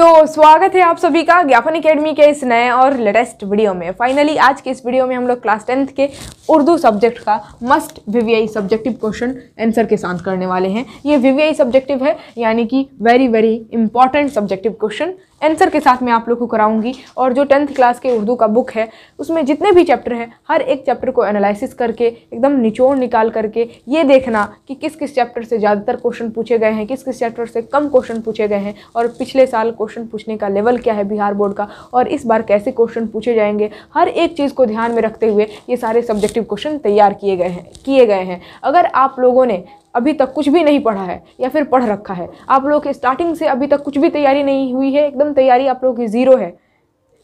तो स्वागत है आप सभी का ज्ञापन एकेडमी के इस नए और लेटेस्ट वीडियो में फाइनली आज के इस वीडियो में हम लोग क्लास टेंथ के उर्दू सब्जेक्ट का must VVI subjective question answer के साथ करने वाले हैं ये वीवीआई सब्जेक्टिव है यानी कि very very important subjective question answer के साथ मैं आप लोग को कराऊंगी और जो टेंथ क्लास के उर्दू का बुक है उसमें जितने भी चैप्टर हैं हर एक चैप्टर को एनालिसिस करके एकदम निचोड़ निकाल करके ये देखना कि किस किस चैप्टर से ज़्यादातर क्वेश्चन पूछे गए हैं किस किस चैप्टर से कम क्वेश्चन पूछे गए हैं और पिछले साल क्वेश्चन पूछने का लेवल क्या है बिहार बोर्ड का और इस बार कैसे क्वेश्चन पूछे जाएंगे हर एक चीज़ को ध्यान में रखते हुए ये सारे सब्जेक्टिव क्वेश्चन तैयार किए गए हैं किए गए हैं अगर आप लोगों ने अभी तक कुछ भी नहीं पढ़ा है या फिर पढ़ रखा है आप लोग के स्टार्टिंग से अभी तक कुछ भी तैयारी नहीं हुई है एकदम तैयारी आप लोगों की ज़ीरो है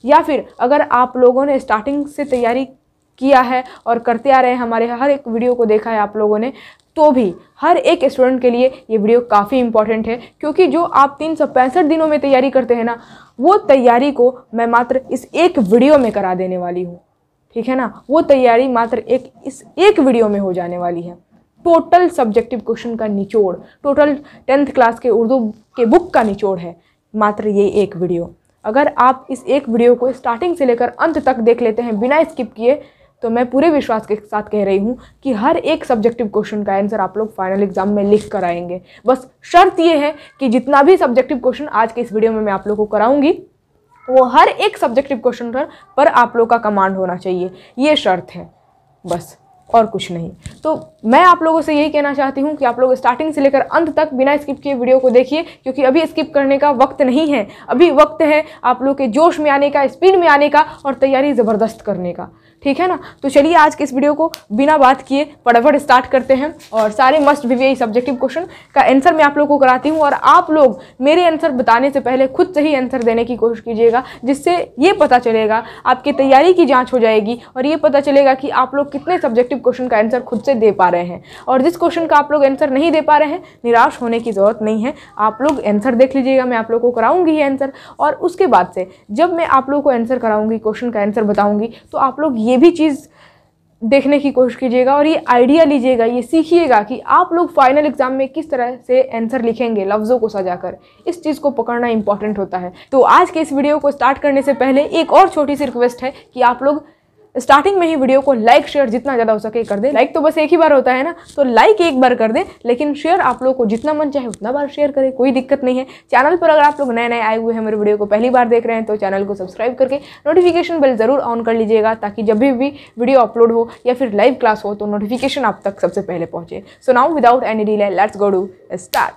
या फिर अगर आप लोगों ने स्टार्टिंग से तैयारी किया है और करते आ रहे हैं हमारे हर एक वीडियो को देखा है आप लोगों ने तो भी हर एक स्टूडेंट के लिए ये वीडियो काफ़ी इंपॉर्टेंट है क्योंकि जो आप तीन सौ पैंसठ दिनों में तैयारी करते हैं ना वो तैयारी को मैं मात्र इस एक वीडियो में करा देने वाली हूँ ठीक है ना वो तैयारी मात्र एक इस एक वीडियो में हो जाने वाली है टोटल सब्जेक्टिव क्वेश्चन का निचोड़ टोटल टेंथ क्लास के उर्दू के बुक का निचोड़ है मात्र ये एक वीडियो अगर आप इस एक वीडियो को स्टार्टिंग से लेकर अंत तक देख लेते हैं बिना स्किप किए तो मैं पूरे विश्वास के साथ कह रही हूँ कि हर एक सब्जेक्टिव क्वेश्चन का आंसर आप लोग फाइनल एग्जाम में लिख कर आएंगे बस शर्त ये है कि जितना भी सब्जेक्टिव क्वेश्चन आज के इस वीडियो में मैं आप लोगों को कराऊंगी वो हर एक सब्जेक्टिव क्वेश्चन पर, पर आप लोग का कमांड होना चाहिए ये शर्त है बस और कुछ नहीं तो मैं आप लोगों से यही कहना चाहती हूँ कि आप लोग स्टार्टिंग से लेकर अंत तक बिना स्किप किए वीडियो को देखिए क्योंकि अभी स्किप करने का वक्त नहीं है अभी वक्त है आप लोग के जोश में आने का स्पीड में आने का और तैयारी ज़बरदस्त करने का ठीक है ना तो चलिए आज के इस वीडियो को बिना बात किए फटाफट स्टार्ट करते हैं और सारे मस्ट वी सब्जेक्टिव क्वेश्चन का आंसर मैं आप लोग को कराती हूँ और आप लोग मेरे आंसर बताने से पहले खुद से ही आंसर देने की कोशिश कीजिएगा जिससे ये पता चलेगा आपकी तैयारी की जाँच हो जाएगी और ये पता चलेगा कि आप लोग कितने सब्जेक्टिव क्वेश्चन का आंसर खुद से दे पा रहे हैं और जिस क्वेश्चन का आप लोग आंसर नहीं दे पा रहे हैं निराश होने की ज़रूरत नहीं है आप लोग आंसर देख लीजिएगा मैं आप लोग को कराऊंगी ये आंसर और उसके बाद से जब मैं आप लोग को आंसर कराऊंगी क्वेश्चन का आंसर बताऊंगी तो आप लोग ये ये भी चीज़ देखने की कोशिश कीजिएगा और ये आइडिया लीजिएगा ये सीखिएगा कि आप लोग फाइनल एग्ज़ाम में किस तरह से आंसर लिखेंगे लफ्ज़ों को सजाकर इस चीज़ को पकड़ना इंपॉर्टेंट होता है तो आज के इस वीडियो को स्टार्ट करने से पहले एक और छोटी सी रिक्वेस्ट है कि आप लोग स्टार्टिंग में ही वीडियो को लाइक शेयर जितना ज़्यादा हो सके कर दे लाइक तो बस एक ही बार होता है ना तो लाइक एक बार कर दें लेकिन शेयर आप लोग को जितना मन चाहे उतना बार शेयर करें कोई दिक्कत नहीं है चैनल पर अगर आप लोग नए नए आए हुए हैं मेरे वीडियो को पहली बार देख रहे हैं तो चैनल को सब्सक्राइब करके नोटिफिकेशन बिल ज़रूर ऑन कर लीजिएगा ताकि जब भी वीडियो अपलोड हो या फिर लाइव क्लास हो तो नोटिफिकेशन आप तक सबसे पहले पहुँचे so now without any delay let's go do start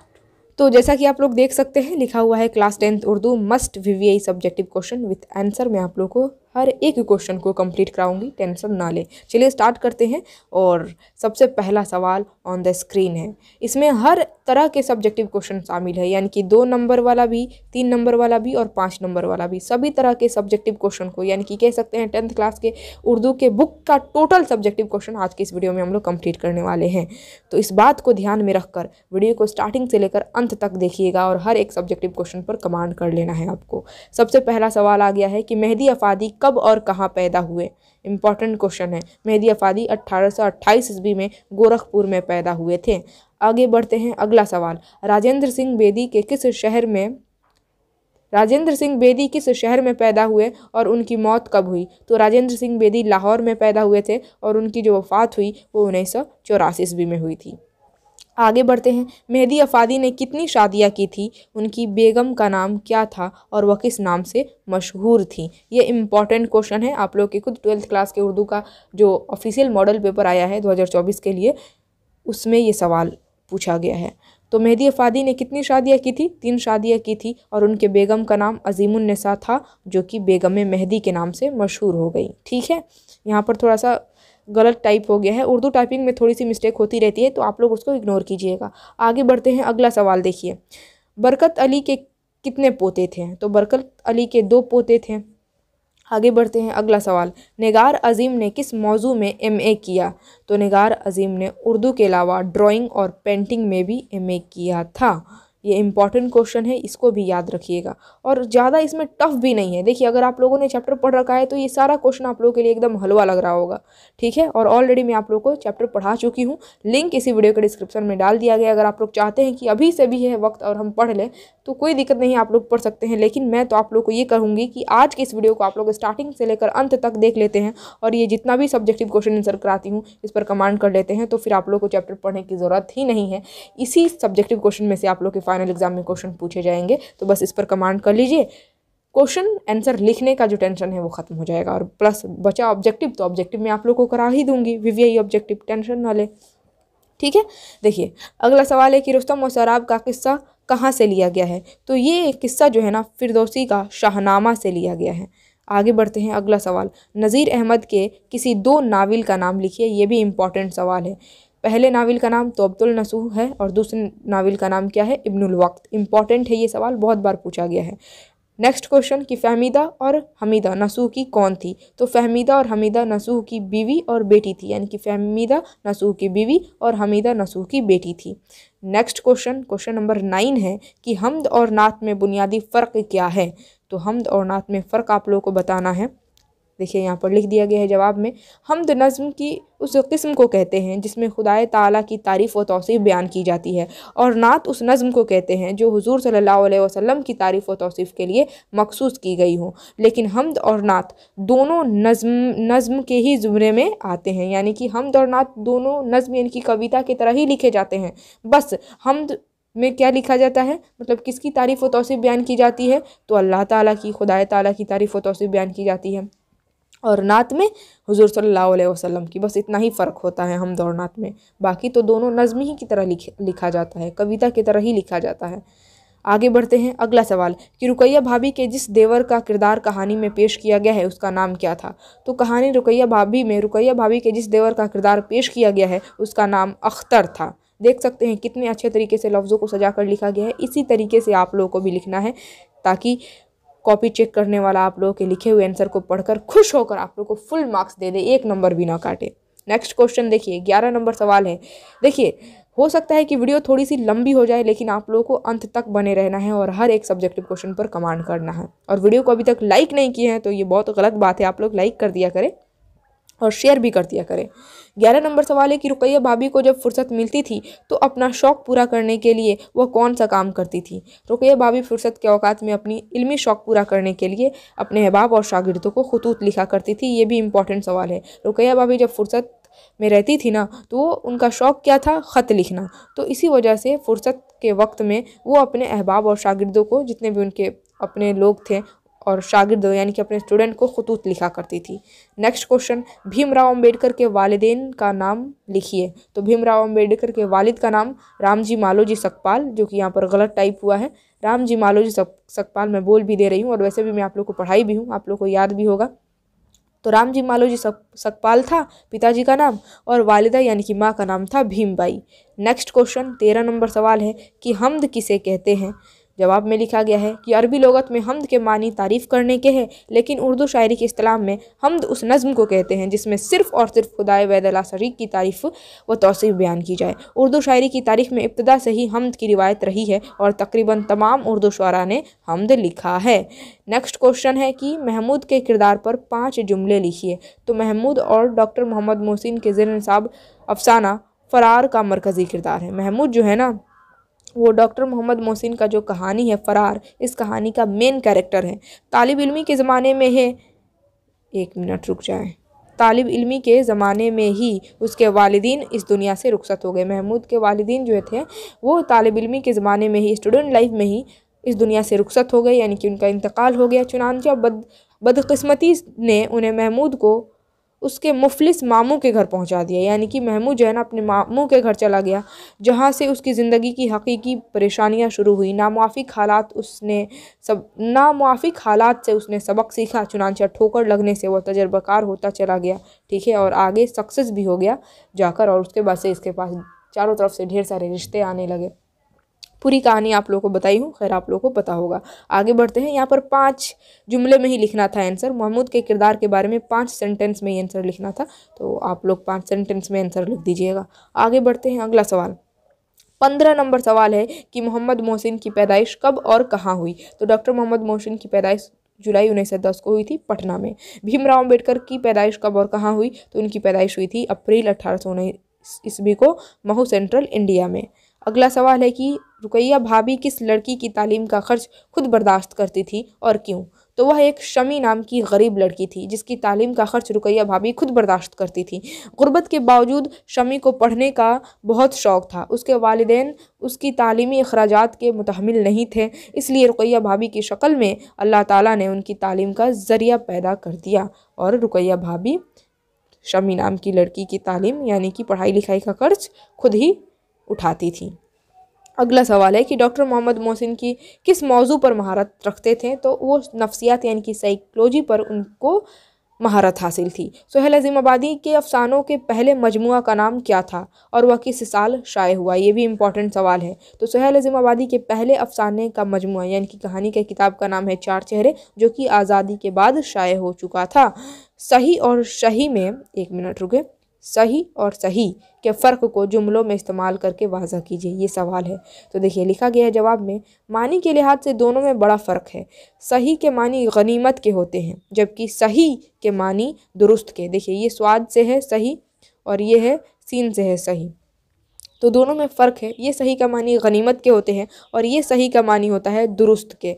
तो जैसा कि आप लोग देख सकते हैं लिखा हुआ है class tenth Urdu must V V I subjective question with answer मैं आप लोग को हर एक क्वेश्चन को कंप्लीट कराऊंगी टेंशन ना लें चलिए स्टार्ट करते हैं और सबसे पहला सवाल ऑन द स्क्रीन है इसमें हर तरह के सब्जेक्टिव क्वेश्चन शामिल है यानी कि दो नंबर वाला भी तीन नंबर वाला भी और पाँच नंबर वाला भी सभी तरह के सब्जेक्टिव क्वेश्चन को यानी कि कह सकते हैं टेंथ क्लास के उर्दू के बुक का टोटल सब्जेक्टिव क्वेश्चन आज के इस वीडियो में हम लोग कंप्लीट करने वाले हैं तो इस बात को ध्यान में रखकर वीडियो को स्टार्टिंग से लेकर अंत तक देखिएगा और हर एक सब्जेक्टिव क्वेश्चन पर कमांड कर लेना है आपको सबसे पहला सवाल आ गया है कि मेहदी अफादी कब और कहाँ पैदा हुए इम्पॉर्टेंट क्वेश्चन है मेहदी अफादी अट्ठारह सौ अट्ठाईस ईस्वी में गोरखपुर में पैदा हुए थे आगे बढ़ते हैं अगला सवाल राजेंद्र सिंह बेदी के किस शहर में राजेंद्र सिंह बेदी किस शहर में पैदा हुए और उनकी मौत कब हुई तो राजेंद्र सिंह बेदी लाहौर में पैदा हुए थे और उनकी जो वफात हुई वो उन्नीस सौ ईस्वी में हुई थी आगे बढ़ते हैं मेहदी अफादी ने कितनी शादियां की थी उनकी बेगम का नाम क्या था और वह किस नाम से मशहूर थी ये इम्पॉर्टेंट क्वेश्चन है आप लोग के खुद ट्वेल्थ क्लास के उर्दू का जो ऑफिशियल मॉडल पेपर आया है 2024 के लिए उसमें ये सवाल पूछा गया है तो मेहदी अफादी ने कितनी शादियाँ की थी तीन शादियाँ की थी और उनके बेगम का नाम अजीमुलनसा था जो कि बेगम मेहदी के नाम से मशहूर हो गई ठीक है यहाँ पर थोड़ा सा गलत टाइप हो गया है उर्दू टाइपिंग में थोड़ी सी मिस्टेक होती रहती है तो आप लोग उसको इग्नोर कीजिएगा आगे बढ़ते हैं अगला सवाल देखिए बरकत अली के कितने पोते थे तो बरकत अली के दो पोते थे आगे बढ़ते हैं अगला सवाल निगार अजीम ने किस मौजू में एमए किया तो निगार अजीम ने उर्दू के अलावा ड्राइंग और पेंटिंग में भी एमए किया था ये इंपॉर्टेंट क्वेश्चन है इसको भी याद रखिएगा और ज़्यादा इसमें टफ भी नहीं है देखिए अगर आप लोगों ने चैप्टर पढ़ रखा है तो ये सारा क्वेश्चन आप लोगों के लिए एकदम हलवा लग रहा होगा ठीक है और ऑलरेडी मैं आप लोग को चैप्टर पढ़ा चुकी हूँ लिंक इसी वीडियो के डिस्क्रिप्शन में डाल दिया गया अगर आप लोग चाहते हैं कि अभी से भी है वक्त और हम पढ़ लें तो कोई दिक्कत नहीं आप लोग पढ़ सकते हैं लेकिन मैं तो आप लोग को ये कहूँगी कि आज के इस वीडियो को आप लोग स्टार्टिंग से लेकर अंत तक देख लेते हैं और ये जितना भी सब्जेक्टिव क्वेश्चन आंसर कराती हूँ इस पर कमांड कर लेते हैं तो फिर आप लोग को चैप्टर पढ़ने की ज़रूरत ही नहीं है इसी सब्जेक्टिव क्वेश्चन में से आप लोग के फाइनल एग्जाम में क्वेश्चन पूछे जाएंगे तो बस इस पर कमांड कर लीजिए क्वेश्चन आंसर लिखने का जो टेंशन है वो ख़त्म हो जाएगा और प्लस बचा ऑब्जेक्टिव तो ऑब्जेक्टिव मैं आप लोग को करा ही दूंगी वी ऑब्जेक्टिव टेंशन ना ले ठीक है देखिए अगला सवाल है कि रुस्तम और शराब का किस्सा कहाँ से लिया गया है तो ये किस्सा जो है ना फिरदौसी का शाहनामा से लिया गया है आगे बढ़ते हैं अगला सवाल नज़ीर अहमद के किसी दो नावल का नाम लिखिए ये भी इम्पॉर्टेंट सवाल है पहले नावल का नाम तो अब्दुल नसूह है और दूसरे नावल का नाम क्या है इब्नुल वक्त इम्पॉर्टेंट है ये सवाल बहुत बार पूछा गया है नेक्स्ट क्वेश्चन कि फहमीदा और हमीदा नसूह की कौन थी तो फहमीदा और हमीदा नसूह की बीवी और बेटी थी यानी कि फहमीदा नसूह की बीवी और हमीदा नसूह की बेटी थी next question question number nine है कि हमद और नात में बुनियादी फ़र्क क्या है तो हमद और नात में फ़र्क आप लोगों को बताना है देखिए यहाँ पर लिख दिया गया है जवाब में हमद नज़म की उस किस्म को कहते हैं जिसमें खुदा ताला की तारीफ़ व तौसीफ बयान की जाती है और नात उस नज़म को कहते हैं जो हुजूर सल्लल्लाहु अलैहि वसल्लम की तारीफ़ व तौसीफ के लिए मखसूस की गई हो लेकिन हमद और नात दोनों नज़म नज़म के ही ज़ुमरे में आते हैं यानी कि हमद और नात दोनों नज़म यानी कि कविता की तरह ही लिखे जाते हैं बस हमद में क्या लिखा जाता है मतलब किसकी तारीफ़ व तोसीफ़ बयान की जाती है तो अल्लाह ताला की खुदा ताला की तारीफ़ व तोसीफ़ बयान की जाती है और नात में हुजूर सल्लल्लाहु अलैहि वसल्लम की बस इतना ही फ़र्क होता है हमद और नात में बाकी तो दोनों नज़म ही की तरह लिख, लिखा जाता है कविता की तरह ही लिखा जाता है आगे बढ़ते हैं अगला सवाल कि रुकैया भाभी के जिस देवर का किरदार कहानी में पेश किया गया है उसका नाम क्या था तो कहानी रुकैया भाभी में रुकैया भाभी के जिस देवर का किरदार पेश किया गया है उसका नाम अख्तर था देख सकते हैं कितने अच्छे तरीके से लफ्ज़ों को सजा कर लिखा गया है इसी तरीके से आप लोगों को भी लिखना है ताकि कॉपी चेक करने वाला आप लोगों के लिखे हुए आंसर को पढ़कर खुश होकर आप लोग को फुल मार्क्स दे दे एक नंबर भी ना काटे नेक्स्ट क्वेश्चन देखिए ग्यारह नंबर सवाल है देखिए हो सकता है कि वीडियो थोड़ी सी लंबी हो जाए लेकिन आप लोगों को अंत तक बने रहना है और हर एक सब्जेक्टिव क्वेश्चन पर कमांड करना है और वीडियो को अभी तक लाइक नहीं किए हैं तो ये बहुत गलत बात है आप लोग लाइक कर दिया करें और शेयर भी कर दिया करें ग्यारह नंबर सवाल है कि रुकैया भाभी को जब फुर्सत मिलती थी तो अपना शौक़ पूरा करने के लिए वह कौन सा काम करती थी रुकैया भाभी फुर्सत के अवकात में अपनी इल्मी शौक़ पूरा करने के लिए अपने अहबाब और शागिर्दों को खतूत लिखा करती थी ये भी इंपॉर्टेंट सवाल है रुकैया भाभी जब फुर्सत में रहती थी ना तो वो उनका शौक़ क्या था ख़त लिखना तो इसी वजह से फुर्सत के वक्त में वो अपने अहबाब और शागिर्दों को जितने भी उनके अपने लोग थे और शागिर्द यानी कि अपने स्टूडेंट को खतूत लिखा करती थी नेक्स्ट क्वेश्चन भीमराव अंबेडकर के वालदेन का नाम लिखिए तो भीमराव अंबेडकर के वालिद का नाम रामजी मालोजी सकपाल जो कि यहाँ पर गलत टाइप हुआ है रामजी मालोजी सक सकपाल मैं बोल भी दे रही हूँ और वैसे भी मैं आप लोग को पढ़ाई भी हूँ आप लोग को याद भी होगा तो रामजी मालोजी सक सकपाल था पिताजी का नाम और वालिदा यानी कि माँ का नाम था भीमबाई नेक्स्ट क्वेश्चन तेरह नंबर सवाल है कि हमद किसे कहते हैं जवाब में लिखा गया है कि अरबी लगत में हमद के मानी तारीफ़ करने के हैं लेकिन उर्दू शायरी के इस्लाम में हमद उस नज़म को कहते हैं जिसमें सिर्फ़ और सिर्फ खुदाए वैदला शरीक की तारीफ़ व तोसीफ़ बयान की जाए उर्दू शायरी की तारीख़ में इब्तदा से ही हमद की रिवायत रही है और तकरीबन तमाम उर्दू शुरा ने हमद लिखा है नेक्स्ट क्वेश्चन है कि महमूद के किरदार पर पाँच जुमले लिखिए तो महमूद और डॉक्टर मोहम्मद मोहसिन के जेर साहब अफसाना फ़रार का मरकज़ी किरदार है महमूद जो है ना वो डॉक्टर मोहम्मद मोहसिन का जो कहानी है फ़रार इस कहानी का मेन कैरेक्टर है तालब इलमी के ज़माने में है एक मिनट रुक जाए तालब इलमी के ज़माने में ही उसके वालदी इस दुनिया से रुखसत हो गए महमूद के वालदी जो थे वो तालब इलमी के ज़माने में ही स्टूडेंट लाइफ में ही इस दुनिया से रुखसत हो गए यानी कि उनका इंतकाल हो गया चुनानचा बद बदकस्मती ने उन्हें महमूद को उसके मुफलिस मामू के घर पहुंचा दिया यानी कि महमूद जैन अपने मामू के घर चला गया जहां से उसकी ज़िंदगी की हकीकी परेशानियां शुरू हुई नामुआफ़ी हालात उसने सब नामुआफ़ी हालात से उसने सबक सीखा चुनानचा ठोकर लगने से वह तजर्बाकार होता चला गया ठीक है और आगे सक्सेस भी हो गया जाकर और उसके बाद से इसके पास चारों तरफ से ढेर सारे रिश्ते आने लगे पूरी कहानी आप लोगों को बताई हूँ खैर आप लोगों को पता होगा आगे बढ़ते हैं यहाँ पर पाँच जुमले में ही लिखना था आंसर महमूद के किरदार के बारे में पाँच सेंटेंस में ही आंसर लिखना था तो आप लोग पाँच सेंटेंस में आंसर लिख दीजिएगा आगे बढ़ते हैं अगला सवाल पंद्रह नंबर सवाल है कि मोहम्मद मोहसिन की पैदाइश कब और कहाँ हुई तो डॉक्टर मोहम्मद मोहसिन की पैदाइश जुलाई उन्नीस सौ दस को हुई थी पटना में भीमराव अंबेडकर की पैदाइश कब और कहाँ हुई तो उनकी पैदाइश हुई थी अप्रैल अठारह सौ उन्नीस ईस्वी को महू सेंट्रल इंडिया में अगला सवाल है कि रुकैया भाभी किस लड़की की तालीम का खर्च खुद बर्दाश्त करती थी और क्यों तो वह एक शमी नाम की गरीब लड़की थी जिसकी तालीम का खर्च रुकैया भाभी खुद बर्दाश्त करती थी गुर्बत के बावजूद शमी को पढ़ने का बहुत शौक़ था उसके वालदेन उसकी तालीमी अखराज के मुतहमिल नहीं थे इसलिए रुकैया भाभी की शक्ल में अल्लाह ताला ने उनकी तालीम का ज़रिया पैदा कर दिया और रुकैया भाभी शमी नाम की लड़की की तालीम यानी कि पढ़ाई लिखाई का खर्च खुद ही उठाती थी अगला सवाल है कि डॉक्टर मोहम्मद मोहसिन की किस मौजू पर महारत रखते थे तो वो नफ्सियात यानी कि साइकोलॉजी पर उनको महारत हासिल थी सोहेल आबादी के अफसानों के पहले मजमु का नाम क्या था और वह किस साल शाये हुआ ये भी इम्पॉर्टेंट सवाल है तो सोहेल आबादी के पहले अफसाने का मजमू यानी कि कहानी के किताब का नाम है चार चेहरे जो कि आज़ादी के बाद शाये हो चुका था सही और शही में एक मिनट रुके सही और सही के फ़र्क को जुमलों में इस्तेमाल करके वाजा कीजिए ये सवाल है तो देखिए लिखा गया है जवाब में मानी के लिहाज से दोनों में बड़ा फ़र्क है सही के मानी गनीमत के होते हैं जबकि सही के मानी दुरुस्त के देखिए ये स्वाद से है सही और ये है सीन से है सही तो दोनों में फ़र्क है ये सही का मानी गनीमत के होते हैं और ये सही का मानी होता है दुरुस्त के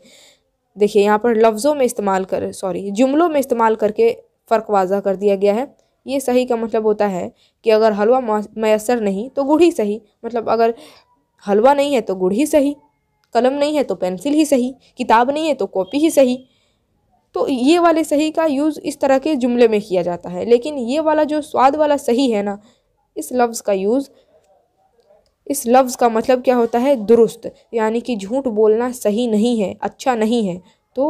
देखिए यहाँ पर लफ्ज़ों में इस्तेमाल कर सॉरी जुमलों में इस्तेमाल करके फ़र्क वाजा कर दिया गया है ये सही का मतलब होता है कि अगर हलवा मैसर नहीं तो गुड़ ही सही मतलब अगर हलवा नहीं है तो गुड़ ही सही कलम नहीं है तो पेंसिल ही सही किताब नहीं है तो कॉपी ही सही तो ये वाले सही का यूज़ इस तरह के जुमले में किया जाता है लेकिन ये वाला जो स्वाद वाला सही है ना इस लफ्ज़ का यूज़ इस लफ्ज़ का मतलब क्या होता है दुरुस्त यानी कि झूठ बोलना सही नहीं है अच्छा नहीं है तो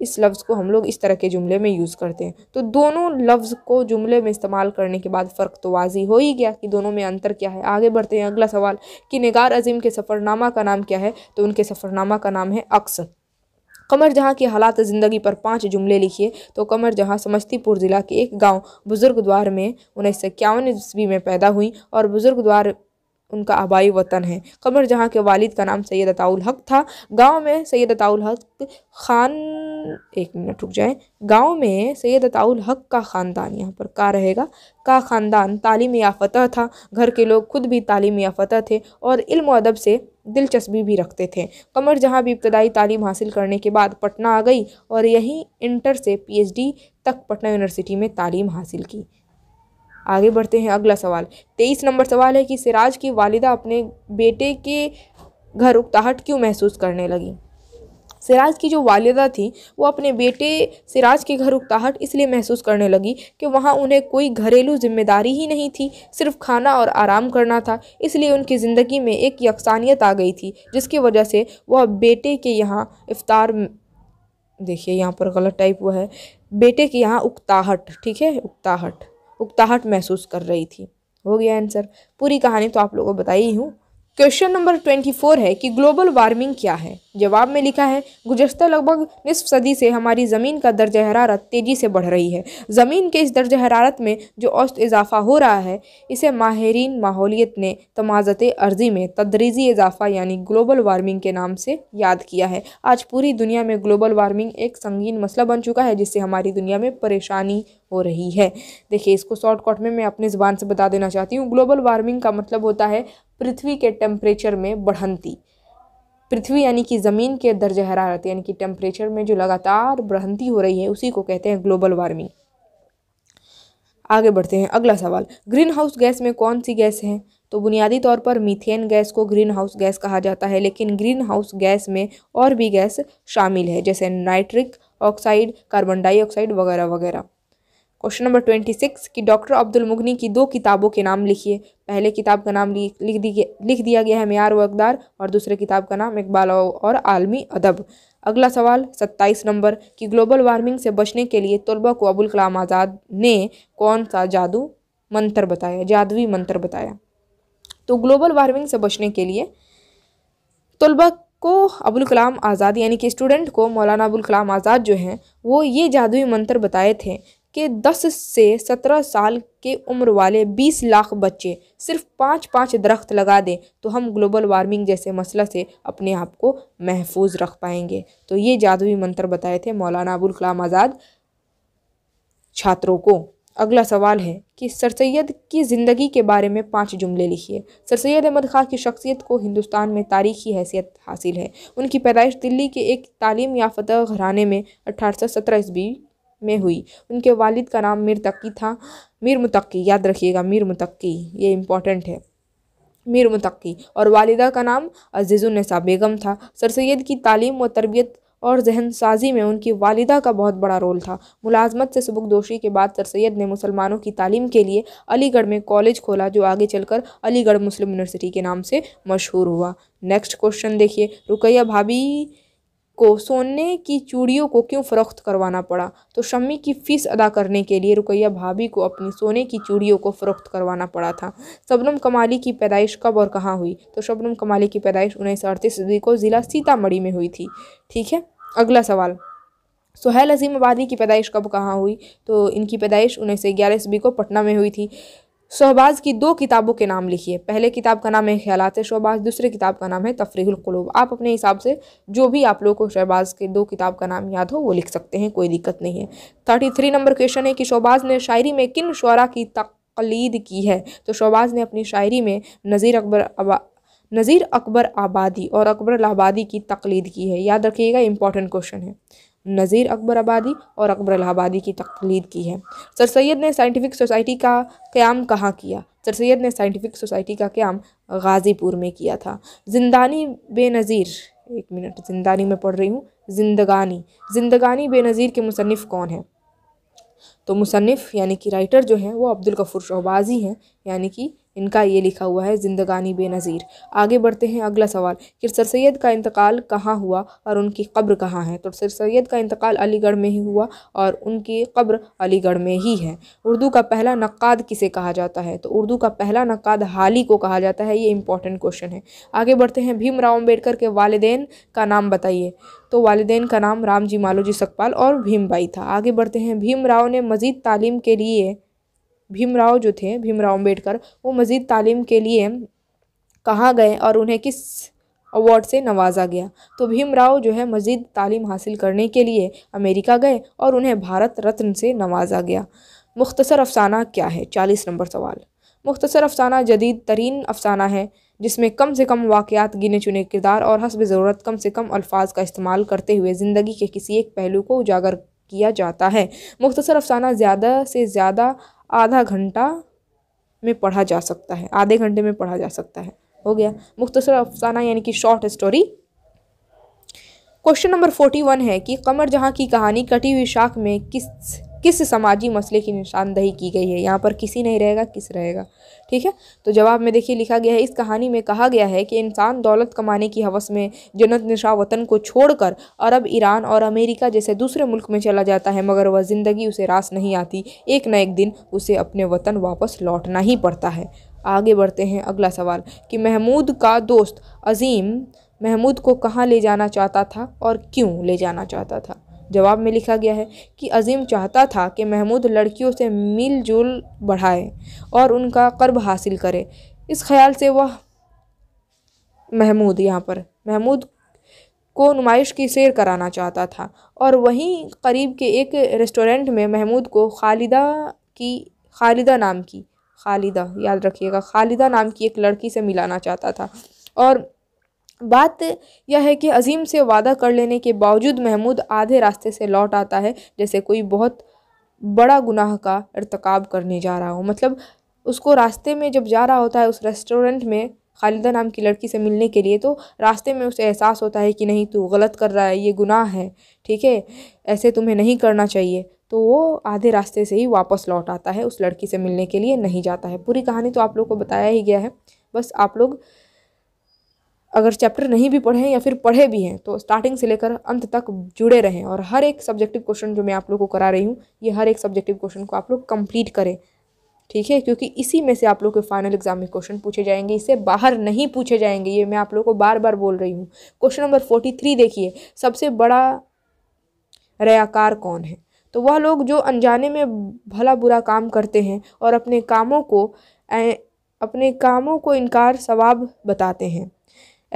इस लफ्ज़ को हम लोग इस तरह के जुमले में यूज़ करते हैं तो दोनों लफ्ज़ को जुमले में इस्तेमाल करने के बाद फ़र्क तो वाजी हो ही गया कि दोनों में अंतर क्या है आगे बढ़ते हैं अगला सवाल कि नगार अजीम के सफ़रनामा का नाम क्या है तो उनके सफ़रनामा का नाम है अक्स कमर जहाँ की हालात ज़िंदगी पर पाँच जुमले लिखिए तो कमर जहाँ समस्तीपुर ज़िला के एक गांव बुज़ुर्ग द्वार में उन्नीस सौ इक्यावन ईस्वी में पैदा हुई और बुज़ुर्ग द्वार उनका आबाई वतन है कमर जहाँ के वालिद का नाम सैयद अताउल हक था गांव में सैयद अताउल हक खान एक मिनट रुक जाए गांव में सैयद अताउल हक का ख़ानदान यहाँ पर का रहेगा का ख़ानदान तालीम याफ़तः था घर के लोग खुद भी तालीम याफ़तः थे और इल्म अदब से दिलचस्पी भी रखते थे कमर जहाँ भी इब्तदाई तालीम हासिल करने के बाद पटना आ गई और यहीं इंटर से पी तक पटना यूनिवर्सिटी में तालीम हासिल की आगे बढ़ते हैं अगला सवाल तेईस नंबर सवाल है कि सिराज की वालिदा अपने बेटे के घर उकताहट क्यों महसूस करने लगी सिराज की जो वालिदा थी वो अपने बेटे सिराज के घर उकताहट इसलिए महसूस करने लगी कि वहाँ उन्हें कोई घरेलू जिम्मेदारी ही नहीं थी सिर्फ खाना और आराम करना था इसलिए उनकी ज़िंदगी में एक यकसानियत आ गई थी जिसकी वजह से वह बेटे के यहाँ इफ्तार देखिए यहाँ पर गलत टाइप हुआ है बेटे के यहाँ उकताहट ठीक है उकताहट उकताहट महसूस कर रही थी हो गया आंसर पूरी कहानी तो आप लोगों को बताई हूँ क्वेश्चन नंबर ट्वेंटी फोर है कि ग्लोबल वार्मिंग क्या है जवाब में लिखा है गुजशत लगभग निसफ सदी से हमारी ज़मीन का दर्ज हरारत तेज़ी से बढ़ रही है ज़मीन के इस दर्ज हरारत में जो औसत इजाफा हो रहा है इसे माहरीन माहौलियत ने तमाजत अर्जी में तदरीजी इजाफा यानी ग्लोबल वार्मिंग के नाम से याद किया है आज पूरी दुनिया में ग्लोबल वार्मिंग एक संगीन मसला बन चुका है जिससे हमारी दुनिया में परेशानी हो रही है देखिए इसको शॉर्टकट में मैं अपनी जबान से बता देना चाहती हूँ ग्लोबल वार्मिंग का मतलब होता है पृथ्वी के टेम्परेचर में बढ़ंती पृथ्वी यानी कि ज़मीन के दर्ज हरारत यानी कि टेम्परेचर में जो लगातार बढ़ंती हो रही है उसी को कहते हैं ग्लोबल वार्मिंग आगे बढ़ते हैं अगला सवाल ग्रीन हाउस गैस में कौन सी गैस है तो बुनियादी तौर पर मीथेन गैस को ग्रीन हाउस गैस कहा जाता है लेकिन ग्रीन हाउस गैस में और भी गैस शामिल है जैसे नाइट्रिक ऑक्साइड कार्बन डाइऑक्साइड वगैरह वगैरह क्वेश्चन नंबर ट्वेंटी सिक्स की डॉक्टर अब्दुल मुगनी की दो किताबों के नाम लिखिए पहले किताब का नाम लिख लिख दी लिख दिया गया है मैार व अकदार और दूसरे किताब का नाम इकबाल और आलमी अदब अगला सवाल सत्ताईस नंबर कि ग्लोबल वार्मिंग से बचने के लिए तलबा को अबुल कलाम आज़ाद ने कौन सा जादू मंत्र बताया जादुई मंत्र बताया तो ग्लोबल वार्मिंग से बचने के लिए तलबा को अबुल कलाम आज़ाद यानी कि स्टूडेंट को मौलाना अबुल कलाम आज़ाद जो हैं वो ये जादुई मंत्र बताए थे के 10 से 17 साल के उम्र वाले 20 लाख बच्चे सिर्फ पाँच पाँच दरख्त लगा दें तो हम ग्लोबल वार्मिंग जैसे मसला से अपने आप को महफूज रख पाएंगे तो ये जादुई मंत्र बताए थे मौलाना अबुल कलाम आज़ाद छात्रों को अगला सवाल है कि सर सैद की ज़िंदगी के बारे में पाँच जुमले लिखिए सर सैद अहमद खां की शख्सियत को हिंदुस्तान में तारीखी हैसियत हासिल है उनकी पैदाइश दिल्ली के एक तालीम याफ्तः घराने में अठारह सौ सत्रह ईस्वी में हुई उनके वालिद का नाम मीर तक्की था मीर मुतक्की याद रखिएगा मीर मुतक्की ये इम्पॉर्टेंट है मीर मुतक्की और वालिदा का नाम अजीज़ुलनसा बेगम था सर सैद की तालीम व तरबियत और जहन साजी में उनकी वालिदा का बहुत बड़ा रोल था मुलाजमत से सबकदोशी के बाद सर सैद ने मुसलमानों की तालीम के लिए अलीगढ़ में कॉलेज खोला जो आगे चलकर अलीगढ़ मुस्लिम यूनिवर्सिटी के नाम से मशहूर हुआ नेक्स्ट क्वेश्चन देखिए रुकैया भाभी को सोने की चूड़ियों को क्यों फ़रोख्त करवाना पड़ा तो शम्मी की फ़ीस अदा करने के लिए रुकैया भाभी को अपनी सोने की चूड़ियों को फ़रोख्त करवाना पड़ा था शबनम कमाली की पैदाइश कब और कहाँ हुई तो शबनम कमाली की पैदाइश उन्नीस सौ अड़तीस को ज़िला सीतामढ़ी में हुई थी ठीक है अगला सवाल सुहेल अजीम आबादी की पैदाइश कब कहाँ हुई तो इनकी पैदाइश उन्नीस सौ ग्यारह ईस्वी को पटना में हुई थी शहबाज की दो किताबों के नाम लिखिए पहले किताब का नाम है ख्यालात शहबाज दूसरे किताब का नाम है तफरीहलकलूब आप अपने हिसाब से जो भी आप लोगों को शहबाज के दो किताब का नाम याद हो वो लिख सकते हैं कोई दिक्कत नहीं है थर्टी थ्री नंबर क्वेश्चन है कि शहबाज ने शायरी में किन शुरा की तकलीद की है तो शहबाज ने अपनी शायरी में नज़ीर अकबर अबा नज़ीर अकबर आबादी और अकबर आबादी की तकलीद की है याद रखिएगा इंपॉर्टेंट क्वेश्चन है नज़ीर अकबर आबादी और अकबर अलाहाबादी की तकलीद की है सर सैद ने साइंटिफिक सोसाइटी का क़्याम कहाँ किया सर सैद ने साइंटिफिक सोसाइटी का क़्याम गाज़ीपुर में किया था जिंदानी बेनज़ीर एक मिनट जिंदानी में पढ़ रही हूँ जिंदगानी जिंदगानी बेनज़ीर के मुसनफ़ कौन है तो मुसनफ़ यानी कि राइटर जो हैं वो अब्दुल गफ़ूर शहबाजी हैं यानी कि इनका ये लिखा हुआ है ज़िंदगानी बेनज़ीर आगे बढ़ते हैं अगला सवाल कि सर सैद का इंतकाल कहाँ हुआ और उनकी कब्र कहाँ है तो सर सैद का इंतकाल अलीगढ़ में ही हुआ और उनकी कब्र अलीगढ़ में ही है उर्दू का पहला नक्काद किसे कहा जाता है तो उर्दू का पहला नक्काद ही को कहा जाता है ये इंपॉर्टेंट क्वेश्चन है आगे बढ़ते हैं भीमराव अम्बेडकर के वालदेन का नाम बताइए तो वालदेन का नाम रामजी मालोजी सकपाल और भीमबाई था आगे बढ़ते हैं भीमराव ने मज़ीद तालीम के लिए भीमराव जो थे भीमराव अम्बेडकर वो मज़ीद तालीम के लिए कहाँ गए और उन्हें किस अवार्ड से नवाजा गया तो भीमराव जो है मज़ीद तालीम हासिल करने के लिए अमेरिका गए और उन्हें भारत रत्न से नवाजा गया मुख्तसर अफसाना क्या है चालीस नंबर सवाल मुख्तसर अफसाना जदीद तरीन अफसाना है जिसमें कम से कम वाक़ात गिने चुने किरदार और हसब ज़रूरत कम से कम अल्फाज का इस्तेमाल करते हुए ज़िंदगी के किसी एक पहलू को उजागर किया जाता है मुख्तसर अफसाना ज़्यादा से ज़्यादा आधा घंटा में पढ़ा जा सकता है आधे घंटे में पढ़ा जा सकता है हो गया मुख्तसर अफसाना यानी कि short story question number forty one है कि कमर जहाँ की कहानी कटी हुई शाख में किस किस सामाजिक मसले की निशानदही की गई है यहाँ पर किसी नहीं रहेगा किस रहेगा ठीक है तो जवाब में देखिए लिखा गया है इस कहानी में कहा गया है कि इंसान दौलत कमाने की हवस में जन्नत निशा वतन को छोड़कर अरब ईरान और अमेरिका जैसे दूसरे मुल्क में चला जाता है मगर वह ज़िंदगी उसे रास नहीं आती एक न एक दिन उसे अपने वतन वापस लौटना ही पड़ता है आगे बढ़ते हैं अगला सवाल कि महमूद का दोस्त अजीम महमूद को कहाँ ले जाना चाहता था और क्यों ले जाना चाहता था जवाब में लिखा गया है कि अज़ीम चाहता था कि महमूद लड़कियों से मिलजुल बढ़ाए और उनका कर्ब हासिल करे इस ख्याल से वह महमूद यहाँ पर महमूद को नुमाइश की सैर कराना चाहता था और वहीं करीब के एक रेस्टोरेंट में महमूद को खालिदा की खालिदा नाम की खालिदा याद रखिएगा खालिदा नाम की एक लड़की से मिलाना चाहता था और बात यह है कि अजीम से वादा कर लेने के बावजूद महमूद आधे रास्ते से लौट आता है जैसे कोई बहुत बड़ा गुनाह का इरतकब करने जा रहा हो मतलब उसको रास्ते में जब जा रहा होता है उस रेस्टोरेंट में खालिदा नाम की लड़की से मिलने के लिए तो रास्ते में उसे एहसास होता है कि नहीं तू गलत कर रहा है ये गुनाह है ठीक है ऐसे तुम्हें नहीं करना चाहिए तो वो आधे रास्ते से ही वापस लौट आता है उस लड़की से मिलने के लिए नहीं जाता है पूरी कहानी तो आप लोग को बताया ही गया है बस आप लोग अगर चैप्टर नहीं भी पढ़े या फिर पढ़े भी हैं तो स्टार्टिंग से लेकर अंत तक जुड़े रहें और हर एक सब्जेक्टिव क्वेश्चन जो मैं आप लोग को करा रही हूँ ये हर एक सब्जेक्टिव क्वेश्चन को आप लोग कंप्लीट करें ठीक है क्योंकि इसी में से आप लोग के फाइनल एग्जाम में क्वेश्चन पूछे जाएंगे इससे बाहर नहीं पूछे जाएंगे ये मैं आप लोग को बार बार बोल रही हूँ क्वेश्चन नंबर फोर्टी थ्री देखिए सबसे बड़ा रयाकार कौन है तो वह लोग जो अनजाने में भला बुरा काम करते हैं और अपने कामों को अपने कामों को इनकार सवाब बताते हैं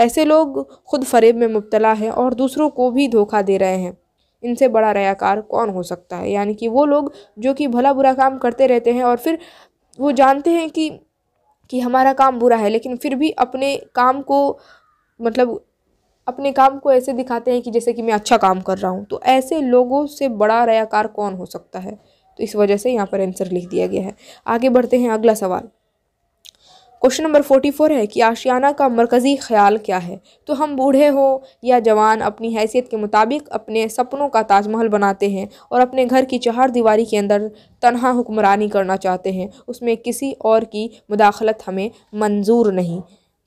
ऐसे लोग खुद फरेब में मुबतला है और दूसरों को भी धोखा दे रहे हैं इनसे बड़ा रयाकार कौन हो सकता है यानी कि वो लोग जो कि भला बुरा काम करते रहते हैं और फिर वो जानते हैं कि कि हमारा काम बुरा है लेकिन फिर भी अपने काम को मतलब अपने काम को ऐसे दिखाते हैं कि जैसे कि मैं अच्छा काम कर रहा हूँ तो ऐसे लोगों से बड़ा रयाकार कौन हो सकता है तो इस वजह से यहाँ पर आंसर लिख दिया गया है आगे बढ़ते हैं अगला सवाल क्वेश्चन नंबर फोर्टी फोर है कि आशियाना का मरकज़ी ख्याल क्या है तो हम बूढ़े हो या जवान अपनी हैसियत के मुताबिक अपने सपनों का ताजमहल बनाते हैं और अपने घर की चार दीवारी के अंदर तनहा हुक्मरानी करना चाहते हैं उसमें किसी और की मुदाखलत हमें मंजूर नहीं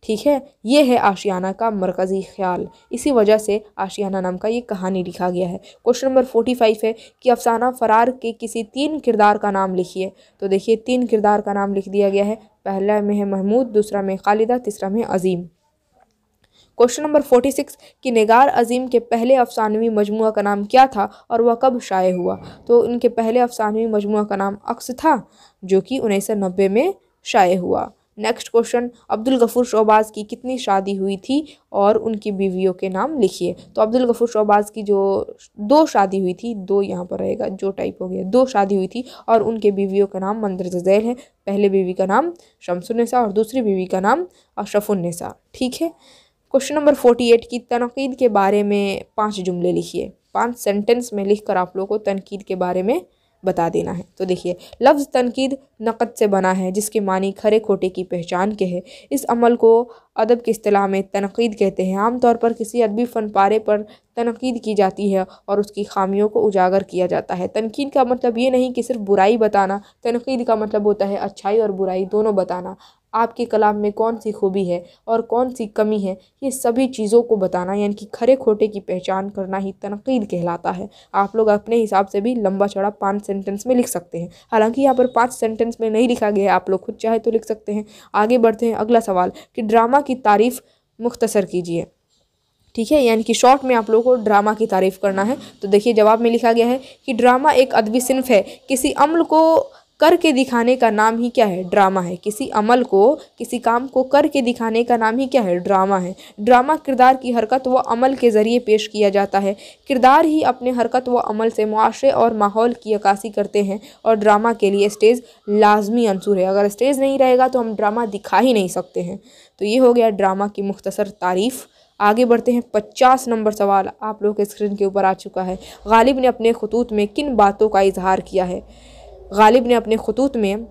ठीक है ये है आशियाना का मरकज़ी ख्याल इसी वजह से आशियाना नाम का ये कहानी लिखा गया है क्वेश्चन नंबर फोर्टी फाइव है कि अफसाना फ़रार के किसी तीन किरदार का नाम लिखिए तो देखिए तीन किरदार का नाम लिख दिया गया है पहला में है महमूद दूसरा में खालिदा तीसरा में Azeem question number forty six कि निगार अजीम के पहले अफसानवी मजमु का नाम क्या था और वह कब शाये हुआ तो इनके पहले अफसानवी मजमु का नाम अक्स था जो कि उन्नीस सौ नब्बे में शाये हुआ नेक्स्ट क्वेश्चन अब्दुल गफ़ूर शोबाज़ की कितनी शादी हुई थी और उनकी बीवियों के नाम लिखिए तो अब्दुल गफ़ूर शोबाज़ की जो दो शादी हुई थी दो यहाँ पर रहेगा जो टाइप हो गया दो शादी हुई थी और उनके बीवियों का नाम मंदर जैल है पहले बीवी का नाम शमसुलनसा और दूसरी बीवी का नाम अशरफुलनसा ठीक है क्वेश्चन नंबर फोर्टी एट की तनकीद के बारे में पाँच जुमले लिखिए पाँच सेंटेंस में लिख कर आप लोग को तनकीद के बारे में बता देना है तो देखिए लफ्ज़ तनकीद नक़द से बना है जिसके मानी खरे खोटे की पहचान के है इस अमल को अदब की अतलाह में तनकीद कहते हैं आमतौर पर किसी अदबी फ़न पारे पर तनकीद की जाती है और उसकी खामियों को उजागर किया जाता है तनकीद का मतलब ये नहीं कि सिर्फ बुराई बताना तनकीद का मतलब होता है अच्छाई और बुराई दोनों बताना आपके कलाम में कौन सी खूबी है और कौन सी कमी है ये सभी चीज़ों को बताना यानी कि खरे खोटे की पहचान करना ही तनकीद कहलाता है आप लोग अपने हिसाब से भी लंबा चौड़ा पाँच सेंटेंस में लिख सकते हैं हालांकि यहाँ पर पाँच सेंटेंस में नहीं लिखा गया है आप लोग खुद चाहे तो लिख सकते हैं आगे बढ़ते हैं अगला सवाल कि ड्रामा की तारीफ़ मुख्तसर कीजिए ठीक है यानी कि शॉर्ट में आप लोगों को ड्रामा की तारीफ़ करना है तो देखिए जवाब में लिखा गया है कि ड्रामा एक अदबी सिनफ है किसी अमल को करके दिखाने का नाम ही क्या है ड्रामा है किसी अमल को किसी काम को करके दिखाने का नाम ही क्या है ड्रामा है ड्रामा किरदार की हरकत व अमल के ज़रिए पेश किया जाता है किरदार ही अपने हरकत व अमल से मुआरे और माहौल की अक्सी करते हैं और ड्रामा के लिए स्टेज लाजमी अंसूर है अगर स्टेज नहीं रहेगा तो हम ड्रामा दिखा ही नहीं सकते हैं तो ये हो गया ड्रामा की मुख्तसर तारीफ़ आगे बढ़ते हैं पचास नंबर सवाल आप लोग के स्क्रीन के ऊपर आ चुका है गालिब ने अपने खतूत में किन बातों का इजहार किया है गालिब ने अपने खतूत में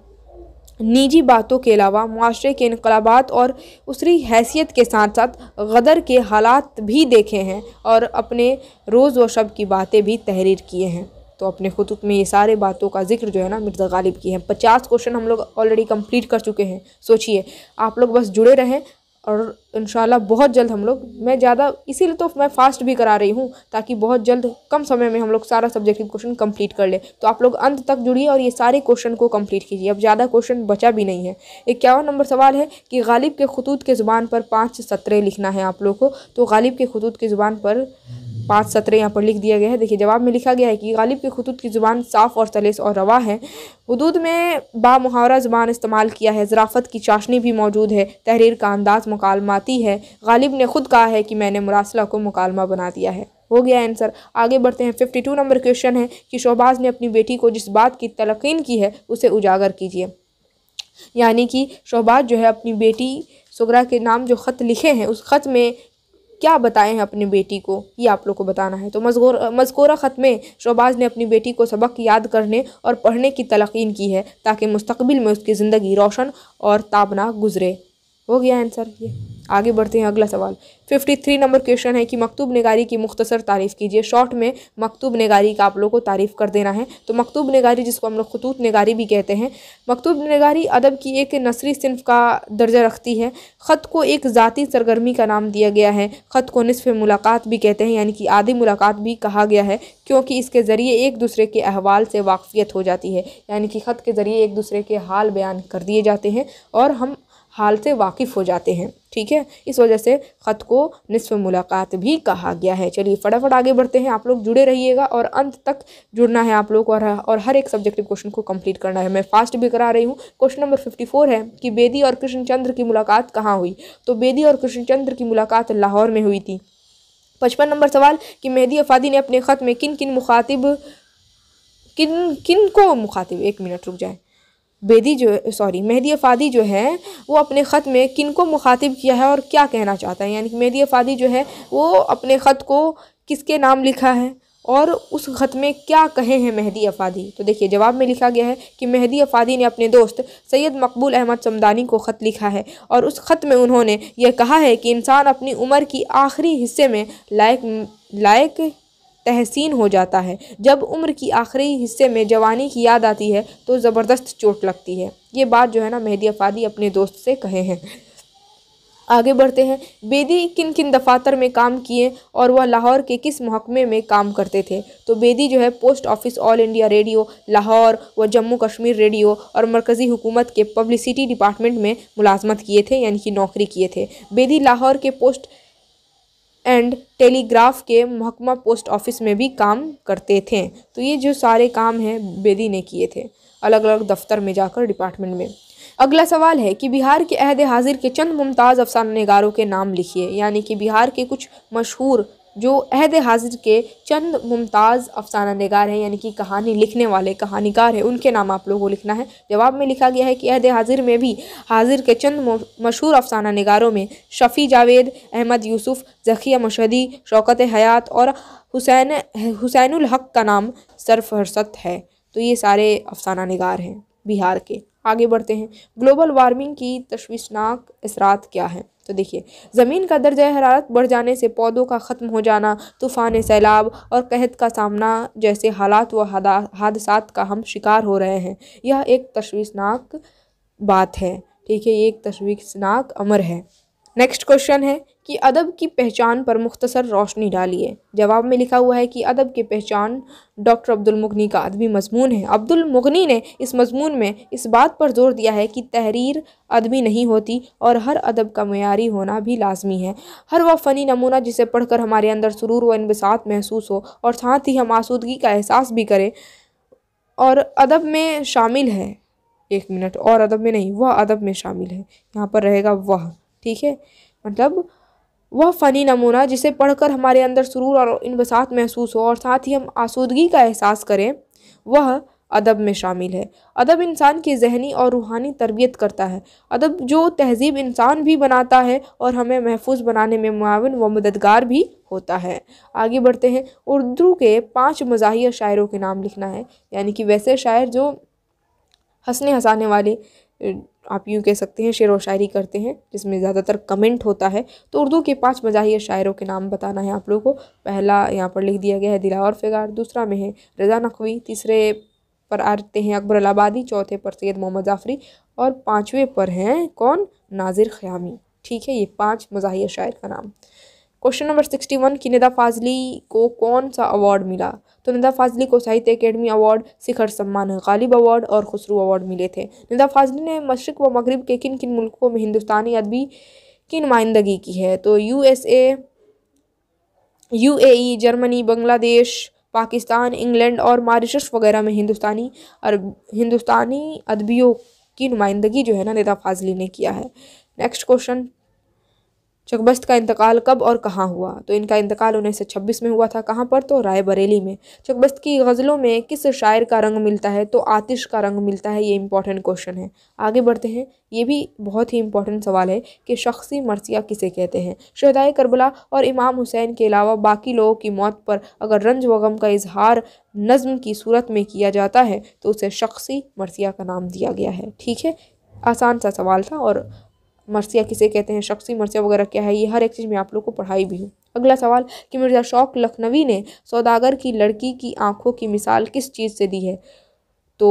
निजी बातों के अलावा माशरे के इनकलाबात और उसकी हैसियत के साथ साथ गदर के हालात भी देखे हैं और अपने रोज़ व शब की बातें भी तहरीर किए हैं तो अपने खतूत में ये सारे बातों का जिक्र जो है ना मिर्ज़ा गालिब की है पचास क्वेश्चन हम लोग ऑलरेडी कंप्लीट कर चुके हैं सोचिए आप लोग बस जुड़े रहें और इन बहुत जल्द हम लोग मैं ज़्यादा इसीलिए तो मैं फास्ट भी करा रही हूँ ताकि बहुत जल्द कम समय में हम लोग सारा सब्जेक्टिव क्वेश्चन कंप्लीट कर ले तो आप लोग अंत तक जुड़िए और ये सारे क्वेश्चन को कंप्लीट कीजिए अब ज़्यादा क्वेश्चन बचा भी नहीं है इक्यावन नंबर सवाल है कि गालिब के खतूत के ज़ुबान पर पाँच सत्रह लिखना है आप लोग को तो गालिब के खतूत की ज़ुबान पर पाँच सत्रह यहाँ पर लिख दिया गया है देखिए जवाब में लिखा गया है कि गालिब के खतूत की ज़ुबान साफ़ और सलेस और रवा है हदूद में बा मुहावरा ज़ुबान इस्तेमाल किया है ज़राफ़त की चाशनी भी मौजूद है तहरीर का अंदाज़ मकालमाती है गालिब ने ख़ुद कहा है कि मैंने मुरासला को मुकालमा बना दिया है हो गया आंसर आगे बढ़ते हैं फिफ्टी टू नंबर क्वेश्चन है कि शोबाज ने अपनी बेटी को जिस बात की तलकिन की है उसे उजागर कीजिए यानी कि शोबाज जो है अपनी बेटी सुगरा के नाम जो ख़त लिखे हैं उस ख़त में क्या बताएं अपनी बेटी को ये आप लोग को बताना है तो मजगोर मजकूरा ख़त में शोबाज़ ने अपनी बेटी को सबक याद करने और पढ़ने की तलकिन की है ताकि मुस्तबिल में उसकी ज़िंदगी रोशन और ताबना गुजरे हो गया आंसर ये आगे बढ़ते हैं अगला सवाल फिफ्टी थ्री नंबर क्वेश्चन है कि मकतूब नगारी की मुख्तसर तारीफ़ कीजिए शॉर्ट में मकतूब नगारी का आप लोग को तारीफ़ कर देना है तो मकतूब नगारी जिसको हम लोग खतूत नगारी भी कहते हैं मकतूब नगारी अदब की एक नसरी सिनफ का दर्जा रखती है ख़त को एक ज़ाती सरगर्मी का नाम दिया गया है ख़त को नसफ़ मुलाकात भी कहते हैं यानी कि आधी मुलाकात भी कहा गया है क्योंकि इसके ज़रिए एक दूसरे के अहवाल से वाकफ़ियत हो जाती है यानी कि ख़त के ज़रिए एक दूसरे के हाल बयान कर दिए जाते हैं और हम हाल से वाकिफ़ हो जाते हैं ठीक है इस वजह से ख़त को नसफ मुलाकात भी कहा गया है चलिए फटाफट आगे बढ़ते हैं आप लोग जुड़े रहिएगा और अंत तक जुड़ना है आप लोग और और हर एक सब्जेक्टिव क्वेश्चन को कंप्लीट करना है मैं फास्ट भी करा रही हूँ क्वेश्चन नंबर फिफ्टी फोर है कि बेदी और कृष्णचंद्र की मुलाकात कहाँ हुई तो बेदी और कृष्णचंद्र की मुलाकात लाहौर में हुई थी पचपन नंबर सवाल कि मेहदी अफादी ने अपने ख़त में किन किन मुखातिब किन किन को मुखातिब एक मिनट रुक जाए बेदी जो सॉरी मेहदी अफादी जो है वो अपने ख़त में किन को मुखातिब किया है और क्या कहना चाहता है यानी कि मेहदी अफादी जो है वो अपने ख़त को किसके नाम लिखा है और उस ख़त में क्या कहे हैं मेहदी अफादी तो देखिए जवाब में लिखा गया है कि मेहदी अफादी ने अपने दोस्त सैयद मकबूल अहमद समदानी को ख़त लिखा है और उस ख़त में उन्होंने यह कहा है कि इंसान अपनी उम्र की आखिरी हिस्से में लायक लायक तहसीन हो जाता है जब उम्र की आखिरी हिस्से में जवानी की याद आती है तो ज़बरदस्त चोट लगती है ये बात जो है ना मेहदी अफादी अपने दोस्त से कहे हैं आगे बढ़ते हैं बेदी किन किन दफातर में काम किए और वह लाहौर के किस महकमे में काम करते थे तो बेदी जो है post office all India radio Lahore व जम्मू कश्मीर रेडियो और मरकज़ी हुकूमत के पब्लिसिटी डिपार्टमेंट में मुलाजमत किए थे यानी कि नौकरी किए थे बेदी लाहौर के पोस्ट एंड टेलीग्राफ के महकमा पोस्ट ऑफिस में भी काम करते थे तो ये जो सारे काम हैं बेदी ने किए थे अलग अलग दफ्तर में जाकर डिपार्टमेंट में अगला सवाल है कि बिहार के अहद हाजिर के चंद मुमताज़ नगारों के नाम लिखिए यानी कि बिहार के कुछ मशहूर जो अहद हाजिर के चंद मुमताज़ अफसाना नगार हैं यानी कि कहानी लिखने वाले कहानीकार हैं उनके नाम आप लोगों को लिखना है जवाब में लिखा गया है कि अहद हाजिर में भी हाजिर के चंद मशहूर अफसाना नगारों में शफ़ी जावेद अहमद यूसुफ जखिया मशदी शौकत हयात और हुसैन हुसैनुल हक का नाम सरफहरसत है तो ये सारे अफसाना नगार हैं बिहार के आगे बढ़ते हैं ग्लोबल वार्मिंग की तशवीशनाक असरात क्या हैं तो देखिए ज़मीन का दर्जा हरारत बढ़ जाने से पौधों का ख़त्म हो जाना तूफ़ान सैलाब और कहत का सामना जैसे हालात व हादसा का हम शिकार हो रहे हैं यह एक तशवीशनाक बात है ठीक है ये एक तशवीशनाक अमर है नेक्स्ट क्वेश्चन है कि अदब की पहचान पर मुख्तसर रोशनी डालिए जवाब में लिखा हुआ है कि अदब की पहचान डॉक्टर अब्दुलमगनी का अदबी मजमून है अब्दुलमगनी ने इस मजमून में इस बात पर जोर दिया है कि तहरीर अदबी नहीं होती और हर अदब का मैारी होना भी लाजमी है हर वह फ़नी नमूना जिसे पढ़कर हमारे अंदर सुरूर व इनबसात महसूस हो और साथ ही हम आसूदगी का एहसास भी करें और अदब में शामिल है एक मिनट और अदब में नहीं वह अदब में शामिल है यहाँ पर रहेगा वह ठीक है मतलब वह फ़नी नमूना जिसे पढ़कर हमारे अंदर सुरूर और इनबसात महसूस हो और साथ ही हम आसूदगी का एहसास करें वह अदब में शामिल है अदब इंसान की जहनी और रूहानी तरबियत करता है अदब जो तहजीब इंसान भी बनाता है और हमें महफूज बनाने में मावन व मददगार भी होता है आगे बढ़ते हैं उर्दू के पांच मज़ाहिया शायरों के नाम लिखना है यानी कि वैसे शायर जो हंसने हंसाने वाले आप यूँ कह सकते हैं शेर व शायरी करते हैं जिसमें ज़्यादातर कमेंट होता है तो उर्दू के पांच मजाही शायरों के नाम बताना है आप लोगों को पहला यहाँ पर लिख दिया गया है दिलावर फ़िगार दूसरा में है रज़ा नकवी तीसरे पर आते हैं अकबर अलाबादी चौथे पर सैद मोहम्मद जाफरी और पाँचवें पर हैं कौन नाजिर ख़यामी ठीक है ये पाँच मजाही शायर का नाम question number sixty one Nida Fazli को कौन सा अवार्ड मिला तो निदा फाजली को साहित्य अकेडमी अवार्ड शिखर सम्मान गालिब अवार्ड और खसरू अवार्ड मिले थे निदा फाजली ने मशरक व मगरब के किन किन मुल्कों में हिंदुस्तानी अदबी की नुमाइंदगी की है तो U S A U A Germany Bangladesh Pakistan England और मारिशस वगैरह में हिंदुस्तानी और हिंदुस्तानी अदबियों की नुमाइंदगी जो है ना निदा फाजली ने किया है नेक्स्ट क्वेश्चन चकबस्त का इंतकाल कब और कहाँ हुआ तो इनका इंतकाल उन्नीस सौ छब्बीस में हुआ था कहाँ पर तो रायबरेली में चकबस्त की गज़लों में किस शायर का रंग मिलता है तो आतिश का रंग मिलता है ये इम्पॉर्टेंट क्वेश्चन है आगे बढ़ते हैं ये भी बहुत ही इम्पॉर्टेंट सवाल है कि शख्सी मरसिया किसे कहते हैं शहदाय करबला और इमाम हुसैन के अलावा बाकी लोगों की मौत पर अगर रंज व गम का इजहार नज़म की सूरत में किया जाता है तो उसे शख्सी मरसिया का नाम दिया गया है ठीक है आसान सा सवाल था और मरसिया किसे कहते हैं शख्सी मरसिया वगैरह क्या है ये हर एक चीज़ मैं आप लोग को पढ़ाई भी हूँ अगला सवाल कि मिर्ज़ा शौक लखनवी ने सौदागर की लड़की की आंखों की मिसाल किस चीज़ से दी है तो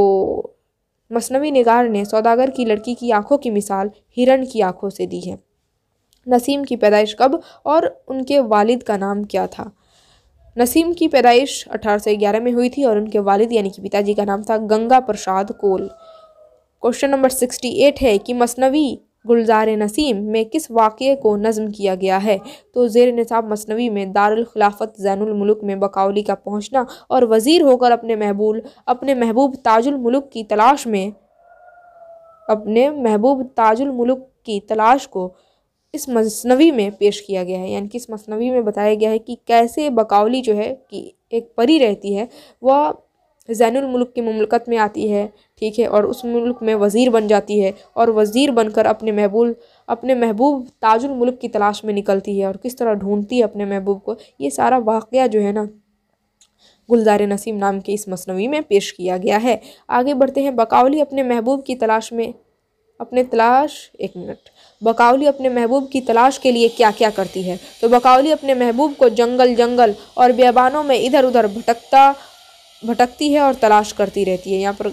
मसनवी निगार ने सौदागर की लड़की की आंखों की मिसाल हिरण की आंखों से दी है नसीम की पैदाइश कब और उनके वालिद का नाम क्या था नसीम की पैदाइश ग्यारह में हुई थी और उनके वालिद यानी कि पिताजी का नाम था Ganga Prasad Kaul question number eight है कि मसनवी गुलजार नसीम में किस वाक़े को नज़म किया गया है तो जेर नसाब मसनवी में दारखिलाफत ज़ैनमलुक में बकावली का पहुँचना और वज़ीर होकर अपने महबूल अपने महबूब ताजुलमलक की तलाश में अपने महबूब ताजुलमलक की तलाश को इस मसनवी में पेश किया गया है यानी कि इस मसनवी में बताया गया है कि कैसे बकावली जो है कि एक परी रहती है वह ज़ैनमलुक की ममलकत में आती है ठीक है और उस मुल्क में वज़ीर बन जाती है और वज़ीर बनकर अपने महबूब अपने महबूब ताजुल मुल्क की तलाश में निकलती है और किस तरह ढूंढती है अपने महबूब को ये सारा वाक़ जो है ना गुलजार नसीम नाम के इस मसनवी में पेश किया गया है आगे बढ़ते हैं बकावली अपने महबूब की तलाश में अपने तलाश एक मिनट बकावली अपने महबूब की तलाश के लिए क्या क्या करती है तो बकावली अपने महबूब को जंगल जंगल और बेबानों में इधर उधर भटकता भटकती है और तलाश करती रहती है यहाँ पर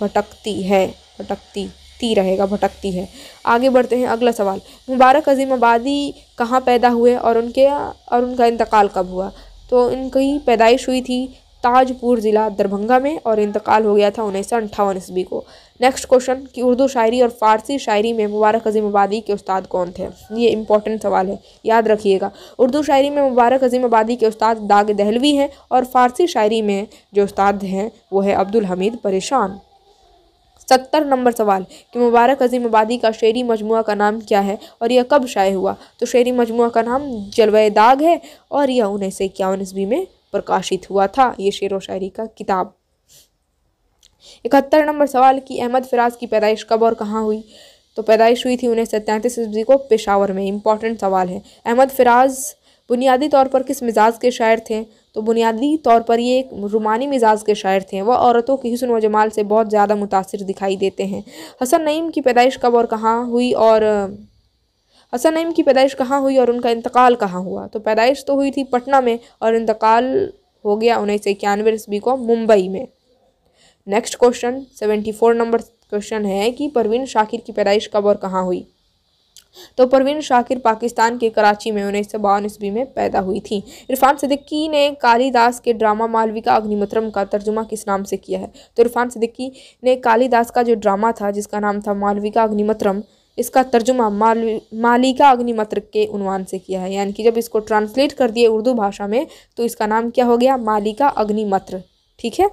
भटकती है भटकती ती रहेगा भटकती है आगे बढ़ते हैं अगला सवाल मुबारक अजीम आबादी कहाँ पैदा हुए और उनके और उनका इंतकाल कब हुआ तो इनकी पैदाइश हुई थी ताजपुर ज़िला दरभंगा में और इंतकाल हो गया था उन्नीस सौ अंठावन ईस्वी को नेक्स्ट क्वेश्चन कि उर्दू शायरी और फारसी शायरी में मुबारक अजीम आबादी के उस्ताद कौन थे ये इंपॉर्टेंट सवाल है याद रखिएगा उर्दू शायरी में मुबारक अजीम आबादी के उस्ताद दाग दहलवी हैं और फारसी शायरी में जो उस्ताद हैं वो है अब्दुल हमीद परेशान सत्तर नंबर सवाल कि मुबारक अजीम आबादी का शेरी मजमु का नाम क्या है और यह कब शाये हुआ तो शेरी मजमु का नाम जलवे दाग है और यह उन्नीस सौ इक्यावन ईस्वी में प्रकाशित हुआ था ये शेर व शायरी का किताब इकहत्तर नंबर सवाल कि अहमद फराज की पैदाइश कब और कहाँ हुई तो पैदाइश हुई थी उन्नीस सौ तैंतीस ईस्वी को पेशावर में इंपॉर्टेंट सवाल है अहमद फराज बुनियादी तौर पर किस मिजाज के शायर थे तो बुनियादी तौर पर ये एक रुमानी मिजाज के शायर थे वह औरतों के हसन व जमाल से बहुत ज़्यादा मुतासर दिखाई देते हैं हसन नईम की पैदाइश कब और कहाँ हुई और हसन नईम की पैदाइश कहाँ हुई और उनका इंतकाल कहाँ हुआ तो पैदाइश तो हुई थी पटना में और इंतकाल हो गया उन्नीस सौ इक्यानवे ईस्वी को मुंबई में next question seventy four number question है कि परवीन शाकिर की पैदाइश कब और कहाँ हुई तो परवीन शाकिर पाकिस्तान के कराची में उन्नीस सौ बावन ईस्वी में पैदा हुई थी इरफान सिद्दीकी ने कालीदास के ड्रामा मालविका अग्निमत्रम का तर्जुमा किस नाम से किया है तो इरफान सिद्दीकी ने कालीदास का जो ड्रामा था जिसका नाम था मालविका अग्निमत्रम इसका तर्जुमा माल मालिका अग्निमत्र के उनवान से किया है यानी कि जब इसको ट्रांसलेट कर दिए उर्दू भाषा में तो इसका नाम क्या हो गया मालिका अग्निमत्र ठीक है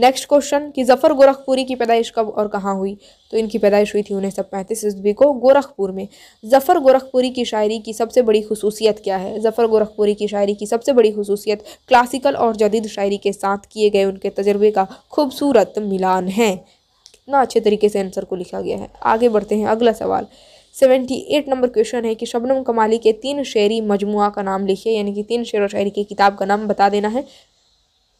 नेक्स्ट क्वेश्चन कि जफ़र गोरखपुरी की पैदाइश कब और कहाँ हुई तो इनकी पैदाइश हुई थी उन्नीस सौ पैंतीस ईस्वी को गोरखपुर में जफ़र गोरखपुरी की शायरी की सबसे बड़ी खसूसियत क्या है जफ़र गोरखपुरी की शायरी की सबसे बड़ी खसूसियत क्लासिकल और जदीद शायरी के साथ किए गए उनके तजर्बे का खूबसूरत मिलान है कितना अच्छे तरीके से आंसर को लिखा गया है आगे बढ़ते हैं अगला सवाल सेवेंटी एट नंबर क्वेश्चन है कि शबनम कमाली के तीन शेरी मजमु का नाम लिखिए यानी कि तीन शेर व शायरी की किताब का नाम बता देना है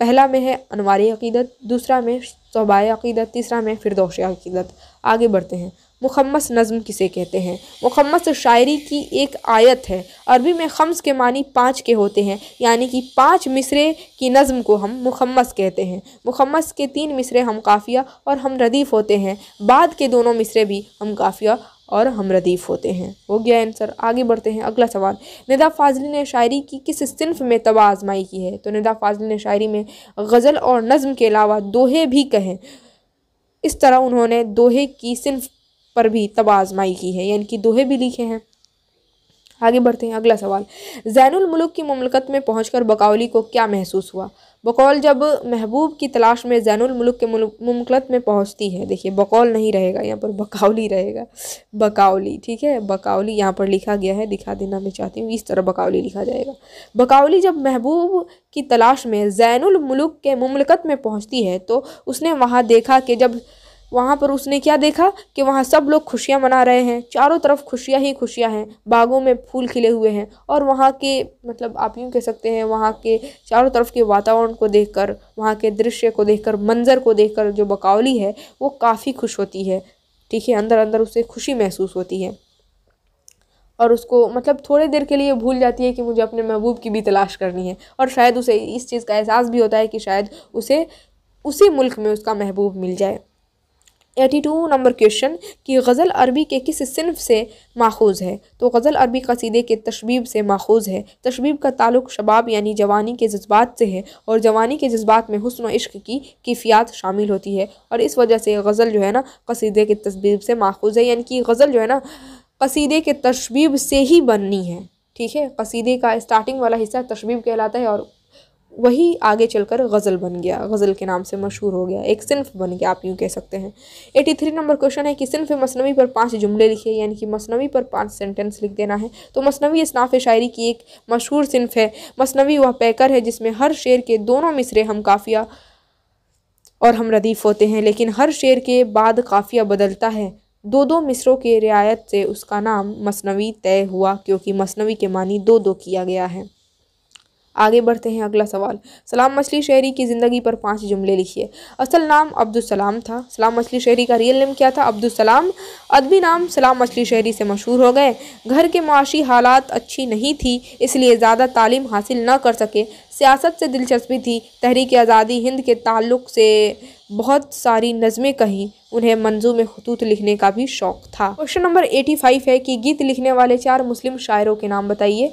पहला में है अनवारी अकीदत दूसरा में शोबाए अकीदत तीसरा में फिरदौश अकीदत आगे बढ़ते हैं मुखम्मस नज़म किसे कहते हैं मुखम्मस शायरी की एक आयत है अरबी में खम्स के मानी पाँच के होते हैं यानी कि पाँच मिसरे की नज़म को हम मुखम्मस कहते हैं मुखम्मस के तीन मिसरे हम काफ़िया और हम रदीफ़ होते हैं बाद के दोनों मिसरे भी हम काफ़िया और हम रदीफ होते हैं हो गया आंसर आगे बढ़ते हैं अगला सवाल निदा फाजली ने शायरी की किस सिंफ में तबा आजमाई की है तो निदा फाजली ने शायरी में गज़ल और नज़म के अलावा दोहे भी कहें इस तरह उन्होंने दोहे की सिंफ पर भी तबा आजमाई की है यानी कि दोहे भी लिखे हैं आगे बढ़ते हैं अगला सवाल मुल्क की ममलकत में पहुँच बकावली को क्या महसूस हुआ बकौल जब महबूब की तलाश में मुल्क के मुमकलत में पहुंचती है देखिए बकौल नहीं रहेगा यहाँ पर बकावली रहेगा बकावली ठीक है बकावली यहाँ पर लिखा गया है दिखा देना मैं चाहती हूँ इस तरह बकावली लिखा जाएगा बकावली जब महबूब की तलाश में मुल्क के मुमलकत में पहुँचती है तो उसने वहाँ देखा कि जब वहाँ पर उसने क्या देखा कि वहाँ सब लोग खुशियाँ मना रहे हैं चारों तरफ खुशियाँ ही खुशियाँ हैं बागों में फूल खिले हुए हैं और वहाँ के मतलब आप यूँ कह सकते हैं वहाँ के चारों तरफ के वातावरण को देखकर वहाँ के दृश्य को देखकर मंज़र को देखकर जो बकावली है वो काफ़ी खुश होती है ठीक है अंदर अंदर उसे खुशी महसूस होती है और उसको मतलब थोड़े देर के लिए भूल जाती है कि मुझे अपने महबूब की भी तलाश करनी है और शायद उसे इस चीज़ का एहसास भी होता है कि शायद उसे उसी मुल्क में उसका महबूब मिल जाए एटी टू नंबर क्वेश्चन कि गज़ल अरबी के किस सिनफ से माखूज़ है तो गज़ल अरबी कसीदे के तशबीब से माखूज़ है तशबीब का ताल्लुक शबाब यानी जवानी के जज्बात से है और जवानी के जज्बात में हसन इश्क की कैफियात शामिल होती है और इस वजह से गज़ल जो है ना कसीदे के तशबीब से माखूज़ है यानी कि गज़ल जो है ना कसीदे के तशबीब से ही बननी है ठीक है कसीदे का स्टार्टिंग वाला हिस्सा तशबीब कहलाता है और वही आगे चलकर गज़ल बन गया गज़ल के नाम से मशहूर हो गया एक सिंफ बन गया आप यूँ कह सकते हैं एटी थ्री नंबर क्वेश्चन है कि सिनफ मसनवी पर पाँच जुमले लिखे यानी कि मसनवी पर पाँच सेंटेंस लिख देना है तो मसनवी इसनाफ़ शायरी की एक मशहूर सिनफ है मसनवी वह पैकर है जिसमें हर शेर के दोनों मिसरे हम काफ़िया और हम रदीफ़ होते हैं लेकिन हर शेर के बाद काफ़िया बदलता है दो दो मिसरों के रियायत से उसका नाम मसनवी तय हुआ क्योंकि मसनवी के मानी दो दो किया गया है आगे बढ़ते हैं अगला सवाल सलाम मछली शहरी की ज़िंदगी पर पांच जुमले लिखिए असल नाम अब्दुलसलाम था सलाम मछली शहरी का रियल नेम क्या था अब्दुलसलाम अदबी नाम सलाम मछली शहरी से मशहूर हो गए घर के माशी हालात अच्छी नहीं थी इसलिए ज़्यादा तालीम हासिल न कर सके सियासत से दिलचस्पी थी तहरीक आज़ादी हिंद के ताल्लुक से बहुत सारी नज़में कहीं उन्हें मंजू में खतूत लिखने का भी शौक़ था क्वेश्चन नंबर एटी फाइव है कि गीत लिखने वाले चार मुस्लिम शायरों के नाम बताइए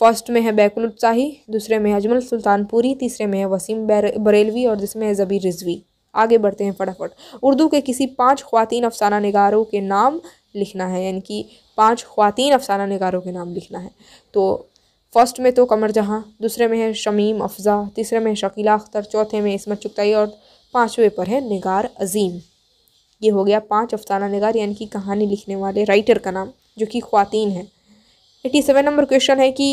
फर्स्ट में है बैकुल उत्साही दूसरे में अजमल सुल्तानपुरी तीसरे में है वसीम बरेलवी और जिसमें है जबीर रिजवी आगे बढ़ते हैं फटाफट उर्दू के किसी पांच खुवान अफसाना नगारों के नाम लिखना है यानी कि पांच खुवान अफसाना नगारों के नाम लिखना है तो फर्स्ट में तो कमर जहाँ दूसरे में है शमीम अफजा तीसरे में है शकीला अख्तर चौथे में इसमत चुगताई और पाँचवें पर है नगार अजीम ये हो गया पाँच अफसाना नगार यानी कि कहानी लिखने वाले राइटर का नाम जो कि खुवान है एट्टी सेवन नंबर क्वेश्चन है कि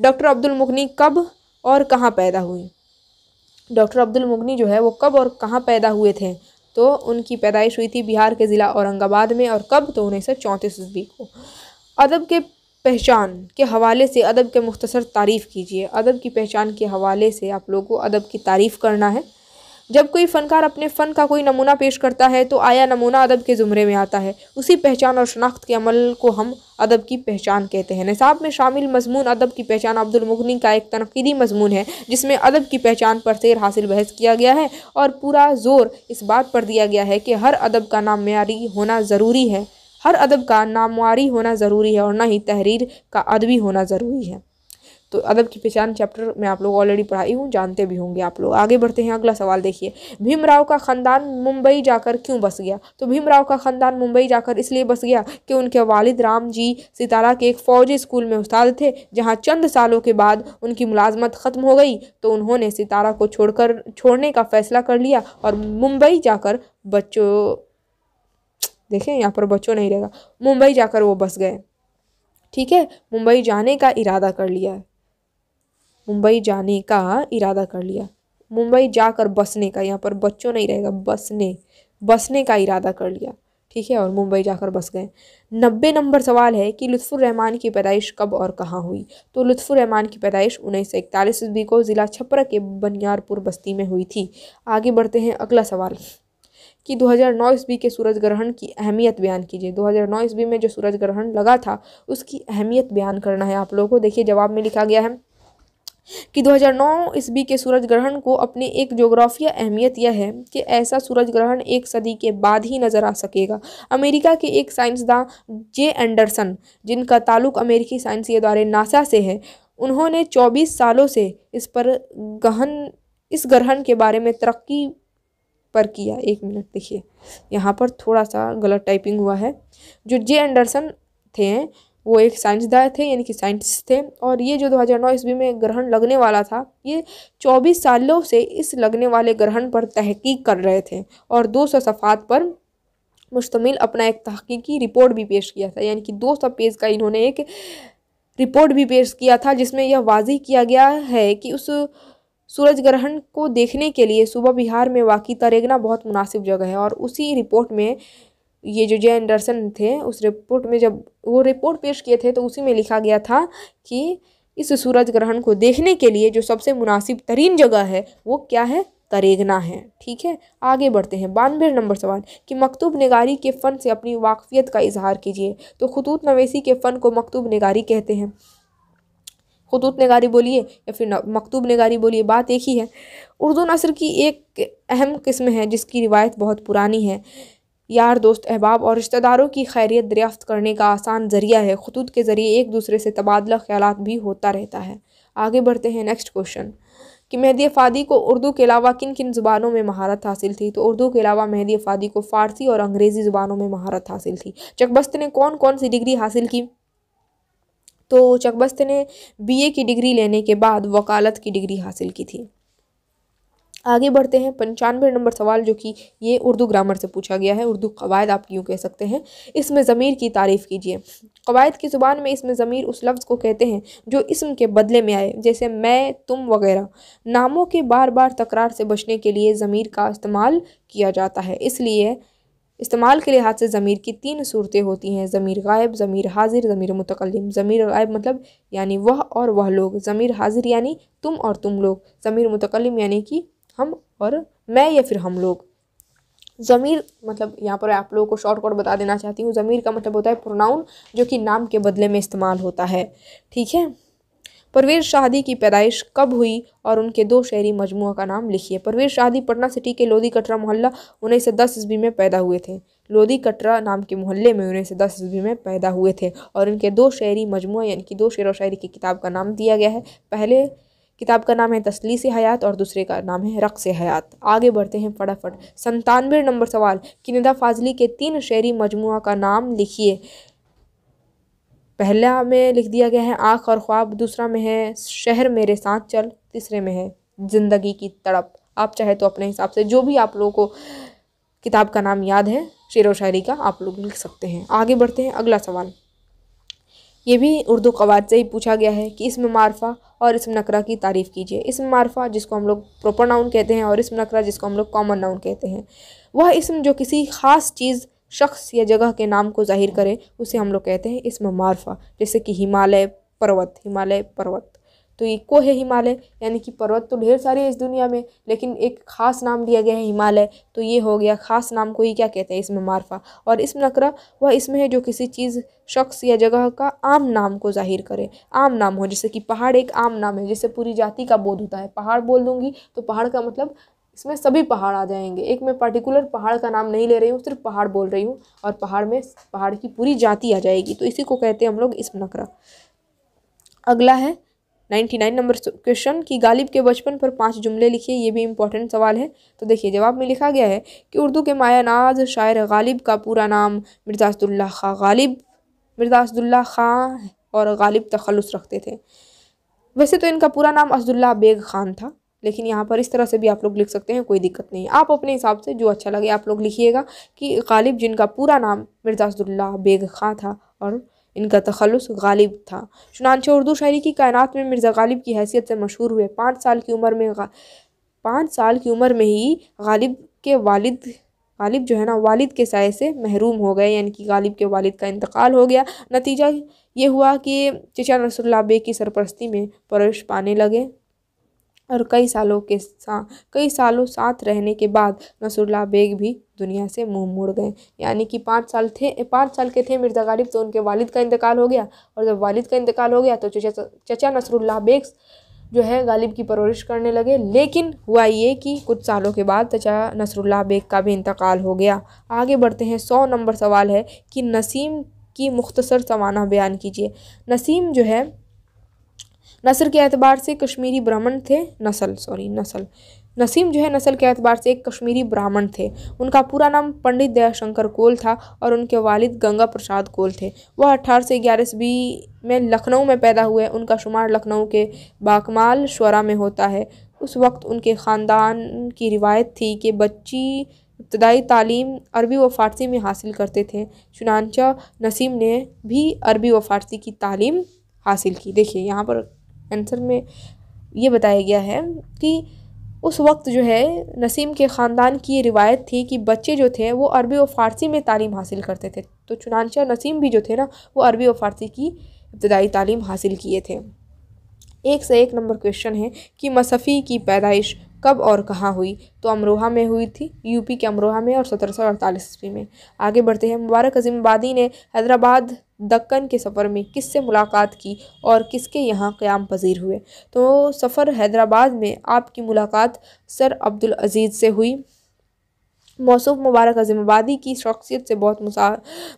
डॉक्टर अब्दुल मुगनी कब और कहाँ पैदा हुए डॉक्टर अब्दुल मुगनी जो है वो कब और कहाँ पैदा हुए थे तो उनकी पैदाइश हुई थी बिहार के ज़िला औरंगाबाद में और कब तो उन्नीस सौ चौंतीस ईस्वी को अदब के पहचान के हवाले से अदब के मुख्तसर तारीफ़ कीजिए अदब की पहचान के हवाले से आप लोगों को अदब की तारीफ़ करना है जब कोई फ़नकार अपने फ़न का कोई नमूना पेश करता है तो आया नमूना अदब के ज़ुमरे में आता है उसी पहचान और शनाख्त के अमल को हम अदब की पहचान कहते हैं निसाब में शामिल मजमून अदब की पहचान अब्दुलमगनी का एक तनकीदी मजमून है जिसमें अदब की पहचान पर सैर हासिल बहस किया गया है और पूरा जोर इस बात पर दिया गया है कि हर अदब का नाम मीरी होना ज़रूरी है हर अदब का नामवारी होना ज़रूरी है और ना ही तहरीर का अदबी होना ज़रूरी है तो अदब की पहचान चैप्टर में आप लोग ऑलरेडी पढ़ाई हूँ जानते भी होंगे आप लोग आगे बढ़ते हैं अगला सवाल देखिए भीमराव का ख़ानदान मुंबई जाकर क्यों बस गया तो भीमराव का ख़ानदान मुंबई जाकर इसलिए बस गया कि उनके वालिद राम जी सितारा के एक फ़ौजी स्कूल में उस्ताद थे जहाँ चंद सालों के बाद उनकी मुलाजमत ख़त्म हो गई तो उन्होंने सितारा को छोड़कर छोड़ने का फ़ैसला कर लिया और मुंबई जाकर बच्चों देखें यहाँ पर बच्चों नहीं रहेगा मुंबई जाकर वो बस गए ठीक है मुंबई जाने का इरादा कर लिया है मुंबई जाने का इरादा कर लिया मुंबई जाकर बसने का यहाँ पर बच्चों नहीं रहेगा बसने बसने का इरादा कर लिया ठीक है और मुंबई जाकर बस गए नब्बे नंबर सवाल है कि रहमान की पैदाइश कब और कहाँ हुई तो रहमान की पैदाइश उन्नीस सौ इकतालीस ईस्वी को ज़िला छपरा के बनियारपुर बस्ती में हुई थी आगे बढ़ते हैं अगला सवाल कि 2009 ईस्वी के सूरज ग्रहण की अहमियत बयान कीजिए 2009 ईस्वी में जो सूरज ग्रहण लगा था उसकी अहमियत बयान करना है आप लोगों को देखिए जवाब में लिखा गया है कि 2009 ईस्वी के सूरज ग्रहण को अपनी एक जोग्राफिया अहमियत यह है कि ऐसा सूरज ग्रहण एक सदी के बाद ही नज़र आ सकेगा अमेरिका के एक साइंसदान जे एंडरसन जिनका ताल्लुक अमेरिकी साइंस अदारे नासा से है उन्होंने 24 सालों से इस पर गहन इस ग्रहण के बारे में तरक्की पर किया एक मिनट देखिए यहाँ पर थोड़ा सा गलत टाइपिंग हुआ है जो जे एंडरसन थे वो एक साइंसदार थे यानी कि साइंटिस्ट थे और ये जो 2009 ईस्वी में ग्रहण लगने वाला था ये 24 सालों से इस लगने वाले ग्रहण पर तहकीक कर रहे थे और दो सौ सफ़ात पर मुश्तमिल अपना एक तहकीकी रिपोर्ट भी पेश किया था यानी कि दो सौ पेज का इन्होंने एक रिपोर्ट भी पेश किया था जिसमें यह वाजी किया गया है कि उस सूरज ग्रहण को देखने के लिए सुबह बिहार में वाकई तरेगना बहुत मुनासिब जगह है और उसी रिपोर्ट में ये जो जे एंडरसन थे उस रिपोर्ट में जब वो रिपोर्ट पेश किए थे तो उसी में लिखा गया था कि इस सूरज ग्रहण को देखने के लिए जो सबसे मुनासिब तरीन जगह है वो क्या है तरेगना है ठीक है आगे बढ़ते हैं बानवे नंबर सवाल कि मकतूब नगारी के फ़न से अपनी वाकफियत का इजहार कीजिए तो खतूत नवेसी के फ़न को मकतूब नगारी कहते हैं खतूत नगारी बोलिए या फिर मकतूब नगारी बोलिए बात एक ही है उर्दू नसर की एक अहम किस्म है जिसकी रिवायत बहुत पुरानी है यार दोस्त अहबाब और रिश्तेदारों की खैरियत दरियाफ्त करने का आसान ज़रिया है खतूत के ज़रिए एक दूसरे से तबादला ख्याल भी होता रहता है आगे बढ़ते हैं नेक्स्ट क्वेश्चन कि मेहदी फ़ादी को उर्दू के अलावा किन किन ज़ुबानों में महारत हासिल थी तो उर्दू के अलावा मेहदी फ़ादी को फ़ारसी और अंग्रेज़ी ज़ुबानों में महारत हासिल थी चकबस्त ने कौन कौन सी डिग्री हासिल की तो चकबस्त ने बीए की डिग्री लेने के बाद वकालत की डिग्री हासिल की थी आगे बढ़ते हैं पंचानवे नंबर सवाल जो कि ये उर्दू ग्रामर से पूछा गया है उर्दू कवायद आप यूँ कह सकते हैं इसमें ज़मीर की तारीफ़ कीजिए कवायद की ज़ुबान में इसमें ज़मीर उस लफ्ज़ को कहते हैं जो इसम के बदले में आए जैसे मैं तुम वगैरह नामों के बार बार तकरार से बचने के लिए ज़मीर का इस्तेमाल किया जाता है इसलिए इस्तेमाल के लिहाज से ज़मीर की तीन सूरतें होती हैं ज़मीर गायब ज़मीर हाजिर ज़मीर मुतकलम ज़मीर गायब मतलब यानी वह और वह लोग ज़मीर हाजिर यानी तुम और तुम लोग ज़मीर मुतकलम यानी कि हम और मैं या फिर हम लोग ज़मीर मतलब यहाँ पर आप लोगों को शॉर्टकट बता देना चाहती हूँ ज़मीर का मतलब होता है प्रोनाउन जो कि नाम के बदले में इस्तेमाल होता है ठीक है परवेज शादी की पैदाइश कब हुई और उनके दो शहरी मजमू का नाम लिखिए परवेज शादी पटना सिटी के लोधी कटरा मोहल्ला उन्नीस सौ दस ईस्वी में पैदा हुए थे लोधी कटरा नाम के मोहल्ले में उन्नीस सौ दस ईस्वी में पैदा हुए थे और इनके दो शहरी मजमू यानी कि दो शेर व शायरी की किताब का नाम दिया गया है पहले किताब का नाम है तसली से हयात और दूसरे का नाम है रक़ से हयात आगे बढ़ते हैं फटाफट संतानवे नंबर सवाल कि निदा फाजली के तीन शहरी मजमु का नाम लिखिए पहला में लिख दिया गया है आँख और ख्वाब दूसरा में है शहर मेरे साथ चल तीसरे में है ज़िंदगी की तड़प आप चाहे तो अपने हिसाब से जो भी आप लोगों को किताब का नाम याद है शेर व शायरी का आप लोग लिख सकते हैं आगे बढ़ते हैं अगला सवाल ये भी उर्दू कवाद से ही पूछा गया है कि इसम मारफ़ा और इसम नकरा की तारीफ़ कीजिए इसम मारफ़ा जिसको हम लोग प्रॉपर नाउन कहते हैं और इसम नकरा जिसको हम लोग कॉमन नाउन कहते हैं वह इसम जो किसी ख़ास चीज़ शख्स या जगह के नाम को जाहिर करे उसे हम लोग कहते हैं इसम मारफ़ा जैसे कि हिमालय पर्वत हिमालय पर्वत तो इको है हिमालय यानी कि पर्वत तो ढेर सारे हैं इस दुनिया में लेकिन एक ख़ास नाम दिया गया है हिमालय तो ये हो गया ख़ास नाम को ही क्या कहते हैं इसमें मारफा और इसम नकरा वह इसमें है जो किसी चीज़ शख्स या जगह का आम नाम को जाहिर करे आम नाम हो जैसे कि पहाड़ एक आम नाम है जैसे पूरी जाति का बोध होता है पहाड़ बोल दूँगी तो पहाड़ का मतलब इसमें सभी पहाड़ आ जाएंगे एक मैं पर्टिकुलर पहाड़ का नाम नहीं ले रही हूँ सिर्फ पहाड़ बोल रही हूँ और पहाड़ में पहाड़ की पूरी जाति आ जाएगी तो इसी को कहते हैं हम लोग इसम नकरा अगला है नाइन्टी नाइन नंबर क्वेश्चन कि गालिब के बचपन पर पांच जुमले लिखिए ये भी इंपॉर्टेंट सवाल है तो देखिए जवाब में लिखा गया है कि उर्दू के माया नाज शायर गालिब का पूरा नाम मिर्जा खां गालिब मिर्जा खां और गालिब तखलुस रखते थे वैसे तो इनका पूरा नाम असदुल्ला बेग खान था लेकिन यहाँ पर इस तरह से भी आप लोग लिख सकते हैं कोई दिक्कत नहीं आप अपने हिसाब से जो अच्छा लगे आप लोग लिखिएगा कि गालिब जिनका पूरा नाम मिर्जा बेग खां था और इनका तखलस गालिब था चुनानचे उर्दू शायरी की कायनात में मिर्ज़ा गालिब की हैसियत से मशहूर हुए पाँच साल की उम्र में पाँच साल की उम्र में ही गालिब के वालिद गालिब जो है ना वालिद के साय से महरूम हो गए यानी कि गालिब के वालिद का इंतकाल हो गया नतीजा ये हुआ कि चचा नसरुल्ला बेग की सरपरस्ती में परवरिश पाने लगे और कई सालों के साथ कई सालों साथ रहने के बाद नसरुल्ला बेग भी दुनिया से मुंह मोड़ गए यानी कि पाँच साल थे पाँच साल के थे मिर्ज़ा गालिब तो उनके वालिद का इंतकाल हो गया और जब वालिद का इंतकाल हो गया तो चचा चचा नसरुल्ला बेग्स जो है गालिब की परवरिश करने लगे लेकिन हुआ ये कि कुछ सालों के बाद चचा नसरुल्ला बेग का भी इंतकाल हो गया आगे बढ़ते हैं सौ नंबर सवाल है कि नसीम की मुख्तसर तवाना बयान कीजिए नसीम जो है नसर के अतबार से कश्मीरी ब्राह्मण थे नसल सॉरी नसल नसीम जो है नस्ल के अतबार से एक कश्मीरी ब्राह्मण थे उनका पूरा नाम पंडित दयाशंकर कोल था और उनके वालिद गंगा प्रसाद कोल थे वह अठारह सौ ग्यारह ईस्वी में लखनऊ में पैदा हुए उनका शुमार लखनऊ के बाकमाल शरा में होता है उस वक्त उनके ख़ानदान की रिवायत थी कि बच्ची इब्तदाई तालीम अरबी व फ़ारसी में हासिल करते थे चुनानचा नसीम ने भी अरबी व फ़ारसी की तालीम हासिल की देखिए यहाँ पर आंसर में ये बताया गया है कि उस वक्त जो है नसीम के ख़ानदान की ये रिवायत थी कि बच्चे जो थे वो अरबी और फ़ारसी में तालीम हासिल करते थे तो चुनानचा नसीम भी जो थे ना वो अरबी और फ़ारसी की इब्तदाई तालीम हासिल किए थे एक से एक नंबर क्वेश्चन है कि मसफ़ी की पैदाइश कब और कहाँ हुई तो अमरोहा में हुई थी यूपी के अमरोहा में और सत्रह सौ अड़तालीस ईस्वी में आगे बढ़ते हैं मुबारक अजीमबादी ने हैदराबाद दक्कन के सफ़र में किससे मुलाकात की और किसके यहाँ क़्याम पजीर हुए तो सफ़र हैदराबाद में आपकी मुलाकात सर अब्दुल अजीज़ से हुई मौसू मुबारक अजीम आबादी की शख्सियत से बहुत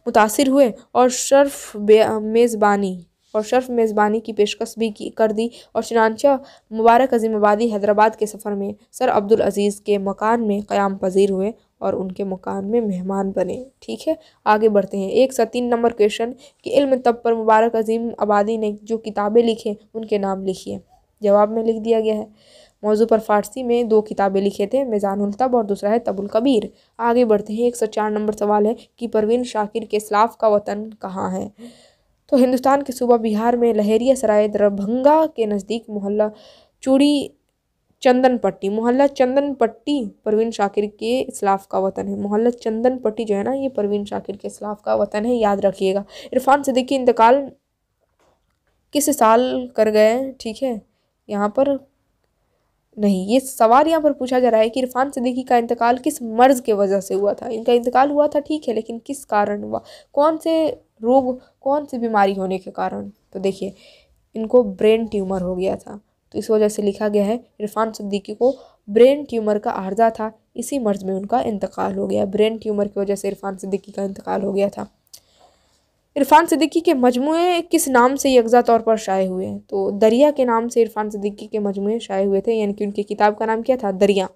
मुतासर हुए और शर्फ मेज़बानी और शर्फ मेज़बानी की पेशकश भी की कर दी और चनानचा मुबारक अजीम आबादी हैदराबाद के सफ़र में सर अब्दुल अज़ीज़ के मकान में क़्याम पजीर हुए और उनके मकान में मेहमान बने ठीक है आगे बढ़ते हैं एक सौ तीन नंबर क्वेश्चन कि इल्म तब पर मुबारक अजीम आबादी ने जो किताबें लिखे उनके नाम लिखिए जवाब में लिख दिया गया है मौजू पर फ़ारसी में दो किताबें लिखे थे मिज़ानुल तब और दूसरा है तबुल कबीर आगे बढ़ते हैं एक सौ चार नंबर सवाल है कि परवीन शाकिर के सलाफ का वतन कहाँ है तो हिंदुस्तान के सूबा बिहार में लहेरिया सराय दरभंगा के नज़दीक मोहल्ला चूड़ी चंदन पट्टी मोहल्ला चंदन पट्टी परवीन शाकिर के इसलाफ का वतन है मोहल्ला चंदन पट्टी जो है ना ये परवीन शाकिर के इसलाफ का वतन है याद रखिएगा इरफान सदीकी इंतकाल किस साल कर गए ठीक है यहाँ पर नहीं ये सवाल यहाँ पर पूछा जा रहा है कि इरफान सदीकी का इंतकाल किस मर्ज़ के वजह से हुआ था इनका इंतकाल हुआ था ठीक है लेकिन किस कारण हुआ कौन से रोग कौन सी बीमारी होने के कारण तो देखिए इनको ब्रेन ट्यूमर हो गया था तो इस वजह से लिखा गया है इरफान सिद्दीकी को ब्रेन ट्यूमर का आर्जा था इसी मर्ज में उनका इंतकाल हो गया ब्रेन ट्यूमर की वजह से इरफान सिद्दीकी का इंतकाल हो गया था इरफान सिद्दीकी के मजमू किस नाम से यकजा तौर पर शाये हुए हैं तो दरिया के नाम से इरफान सिद्दीकी के मजमू शाये हुए थे यानी कि उनकी किताब का नाम क्या था दरिया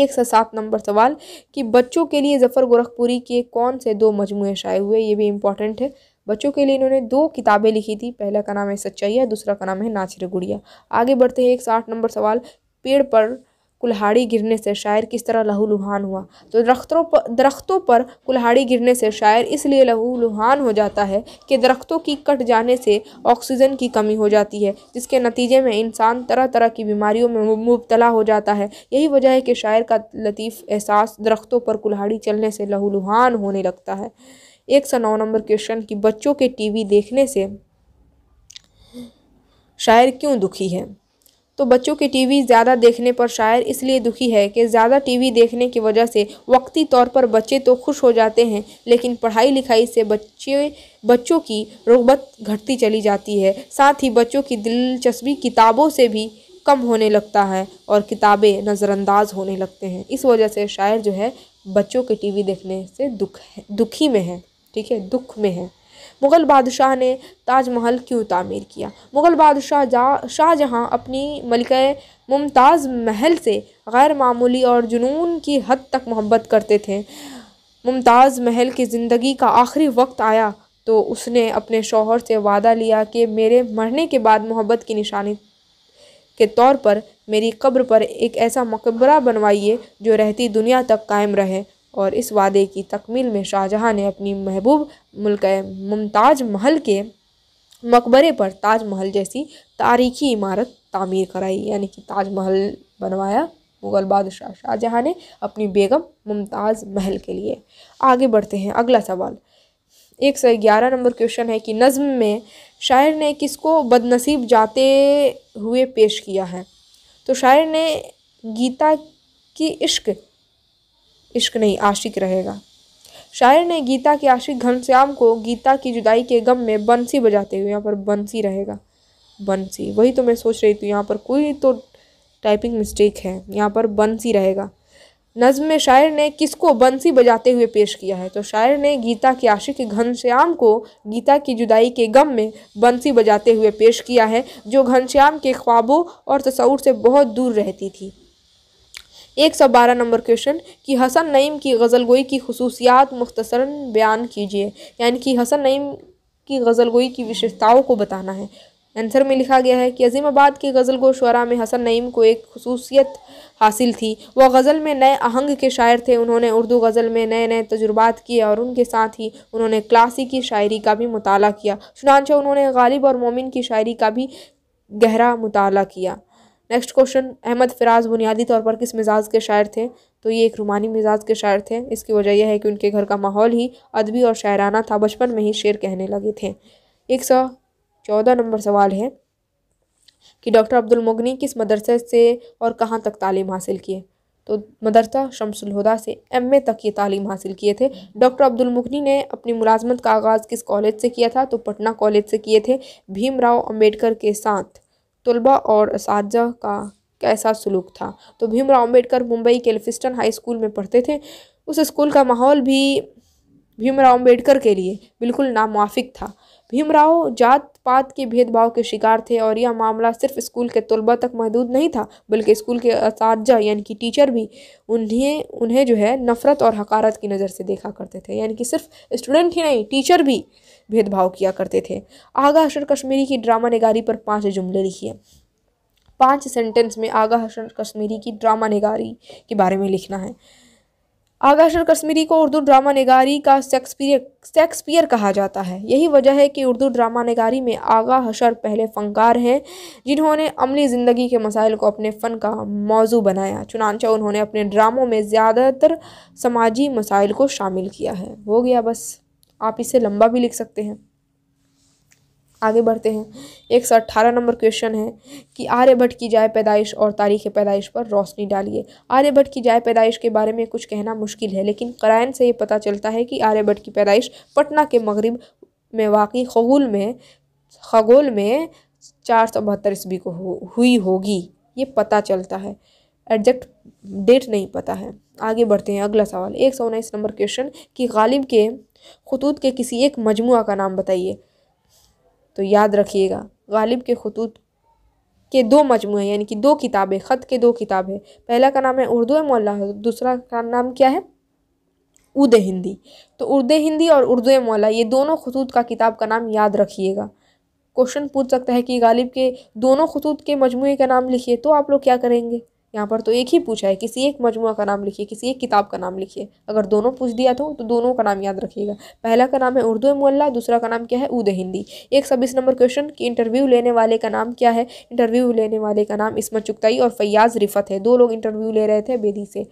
एक से सात नंबर सवाल कि बच्चों के लिए जफ़र गोरखपुरी के कौन से दो मजमू शाये हुए ये भी इम्पॉर्टेंट है बच्चों के लिए इन्होंने दो किताबें लिखी थी पहला का नाम है सच्चाई दूसरा का नाम है रे गुड़िया आगे बढ़ते हैं एक सौ नंबर सवाल पेड़ पर कुल्हाड़ी गिरने से शायर किस तरह लहूलुहान हुआ तो दरख्तों पर दरख्तों पर कुल्हाड़ी गिरने से शायर इसलिए लहूलुहान हो जाता है कि दरख्तों की कट जाने से ऑक्सीजन की कमी हो जाती है जिसके नतीजे में इंसान तरह तरह की बीमारियों में मुबतला हो जाता है यही वजह है कि शायर का लतीफ़ एहसास दरख्तों पर कुल्हाड़ी चलने से लहूलुहान होने लगता है एक सौ नौ नंबर क्वेश्चन कि बच्चों के टीवी देखने से शायर क्यों दुखी है तो बच्चों की टीवी ज़्यादा देखने पर शायर इसलिए दुखी है कि ज़्यादा टीवी देखने की वजह से वक्ती तौर पर बच्चे तो खुश हो जाते हैं लेकिन पढ़ाई लिखाई से बच्चे बच्चों की रुबत घटती चली जाती है साथ ही बच्चों की दिलचस्पी किताबों से भी कम होने लगता है और किताबें नज़रअंदाज होने लगते हैं इस वजह से शायर जो है बच्चों के टीवी देखने से दुख है दुखी में है ठीक है दुख में है मुग़ल बादशाह ने ताजमहल क्यों तामीर किया मुग़ल बादशाह शाहजहाँ अपनी मलिक मुमताज़ महल से गैर मामूली और जुनून की हद तक मोहब्बत करते थे मुमताज़ महल की ज़िंदगी का आखिरी वक्त आया तो उसने अपने शोहर से वादा लिया कि मेरे मरने के बाद मोहब्बत की निशानी के तौर पर मेरी कब्र पर एक ऐसा मकबरा बनवाइए जो रहती दुनिया तक कायम रहे और इस वादे की तकमील में शाहजहाँ ने अपनी महबूब मुल्क मुमताज महल के मकबरे पर ताजमहल जैसी तारीखी इमारत तामीर कराई यानी कि ताजमहल बनवाया मुग़ल बादशाह शाहजहाँ ने अपनी बेगम मुमताज़ महल के लिए आगे बढ़ते हैं अगला सवाल एक सौ ग्यारह नंबर क्वेश्चन है कि नज़म में शायर ने किसको बदनसीब जाते हुए पेश किया है तो शायर ने गीता की इश्क इश्क नहीं आशिक रहेगा शायर ने गीता के आशिक घनश्याम को गीता की जुदाई के गम में बंसी बजाते हुए यहाँ पर बंसी रहेगा बंसी वही तो मैं सोच रही थी यहाँ पर कोई तो टाइपिंग मिस्टेक है यहाँ पर बंसी रहेगा नज्म में शायर ने किसको बंसी बजाते हुए पेश किया है तो शायर ने गीता के आशिक घनश्याम को गीता की जुदाई के गम में बंसी बजाते हुए पेश किया है जो घनश्याम के ख्वाबों और तस्वूर से बहुत दूर रहती थी एक सौ बारह नंबर क्वेश्चन कि हसन नईम की गज़ल गोई की खसूसियात मुख्तसरन बयान कीजिए यानी कि हसन नईम की गज़ल गोई की विशेषताओं को बताना है आंसर में लिखा गया है कि अजीमाबाद के गज़ल गो शुरा में हसन नईम को एक खसूसियत हासिल थी वह गज़ल में नए आहंग के शायर थे उन्होंने उर्दू गज़ल में नए नए तजुर्बात किए और उनके साथ ही उन्होंने क्लासिकी शायरी का भी मुताला किया चुनानचा उन्होंने गालिब और मोमिन की शायरी का भी गहरा मुताला किया नेक्स्ट क्वेश्चन अहमद फ़िराज़ बुनियादी तौर पर किस मिजाज के शायर थे तो ये एक रूमानी मिजाज के शायर थे इसकी वजह यह है कि उनके घर का माहौल ही अदबी और शायराना था बचपन में ही शेर कहने लगे थे एक सौ चौदह नंबर सवाल है कि डॉक्टर अब्दुल मुगनी किस मदरसे से और कहाँ तक तालीम हासिल किए तो मदरसा शमसुलहुदा से एम ए तक ये तालीम हासिल किए थे डॉक्टर अब्दुल मुगनी ने अपनी मुलाजमत का आगाज़ किस कॉलेज से किया था तो पटना कॉलेज से किए थे भीमराव अम्बेडकर के साथ तलबा और इस का कैसा सलूक था तो भीमराव अम्बेडकर मुंबई के एल्फिस्टन हाई स्कूल में पढ़ते थे उस स्कूल का माहौल भी भीमराव अम्बेडकर के लिए बिल्कुल नामवाफिक था भीमराव जात पात के भेदभाव के शिकार थे और यह मामला सिर्फ स्कूल के तलबा तक महदूद नहीं था बल्कि स्कूल के इस यानी कि टीचर भी उन्हें उन्हें जो है नफ़रत और हकारत की नज़र से देखा करते थे यानी कि सिर्फ स्टूडेंट ही नहीं टीचर भी भेदभाव किया करते थे आगा हसन कश्मीरी की ड्रामा निगारी पर पाँच जुमले लिखिए पाँच सेंटेंस में आगा हसन कश्मीरी की ड्रामा निगारी के बारे में लिखना है आगा हसन कश्मीरी को उर्दू ड्रामा निगारी का शेक्सपियर शेक्सपियर कहा जाता है यही वजह है कि उर्दू ड्रामा निगारी में आगा हसर पहले फ़नकार हैं जिन्होंने अमली ज़िंदगी के मसाइल को अपने फ़न का मौजू बनाया चुनानचा उन्होंने अपने ड्रामों में ज़्यादातर समाजी मसाइल को शामिल किया है हो गया बस आप इसे लंबा भी लिख सकते हैं आगे बढ़ते हैं एक सौ अट्ठारह नंबर क्वेश्चन है कि आर्यभट्ट की जाए पैदाइश और तारीख पैदाइश पर रोशनी डालिए आर्यभट्ट की जाए पैदाइश के बारे में कुछ कहना मुश्किल है लेकिन करायन से ये पता चलता है कि आर्यभट्ट की पैदाइश पटना के मगरब में वाकई खगोल में खगोल में चार सौ बहत्तर ईस्वी को हो, हुई होगी ये पता चलता है एग्जैक्ट डेट नहीं पता है आगे बढ़ते हैं अगला सवाल एक सौ उन्नीस नंबर क्वेश्चन कि गालिब के खतूत के किसी एक मजमू का नाम बताइए तो याद रखिएगा गालिब के खतूत के दो मजमू यानी कि दो किताबें ख़त के दो किताबें पहला का नाम है उर्दू मौला दूसरा का नाम क्या है उर्द हिंदी तो उर्द हिंदी और उर्दू मौला ये दोनों खतूत का किताब का नाम याद रखिएगा क्वेश्चन पूछ सकता है कि गालिब के दोनों खतूत के मजमू का नाम लिखिए तो आप लोग क्या करेंगे यहाँ पर तो एक ही पूछा है किसी एक मजमु का नाम लिखिए किसी एक किताब का नाम लिखिए अगर दोनों पूछ दिया तो तो दोनों का नाम याद रखिएगा पहला का नाम है उर्दू मोल्ला दूसरा का नाम क्या है उद हिंदी एक छब्बीस नंबर क्वेश्चन कि इंटरव्यू लेने वाले का नाम क्या है इंटरव्यू लेने वाले का नाम इसमत चुगताई और फैयाज रिफत है दो लोग इंटरव्यू ले रहे थे बेदी से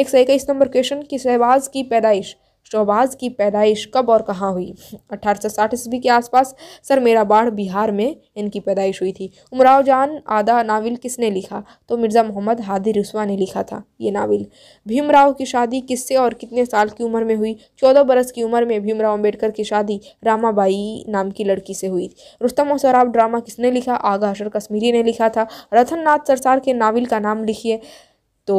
एक सौ इक्कीस नंबर क्वेश्चन कि शहबाज की पैदाइश शहबाज की पैदाइश कब और कहाँ हुई अठारह सौ साठ ईस्वी के आसपास सर मेरा बाढ़ बिहार में इनकी पैदाइश हुई थी उमराव जान आदा नाविल किसने लिखा तो मिर्ज़ा मोहम्मद हादी रसवा ने लिखा था ये नाविल भीमराव की शादी किससे और कितने साल की उम्र में हुई चौदह बरस की उम्र में भीमराव अम्बेडकर की शादी रामाबाई नाम की लड़की से हुई रुस्तम और शराब ड्रामा किसने लिखा आगा अशर कश्मीरी ने लिखा था रतन नाथ सरसार के नाविल का नाम लिखिए तो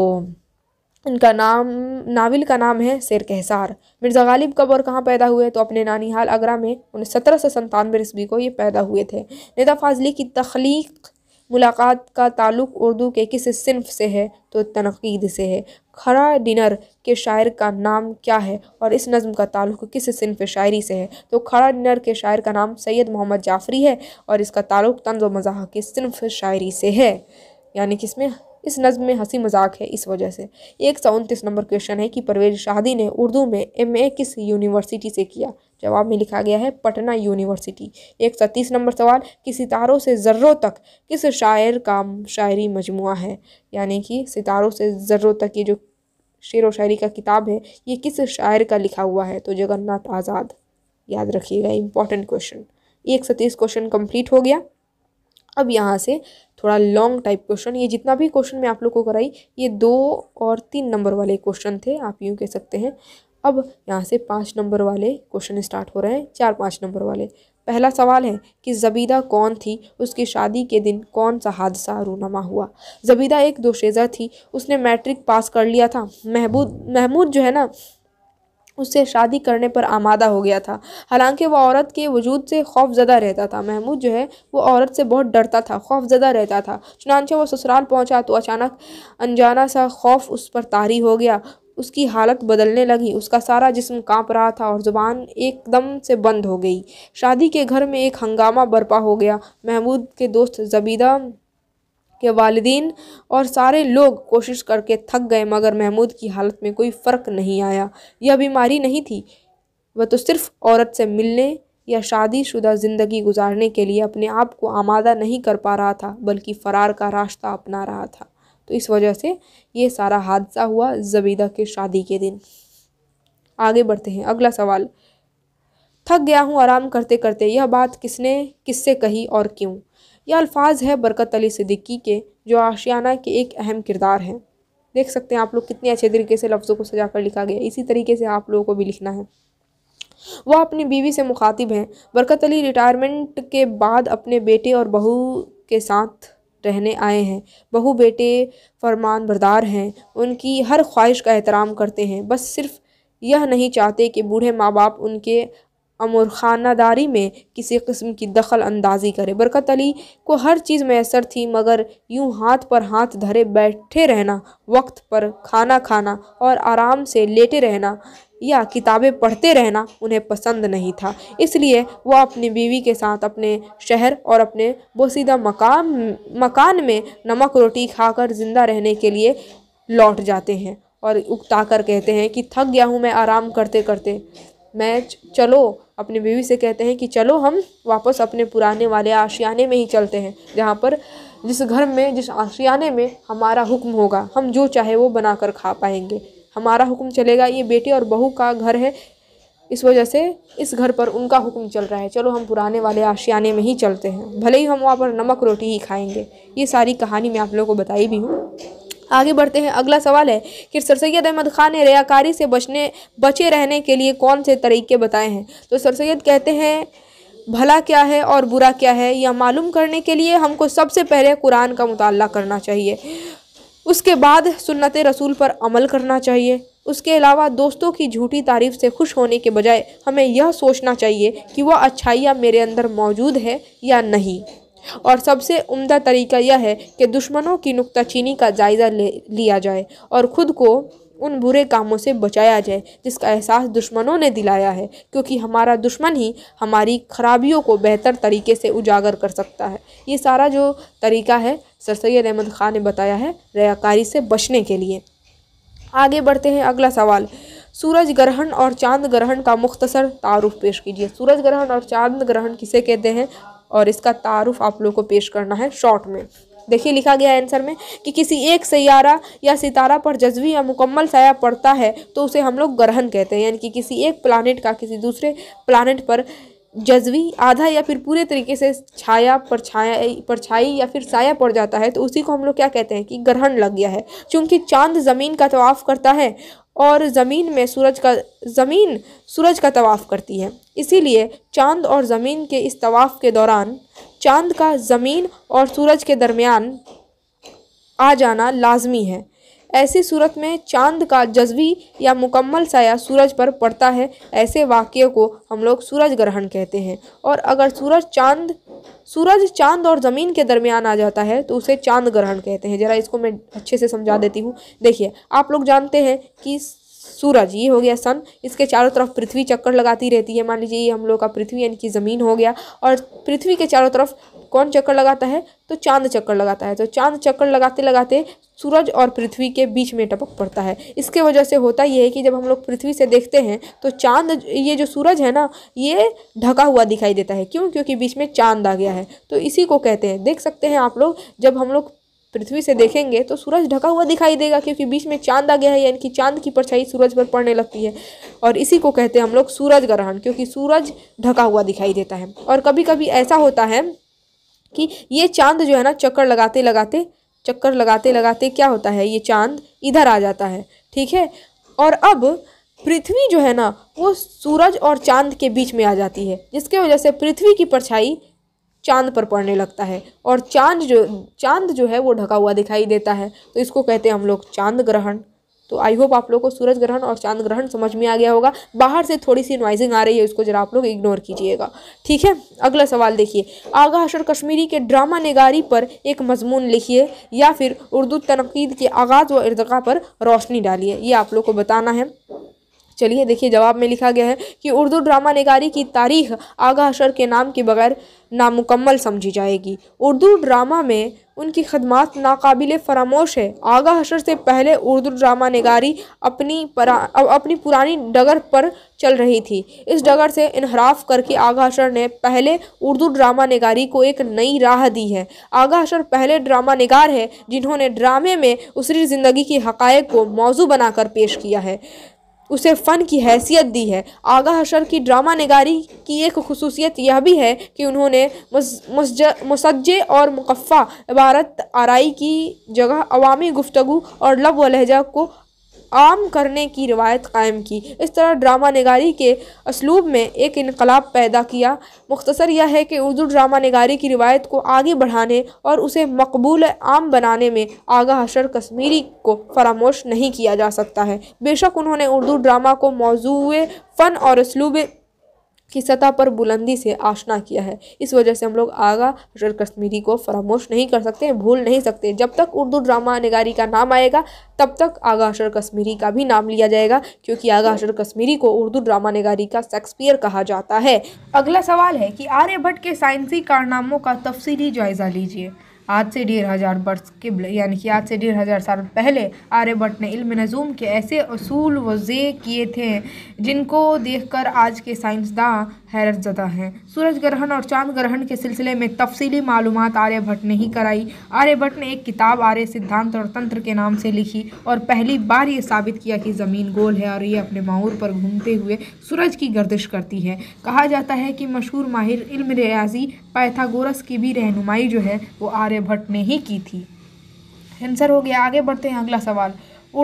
इनका नाम नावल का नाम है शेर कहसार मिर्ज़ा गालिब कब और कहाँ पैदा हुए तो अपने नानीहाल आगरा में उन्हें सत्रह सौ संतानवे ईस्वी को ये पैदा हुए थे नेता फाजली की तख्लीक मुलाकात का ताल्लुक उर्दू के किस सिंफ से है तो तनकीद से है खरा डिनर के शायर का नाम क्या है और इस नज़म का ताल्लुक किस सिंफ शायरी से है तो खरा डिनर के शायर का नाम सैयद मोहम्मद जाफरी है और इसका ताल्लुक तंज व मजाक के सिनफ शायरी से है यानी कि इसमें इस नज़म में हंसी मजाक है इस वजह से एक सौ उनतीस नंबर क्वेश्चन है कि परवेज शादी ने उर्दू में एम ए किस यूनिवर्सिटी से किया जवाब में लिखा गया है पटना यूनिवर्सिटी एक सौ तीस नंबर सवाल कि सितारों से ज़र्रों तक किस शायर का शायरी मजमु है यानी कि सितारों से ज़र्रों तक ये जो शेर व शायरी का किताब है ये किस शायर का लिखा हुआ है तो जगन्नाथ आज़ाद याद रखिएगा इम्पॉर्टेंट क्वेश्चन एक सौ तीस क्वेश्चन कंप्लीट हो गया अब यहाँ से थोड़ा लॉन्ग टाइप क्वेश्चन ये जितना भी क्वेश्चन मैं आप लोग को कराई ये दो और तीन नंबर वाले क्वेश्चन थे आप यूँ कह सकते हैं अब यहाँ से पाँच नंबर वाले क्वेश्चन स्टार्ट हो रहे हैं चार पाँच नंबर वाले पहला सवाल है कि जबीदा कौन थी उसकी शादी के दिन कौन सा हादसा रूनमा हुआ जबीदा एक दोशेज़ा थी उसने मैट्रिक पास कर लिया था महबूद महमूद जो है ना उससे शादी करने पर आमादा हो गया था हालांकि वह औरत के वजूद से खौफ ज़दा रहता था महमूद जो है वो औरत से बहुत डरता था खौफ ज़दा रहता था चुनानचे वह ससुराल पहुंचा तो अचानक अनजाना सा खौफ उस पर तारी हो गया उसकी हालत बदलने लगी उसका सारा जिस्म कांप रहा था और ज़ुबान एकदम से बंद हो गई शादी के घर में एक हंगामा बरपा हो गया महमूद के दोस्त जबीदा के वालदीन और सारे लोग कोशिश करके थक गए मगर महमूद की हालत में कोई फ़र्क नहीं आया यह बीमारी नहीं थी वह तो सिर्फ़ औरत से मिलने या शादीशुदा ज़िंदगी गुजारने के लिए अपने आप को आमादा नहीं कर पा रहा था बल्कि फ़रार का रास्ता अपना रहा था तो इस वजह से ये सारा हादसा हुआ जबीदा के शादी के दिन आगे बढ़ते हैं अगला सवाल थक गया हूँ आराम करते करते यह बात किसने किससे कही और क्यों यह अल्फाज है बरकत अली सिद्दीकी के जो आशियाना के एक अहम किरदार हैं देख सकते हैं आप लोग कितने अच्छे तरीके से लफ्ज़ों को सजा कर लिखा गया इसी तरीके से आप लोगों को भी लिखना है वह अपनी बीवी से मुखातिब हैं बरकत अली रिटायरमेंट के बाद अपने बेटे और बहू के साथ रहने आए हैं बहू बेटे फरमान बरदार हैं उनकी हर ख्वाहिश का एहतराम करते हैं बस सिर्फ यह नहीं चाहते कि बूढ़े माँ बाप उनके अमूर खानादारी में किसी किस्म की दखल अंदाजी करे बरकत अली को हर चीज़ मैसर थी मगर यूं हाथ पर हाथ धरे बैठे रहना वक्त पर खाना खाना और आराम से लेटे रहना या किताबें पढ़ते रहना उन्हें पसंद नहीं था इसलिए वह अपनी बीवी के साथ अपने शहर और अपने बोसीदा मकाम मकान में नमक रोटी खाकर ज़िंदा रहने के लिए लौट जाते हैं और उगता कर कहते हैं कि थक गया हूँ मैं आराम करते करते मैं चलो अपनी बीवी से कहते हैं कि चलो हम वापस अपने पुराने वाले आशियाने में ही चलते हैं जहाँ पर जिस घर में जिस आशियाने में हमारा हुक्म होगा हम जो चाहे वो बना कर खा पाएंगे हमारा हुक्म चलेगा ये बेटे और बहू का घर है इस वजह से इस घर पर उनका हुक्म चल रहा है चलो हम पुराने वाले आशियाने में ही चलते हैं भले ही हम वहाँ पर नमक रोटी ही खाएंगे ये सारी कहानी मैं आप लोगों को बताई भी हूँ आगे बढ़ते हैं अगला सवाल है कि सर सैद अहमद खान ने रयाकारी से बचने बचे रहने के लिए कौन से तरीके बताए हैं तो सर सैद कहते हैं भला क्या है और बुरा क्या है यह मालूम करने के लिए हमको सबसे पहले कुरान का मुताल करना चाहिए उसके बाद सुन्नत रसूल पर अमल करना चाहिए उसके अलावा दोस्तों की झूठी तारीफ से खुश होने के बजाय हमें यह सोचना चाहिए कि वह अच्छाइयाँ मेरे अंदर मौजूद है या नहीं और सबसे उम्दा तरीका यह है कि दुश्मनों की चीनी का जायज़ा ले लिया जाए और ख़ुद को उन बुरे कामों से बचाया जाए जिसका एहसास दुश्मनों ने दिलाया है क्योंकि हमारा दुश्मन ही हमारी खराबियों को बेहतर तरीके से उजागर कर सकता है ये सारा जो तरीका है सर सैद अहमद ख़ान ने बताया है रयाकारी से बचने के लिए आगे बढ़ते हैं अगला सवाल सूरज ग्रहण और चांद ग्रहण का मुख्तसर तारुफ पेश कीजिए सूरज ग्रहण और चांद ग्रहण किसे कहते हैं और इसका तारुफ आप लोग को पेश करना है शॉर्ट में देखिए लिखा गया आंसर में कि किसी एक सैारा या सितारा पर जज्वी या मुकम्मल साया पड़ता है तो उसे हम लोग ग्रहण कहते हैं यानी कि किसी एक प्लानट का किसी दूसरे प्लानट पर जज्वी आधा या फिर पूरे तरीके से छाया परछाया परछाई या फिर साया पड़ जाता है तो उसी को हम लोग क्या कहते हैं कि ग्रहण लग गया है क्योंकि चांद ज़मीन का तवाफ़ करता है और ज़मीन में सूरज का ज़मीन सूरज का तवाफ़ करती है इसीलिए चांद और ज़मीन के इस तवाफ़ के दौरान चांद का ज़मीन और सूरज के दरमियान आ जाना लाजमी है ऐसी सूरत में चांद का जज्वी या मुकम्मल साया सूरज पर पड़ता है ऐसे वाक्य को हम लोग सूरज ग्रहण कहते हैं और अगर सूरज चांद सूरज चांद और ज़मीन के दरमियान आ जाता है तो उसे चांद ग्रहण कहते हैं ज़रा इसको मैं अच्छे से समझा देती हूँ देखिए आप लोग जानते हैं कि सूरज ये हो गया सन इसके चारों तरफ पृथ्वी चक्कर लगाती रहती है मान लीजिए ये हम लोग का पृथ्वी यानी कि ज़मीन हो गया और पृथ्वी के चारों तरफ कौन चक्कर लगाता है तो चांद चक्कर लगाता है तो चांद चक्कर लगाते लगाते सूरज और पृथ्वी के बीच में टपक पड़ता है इसके वजह से होता यह है कि जब हम लोग पृथ्वी से देखते हैं तो चांद ये जो सूरज है ना ये ढका हुआ दिखाई देता है क्यों क्योंकि बीच में चांद आ गया है तो इसी को कहते हैं देख सकते हैं आप लोग जब हम लोग पृथ्वी से देखेंगे तो सूरज ढका हुआ दिखाई देगा क्योंकि बीच में चांद आ गया है यानी कि चांद की परछाई सूरज पर पड़ने लगती है और इसी को कहते हैं हम लोग सूरज ग्रहण क्योंकि सूरज ढका हुआ दिखाई देता है और कभी कभी ऐसा होता है कि ये चांद जो है ना चक्कर लगाते लगाते चक्कर लगाते लगाते क्या होता है ये चांद इधर आ जाता है ठीक है और अब पृथ्वी जो है ना वो सूरज और चांद के बीच में आ जाती है जिसके वजह से पृथ्वी की परछाई चांद पर पड़ने लगता है और चांद जो चांद जो है वो ढका हुआ दिखाई देता है तो इसको कहते हैं हम लोग चांद ग्रहण तो आई होप आप लोग को सूरज ग्रहण और चांद ग्रहण समझ में आ गया होगा बाहर से थोड़ी सी नॉइजिंग आ रही है उसको जरा आप लोग इग्नोर कीजिएगा ठीक है अगला सवाल देखिए आगा अशर कश्मीरी के ड्रामा निगारी पर एक मजमून लिखिए या फिर उर्दू तनकीद के आगाज़ व इर्दगा पर रोशनी डालिए ये आप लोग को बताना है चलिए देखिए जवाब में लिखा गया है कि उर्दू ड्रामा निगारी की तारीख आगा अशर के नाम के बगैर नामुकम्मल समझी जाएगी उर्दू ड्रामा में उनकी खदमात नाकबिल फरामोश है आगा अशर से पहले उर्दू ड्रामा निगारी अपनी परा अपनी पुरानी डगर पर चल रही थी इस डगर से इनहराफ करके आगा अशर ने पहले उर्दू ड्रामा निगारी को एक नई राह दी है आगा अशर पहले ड्रामा निगार है जिन्होंने ड्रामे में उसरी ज़िंदगी की हक़ को मौजू बनाकर पेश किया है उसे फ़न की हैसियत दी है आगा हशर की ड्रामा नगारी की एक खसूसियत यह भी है कि उन्होंने मुसज और मुकफ़ा इबारत आरई की जगह अवामी गुफ्तु और लब व लहजा को आम करने की रवायत कायम की इस तरह ड्रामा नगारी के असलूब में एक इनकलाब पैदा किया मुख्तसर यह है कि उर्दू ड्रामा नगारी की रवायत को आगे बढ़ाने और उसे मकबूल आम बनाने में आगा हशर कश्मीरी को फरामोश नहीं किया जा सकता है बेशक उन्होंने उर्दू ड्रामा को मौजू फ़न और इसलूब की सतह पर बुलंदी से आशना किया है इस वजह से हम लोग आगा हजर कश्मीरी को फरामोश नहीं कर सकते भूल नहीं सकते जब तक उर्दू ड्रामा निगारी का नाम आएगा तब तक आगा हजर कश्मीरी का भी नाम लिया जाएगा क्योंकि आगा हजर कश्मीरी को उर्दू ड्रामा निगारी का शेक्सपियर कहा जाता है अगला सवाल है कि आर्यभट्ट के साइंसी कारनामों का तफसीली जायजा लीजिए आज से डेढ़ हज़ार वर्ष किबल यानी कि आज से डेढ़ हज़ार साल पहले आर्यभट्ट ने इल्म नजूम के ऐसे असूल वज़े किए थे जिनको देखकर आज के साइंसदान हैरत ज़दा हैं सूरज ग्रहण और चांद ग्रहण के सिलसिले में तफसीली मालूम आर्यभट्ट ने ही कराई आर्यभट्ट ने एक किताब आर्य सिद्धांत और तंत्र के नाम से लिखी और पहली बार ये साबित किया कि ज़मीन गोल है और ये अपने माहौर पर घूमते हुए सूरज की गर्दिश करती है कहा जाता है कि मशहूर माहिर इल्म रियाजी पैथागोरस की भी रहनुमाई जो है वो आर्यभट्ट ने ही की थी आंसर हो गया आगे बढ़ते हैं अगला सवाल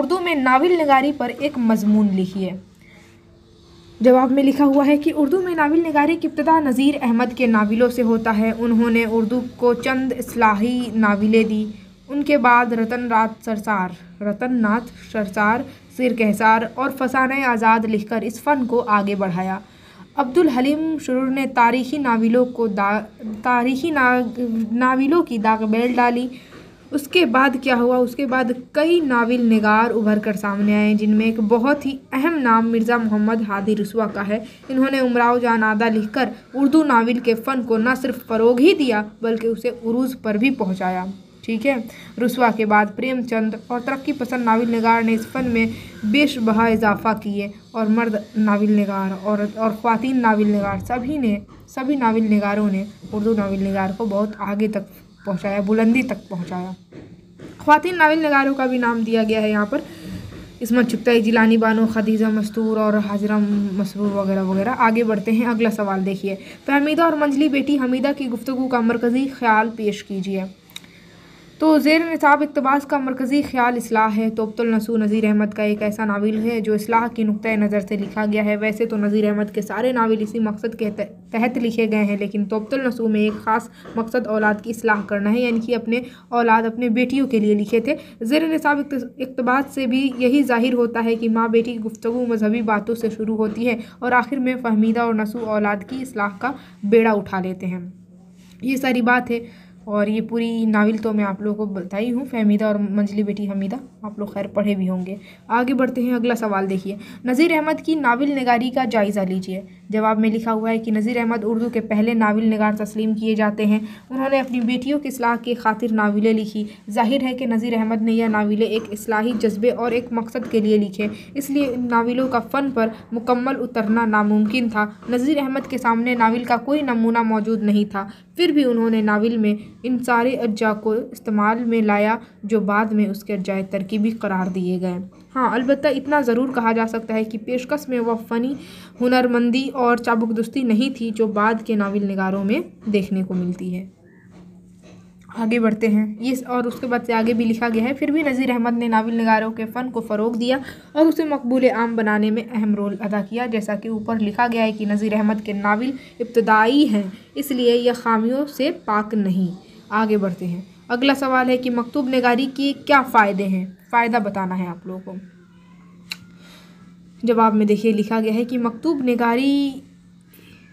उर्दू में नाविल नगारी पर एक मजमून लिखी है जवाब में लिखा हुआ है कि उर्दू में नावल नगारी की इब्तदा नज़ीर अहमद के नावलों से होता है उन्होंने उर्दू को चंद असलाही नावलें दी उनके बाद रतन रात सरसार रतन नाथ सरसार सिर कहसार और फसान आज़ाद लिखकर इस फ़न को आगे बढ़ाया अब्दुल हलीम शुरू ने तारीखी नावलों को दा तारीखी ना, नाविलों की दाग बैल डाली उसके बाद क्या हुआ उसके बाद कई नाविल नगार उभर कर सामने आए जिनमें एक बहुत ही अहम नाम मिर्ज़ा मोहम्मद हादी रसुआ का है इन्होंने उमराव जान आदा लिखकर उर्दू नाविल के फ़न को न सिर्फ फ़रोग ही दिया बल्कि उसे उरूज पर भी पहुँचाया ठीक है रसुआ के बाद प्रेमचंद और तरक्की पसंद नाविल नगार ने इस फन में बेश बहा इजाफा किए और मर्द नाविल नगार और, और ख़वान नाविल नगार सभी ने सभी नाविल नगारों ने उर्दू नाविल नगार को बहुत आगे तक पहुँचाया बुलंदी तक पहुँचाया खातिन नावल नगारों का भी नाम दिया गया है यहाँ पर इसमें चुपताई जिलानी बानो खदीजा मस्तूर और हाजरा मसरूर वगैरह वगैरह आगे बढ़ते हैं अगला सवाल देखिए फहमीदा और मंजली बेटी हमीदा की गुफ्तु का मरकज़ी ख्याल पेश कीजिए तो जेर नसाब इकतबास का मरकज़ी ख्याल असलाह है तोबतुलनसू नज़ीर अहमद का एक ऐसा नावल है जो असलाह की नुक़ नज़र से लिखा गया है वैसे तो नज़ीर अहमद के सारे नावल इसी मकसद के तहत लिखे गए हैं लेकिन तोबतुलनसू में एक ख़ास मकसद औलाद की असलाह करना है यानी कि अपने औलाद अपने बेटियों के लिए लिखे थे जेर नसाब इकतबास से भी यही जाहिर होता है कि माँ बेटी की गुफ्तु मजहबी बातों से शुरू होती है और आखिर में फहमीदा और नसू औलाद की असलाह का बेड़ा उठा लेते हैं ये सारी बात है और ये पूरी नावल तो मैं आप लोगों को बताई हूँ फहमीदा और मंजली बेटी हमीदा आप लोग खैर पढ़े भी होंगे आगे बढ़ते हैं अगला सवाल देखिए नज़ीर अहमद की नावल नगारी का जायज़ा लीजिए जवाब में लिखा हुआ है कि नज़ीर अहमद उर्दू के पहले नावल नगार तस्लीम किए जाते हैं उन्होंने अपनी बेटियों की सलाह की खातिर नावलें लिखी जाहिर है कि नज़ीर अहमद ने यह नावलें एक असलाही जज्बे और एक मकसद के लिए लिखे इसलिए इन नावलों का फ़न पर मुकम्मल उतरना नामुमकिन था नज़ीर अहमद के सामने नावल का कोई नमूना मौजूद नहीं था फिर भी उन्होंने नावल में इन सारे अज्जा को इस्तेमाल में लाया जो बाद में उसके अज्जाए तरकीबी करार दिए गए हाँ अलबत् इतना ज़रूर कहा जा सकता है कि पेशकश में वह फ़नी हुनरमंदी और चाबुकदस्ती नहीं थी जो बाद के नावल नगारों में देखने को मिलती है आगे बढ़ते हैं ये और उसके बाद से आगे भी लिखा गया है फिर भी नज़ीर अहमद ने नावल नगारों के फ़न को फ़रोग दिया और उसे मकबूल आम बनाने में अहम रोल अदा किया जैसा कि ऊपर लिखा गया है कि नज़ीर अहमद के नावल इब्तदाई हैं इसलिए यह खामियों से पाक नहीं आगे बढ़ते हैं अगला सवाल है कि मकतूब नगारी के क्या फ़ायदे हैं फ़ायदा बताना है आप लोगों को जवाब में देखिए लिखा गया है कि मकतूब नगारी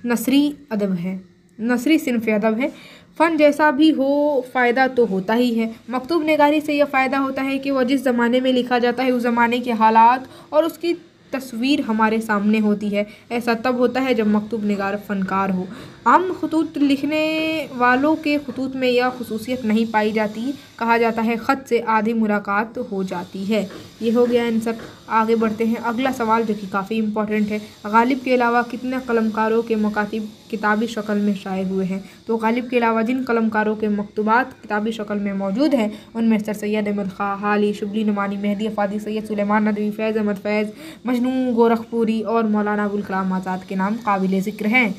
नसरी अदब है नसरी सिनफ अदब है फ़न जैसा भी हो फ़ायदा तो होता ही है मकतूब नगारी से यह फ़ायदा होता है कि वह जिस ज़माने में लिखा जाता है उस ज़माने के हालात और उसकी तस्वीर हमारे सामने होती है ऐसा तब होता है जब मकतूब नगार फ़नकार हो आम खतूत लिखने वालों के खतूत में यह खसूसियत नहीं पाई जाती कहा जाता है ख़त से आधी मुलाकात हो जाती है ये हो गया इन सब आगे बढ़ते हैं अगला सवाल जो कि काफ़ी इंपॉर्टेंट है गालिब के अलावा कितने कलमकारों के मकातब किताबी शक्ल में शाये हुए हैं तो गालिब के अलावा जिन कलमकारों के मकतूबात किताबी शक्ल में मौजूद हैं उनमें सर सैद अहमद खा हाली शुबली नुमानी मेहदी फादी सैद सलेमान नदवी फैज़ अहमद फैज़ मजनू गोरखपुरी और मौलाना अबुल कलाम आज़ाद के नाम काबिल ज़िक्र हैं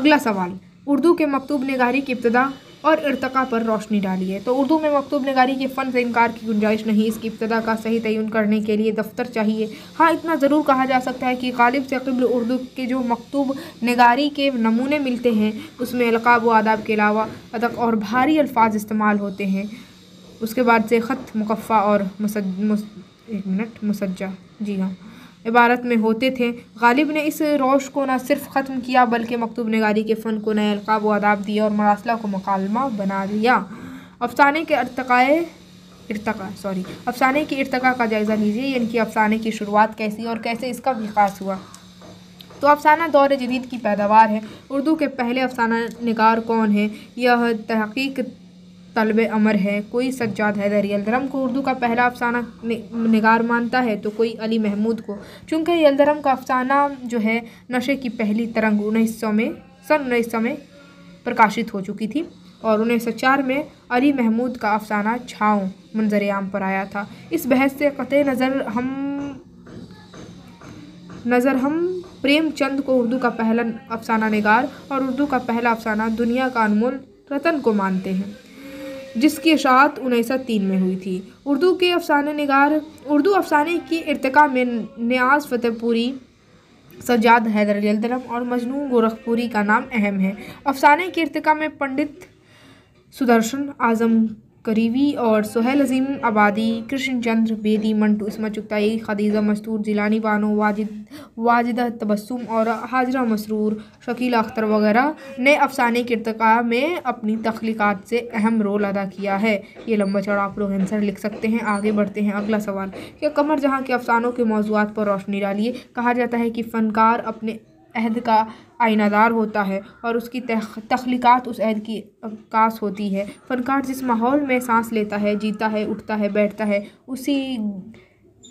अगला सवाल उर्दू के मकतूब नगारी की इब्तदा और इरतका पर रोशनी डाली है तो उर्दू में मकतूब नगारी के फ़न से इनकार की गुंजाइश नहीं इसकी इब्तदा का सही तयन करने के लिए दफ्तर चाहिए हाँ इतना ज़रूर कहा जा सकता है कि गालिब से कबल उर्दू के जो मकतूब नगारी के नमूने मिलते हैं उसमें अलकाब व आदाब के अलावा अदक और भारी अल्फाज इस्तेमाल होते हैं उसके बाद से ख़त मुकफ़ा और मुसद मुस, एक मिनट मुसज्जा जी हाँ इबारत में होते थे गालिब ने इस रोश को न सिर्फ ख़त्म किया बल्कि मकतूब नगारी के फ़न को नए अलकाब व आदाब दिया और मरासला को मकालमा बना लिया अफसाने के अरतकाए इरतका सॉरी अफसाने की इरतका का जायज़ा लीजिए इनकी अफसाने की शुरुआत कैसी और कैसे इसका विकास हुआ तो अफसाना दौर जदीद की पैदावार है उर्दू के पहले अफसाना नगार कौन है यह तहकीक तलब अमर है कोई सज्जाद हैदरी यलधरम को उर्दू का पहला अफसाना नि, निगार मानता है तो कोई अली महमूद को चूँकि यलधरम का अफसाना जो है नशे की पहली तरंग उन्नीस सौ में सन उन्नीस सौ में प्रकाशित हो चुकी थी और उन्नीस सौ चार में अली महमूद का अफसाना छाँव मंजर आम पर आया था इस बहस से कत नज़र हम नज़र हम प्रेमचंद को उर्दू का पहला अफसाना निगार और उर्दू का पहला अफसाना दुनिया का अनमोल रतन को मानते हैं जिसकी अशात उन्नीस तीन में हुई थी उर्दू के अफसाने नगार उर्दू अफसाने की इरतका में न्याज फतेहपुरी सजाद हैदर अली और मजनू गोरखपुरी का नाम अहम है अफसाने के इरतका में पंडित सुदर्शन आजम करीवी और सोहेल अजीम आबादी कृष्ण चंद्र बेदी मंटू इसमा चुगताई खदीज़ा मस्तूर जिलानी बानो वाजिद वाजिद तबस्सुम और हाजरा मसरूर शकील अख्तर वगैरह ने अफसाने के इरतका में अपनी तख्लीक़ात से अहम रोल अदा किया है ये लम्बा चौड़ा आप लोग आंसर लिख सकते हैं आगे बढ़ते हैं अगला सवाल क्या कमर जहाँ के अफसानों के मौजूद पर रोशनी डालिए कहा जाता है कि फ़नकार अपने अहद का आइनादार होता है और उसकी तख्लीक़ात उस अहद की अक्कास होती है फ़नकार जिस माहौल में सांस लेता है जीता है उठता है बैठता है उसी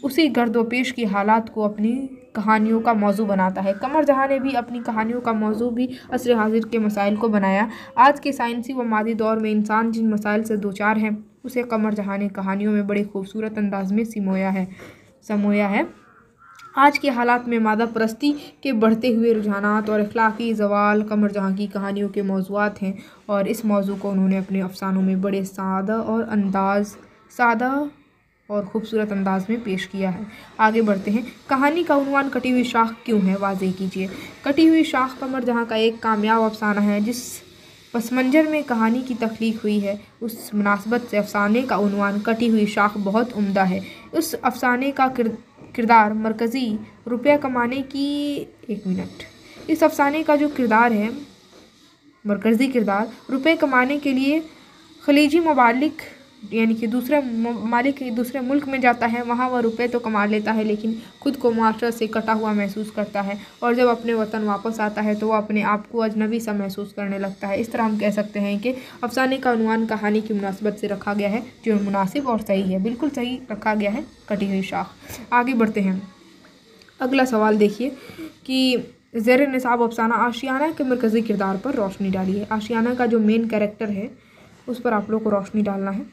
उसी गर्दो पेश की हालात को अपनी कहानियों का मौजू बनाता है कमर जहाँ ने भी अपनी कहानियों का मौजू भी असर हाजिर के मसाइल को बनाया आज के साइंसी व मादी दौर में इंसान जिन मसाइल से दो चार हैं उसे कमर जहाँ ने कहानियों में बड़े खूबसूरत अंदाज में सिमोया है समोया है आज के हालात में मादा परस्ती के बढ़ते हुए रुझाना और अखलाकी जवाल कमर जहाँ की कहानियों के मौजूद हैं और इस मौजू को उन्होंने अपने अफसानों में बड़े सादा और अंदाज सादा और ख़ूबसूरत अंदाज में पेश किया है आगे बढ़ते हैं कहानी का उनवान कटी हुई शाख क्यों है वाज कीजिए कटी हुई शाख कमर जहाँ का एक कामयाब अफसाना है जिस पस मंजर में कहानी की तख्लीक हुई है उस मुनासबत से अफसाने का उनवान कटी हुई शाख बहुत उम्दा है उस अफसाने का किरदार मरकज़ी रुपया कमाने की एक मिनट इस अफसाने का जो किरदार है मरकज़ी किरदार रुपये कमाने के लिए खलीजी ममालिक यानी कि दूसरे मालिक दूसरे मुल्क में जाता है वहाँ वह रुपए तो कमा लेता है लेकिन खुद को मास्टर से कटा हुआ महसूस करता है और जब अपने वतन वापस आता है तो वह अपने आप को अजनबी सा महसूस करने लगता है इस तरह हम कह सकते हैं कि अफसाने का अनुमान कहानी की मुनासबत से रखा गया है जो मुनासिब और सही है बिल्कुल सही रखा गया है कटी हुई शाख आगे बढ़ते हैं अगला सवाल देखिए कि ज़ैर नसाब अफसाना आशियाना के मरकज़ी किरदार पर रोशनी डाली है आशियाना का जो मेन कैरेक्टर है उस पर आप लोग को रोशनी डालना है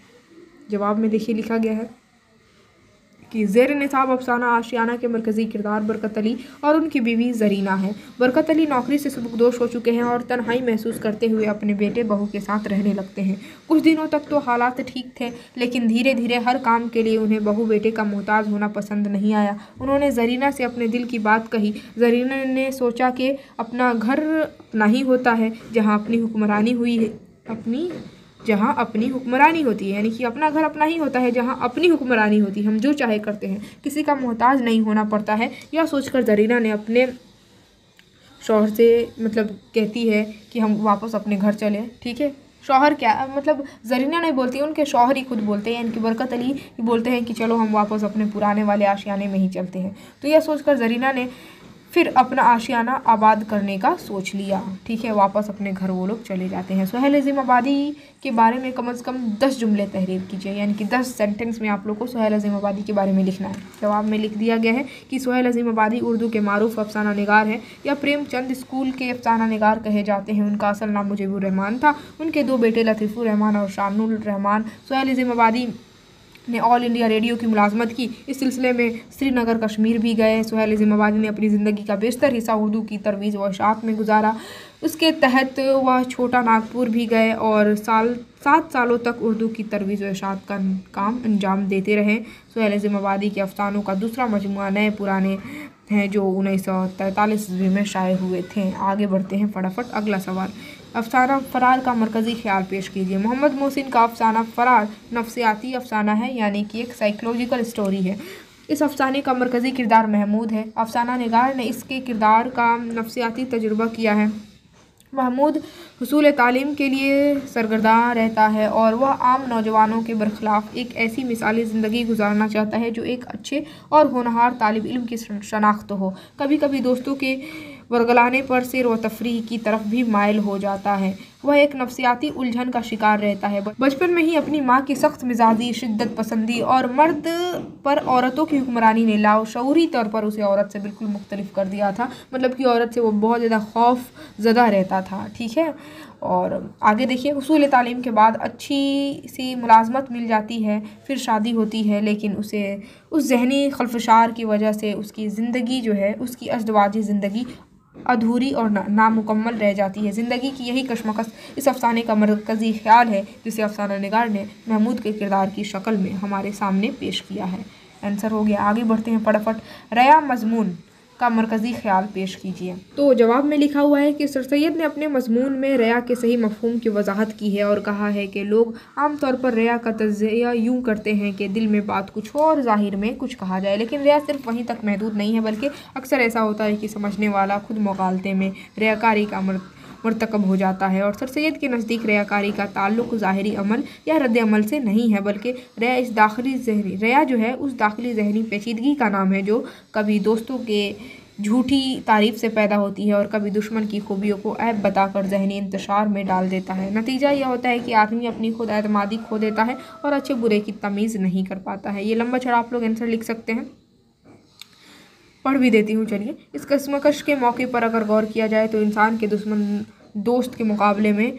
जवाब में देखिए लिखा गया है कि जेर नसाब अफसाना आशियाना के मरकज़ी किरदार बरकत अली और उनकी बीवी जरीना है बरकत अली नौकरी से सबकदोश हो चुके हैं और तन्हाई महसूस करते हुए अपने बेटे बहू के साथ रहने लगते हैं कुछ दिनों तक तो हालात ठीक थे लेकिन धीरे धीरे हर काम के लिए उन्हें बहू बेटे का मोहताज होना पसंद नहीं आया उन्होंने जरीना से अपने दिल की बात कही जरीना ने सोचा कि अपना घर अपना ही होता है जहाँ अपनी हुक्मरानी हुई है अपनी जहाँ अपनी हुक्मरानी होती है यानी कि अपना घर अपना ही होता है जहाँ अपनी हुक्मरानी होती है हम जो चाहे करते हैं किसी का मोहताज नहीं होना पड़ता है यह सोचकर जरीना ने अपने शौहर से मतलब कहती है कि हम वापस अपने घर चले ठीक है शौहर क्या मतलब जरीना नहीं बोलती उनके शौहर ही खुद बोलते हैं इनकी बरकत अली बोलते हैं कि चलो हम वापस अपने पुराने वाले आशियाने में ही चलते हैं तो यह सोचकर जरीना ने फिर अपना आशियाना आबाद करने का सोच लिया ठीक है वापस अपने घर वो लोग चले जाते हैं सोहेल अजीम आबादी के बारे में कम अज़ कम दस जुमले तहरीर कीजिए यानी कि दस सेंटेंस में आप लोग को सोहेल अजीम आबादी के बारे में लिखना है जवाब में लिख दिया गया है कि सोहेल अजीम आबादी उर्दू के मरूफ अफसाना नगार हैं या प्रेमचंद स्कूल के अफसाना नगार कहे जाते हैं उनका असल नाम मुजीबुर था उनके दो बेटे लतीफ़ुररहमान और शानुल सोहेल अजीम आबादी ने ऑल इंडिया रेडियो की मुलाजमत की इस सिलसिले में श्रीनगर कश्मीर भी गए सुहेल जिम्मेवादी ने अपनी ज़िंदगी का बेशतर हिस्सा उर्दू की तरवीज व शाख में गुजारा उसके तहत वह छोटा नागपुर भी गए और साल सात सालों तक उर्दू की तरवीज व शात का काम अंजाम देते रहे सुहेल जिम्मेवादी के अफसानों का दूसरा मजमु नए पुराने हैं जो उन्नीस सौ तैंतालीस ईस्वी में शाये हुए थे आगे बढ़ते हैं फटाफट अगला सवाल अफसाना फ़रार का मरकज़ी ख्याल पेश कीजिए मोहम्मद मोहसिन का अफसाना फ़रार नफसियाती अफसाना है यानी कि एक साइकोलॉजिकल स्टोरी है इस अफसाने का मरकज़ी किरदार महमूद है अफसाना नगार ने इसके किरदार का नफसियाती तजुर्बा किया है महमूद हसूल तालीम के लिए सरगर्दा रहता है और वह आम नौजवानों के बरखिलाफ़ एक ऐसी मिसाली ज़िंदगी गुजारना चाहता है जो एक अच्छे और होनहार तालब इलम की शनाख्त हो कभी कभी दोस्तों के वर्गलाने पर सिर व तफरी की तरफ भी मायल हो जाता है वह एक नफसियाती उलझन का शिकार रहता है बचपन में ही अपनी माँ की सख्त मिजाजी शिद्दत पसंदी और मर्द पर औरतों की हुक्मरानी ने लाओ शौरी तौर पर उसे औरत से बिल्कुल मुख्तलिफ कर दिया था मतलब कि औरत से वो बहुत ज़्यादा खौफ ज़दा रहता था ठीक है और आगे देखिए उसूल तालीम के बाद अच्छी सी मुलाजमत मिल जाती है फिर शादी होती है लेकिन उसे उस जहनी खलफशार की वजह से उसकी ज़िंदगी जो है उसकी अजदवाजी ज़िंदगी अधूरी और ना, नामुकम्मल रह जाती है ज़िंदगी की यही कशमकश इस अफसाने का मरकज़ी ख्याल है जिसे अफसाना नगार ने महमूद के किरदार की शक्ल में हमारे सामने पेश किया है आंसर हो गया आगे बढ़ते हैं फटाफट रया मजमून का मरकज़ी ख्याल पेश कीजिए तो जवाब में लिखा हुआ है कि सर सैद ने अपने मजमून में रया के सही मफहम की वजाहत की है और कहा है कि लोग आमतौर पर रया का तजिया यूँ करते हैं कि दिल में बात कुछ हो और ज़ाहिर में कुछ कहा जाए लेकिन रया सिर्फ वहीं तक महदूद नहीं है बल्कि अक्सर ऐसा होता है कि समझने वाला खुद मगालते में रयाकारी का मर मरतकब हो जाता है और सर सैद के नज़दीक रयाकारी का ताल्लुक ज़ाहरी अमल या रद्द अमल से नहीं है बल्कि रया इस दाखिली जहरी रया जो है उस दाखिली जहनी पेचीदगी का नाम है जो कभी दोस्तों के झूठी तारीफ से पैदा होती है और कभी दुश्मन की खूबियों को ऐप बताकर जहनी इंतशार में डाल देता है नतीजा यह होता है कि आदमी अपनी खुद अतमादी खो देता है और अच्छे बुरे की तमीज़ नहीं कर पाता है ये लंबा चढ़ा आप लोग आंसर लिख सकते हैं पढ़ भी देती हूँ चलिए इस कश्मकश के मौके पर अगर गौर किया जाए तो इंसान के दुश्मन दोस्त के मुकाबले में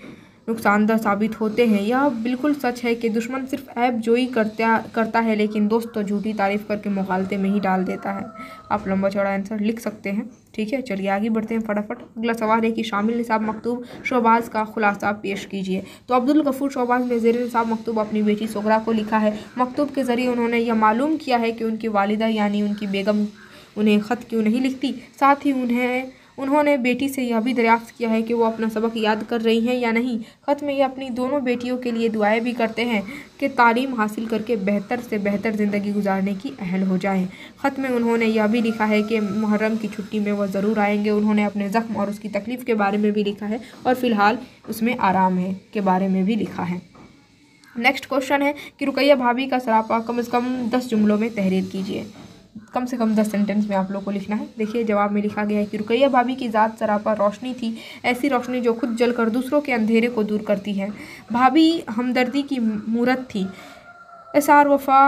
नुकसानदार साबित होते हैं यह बिल्कुल सच है कि दुश्मन सिर्फ ऐप जो ही करता करता है लेकिन दोस्त तो झूठी तारीफ करके मुखालते में ही डाल देता है आप लंबा चौड़ा आंसर लिख सकते हैं ठीक है चलिए आगे बढ़ते हैं फटाफट अगला सवाल है कि शामिल निसाब मकतूब शोबाज का खुलासा पेश कीजिए तो अब्दुल गफूर शोबाज ने जेर निसाब मकतूब अपनी बेटी सोगरा को लिखा है मकतूब के ज़रिए उन्होंने यह मालूम किया है कि उनकी वालदा यानी उनकी बेगम उन्हें ख़त क्यों नहीं लिखती साथ ही उन्हें उन्होंने बेटी से यह भी दरियाफ्त किया है कि वो अपना सबक याद कर रही हैं या नहीं ख़त में ये अपनी दोनों बेटियों के लिए दुआएं भी करते हैं कि तालीम हासिल करके बेहतर से बेहतर ज़िंदगी गुजारने की अहल हो जाए ख़त में उन्होंने यह भी लिखा है कि मुहर्रम की छुट्टी में वह ज़रूर आएंगे उन्होंने अपने ज़ख्म और उसकी तकलीफ़ के बारे में भी लिखा है और फ़िलहाल उसमें आराम है के बारे में भी लिखा है नेक्स्ट क्वेश्चन है कि रुकैया भाभी का सरापा कम से कम दस जुमलों में तहरीर कीजिए कम से कम दस सेंटेंस में आप लोग को लिखना है देखिए जवाब में लिखा गया है कि रुकैया भाभी की ज़ात सरापा रोशनी थी ऐसी रोशनी जो खुद जलकर दूसरों के अंधेरे को दूर करती है भाभी हमदर्दी की मूर्त थी एसार वफा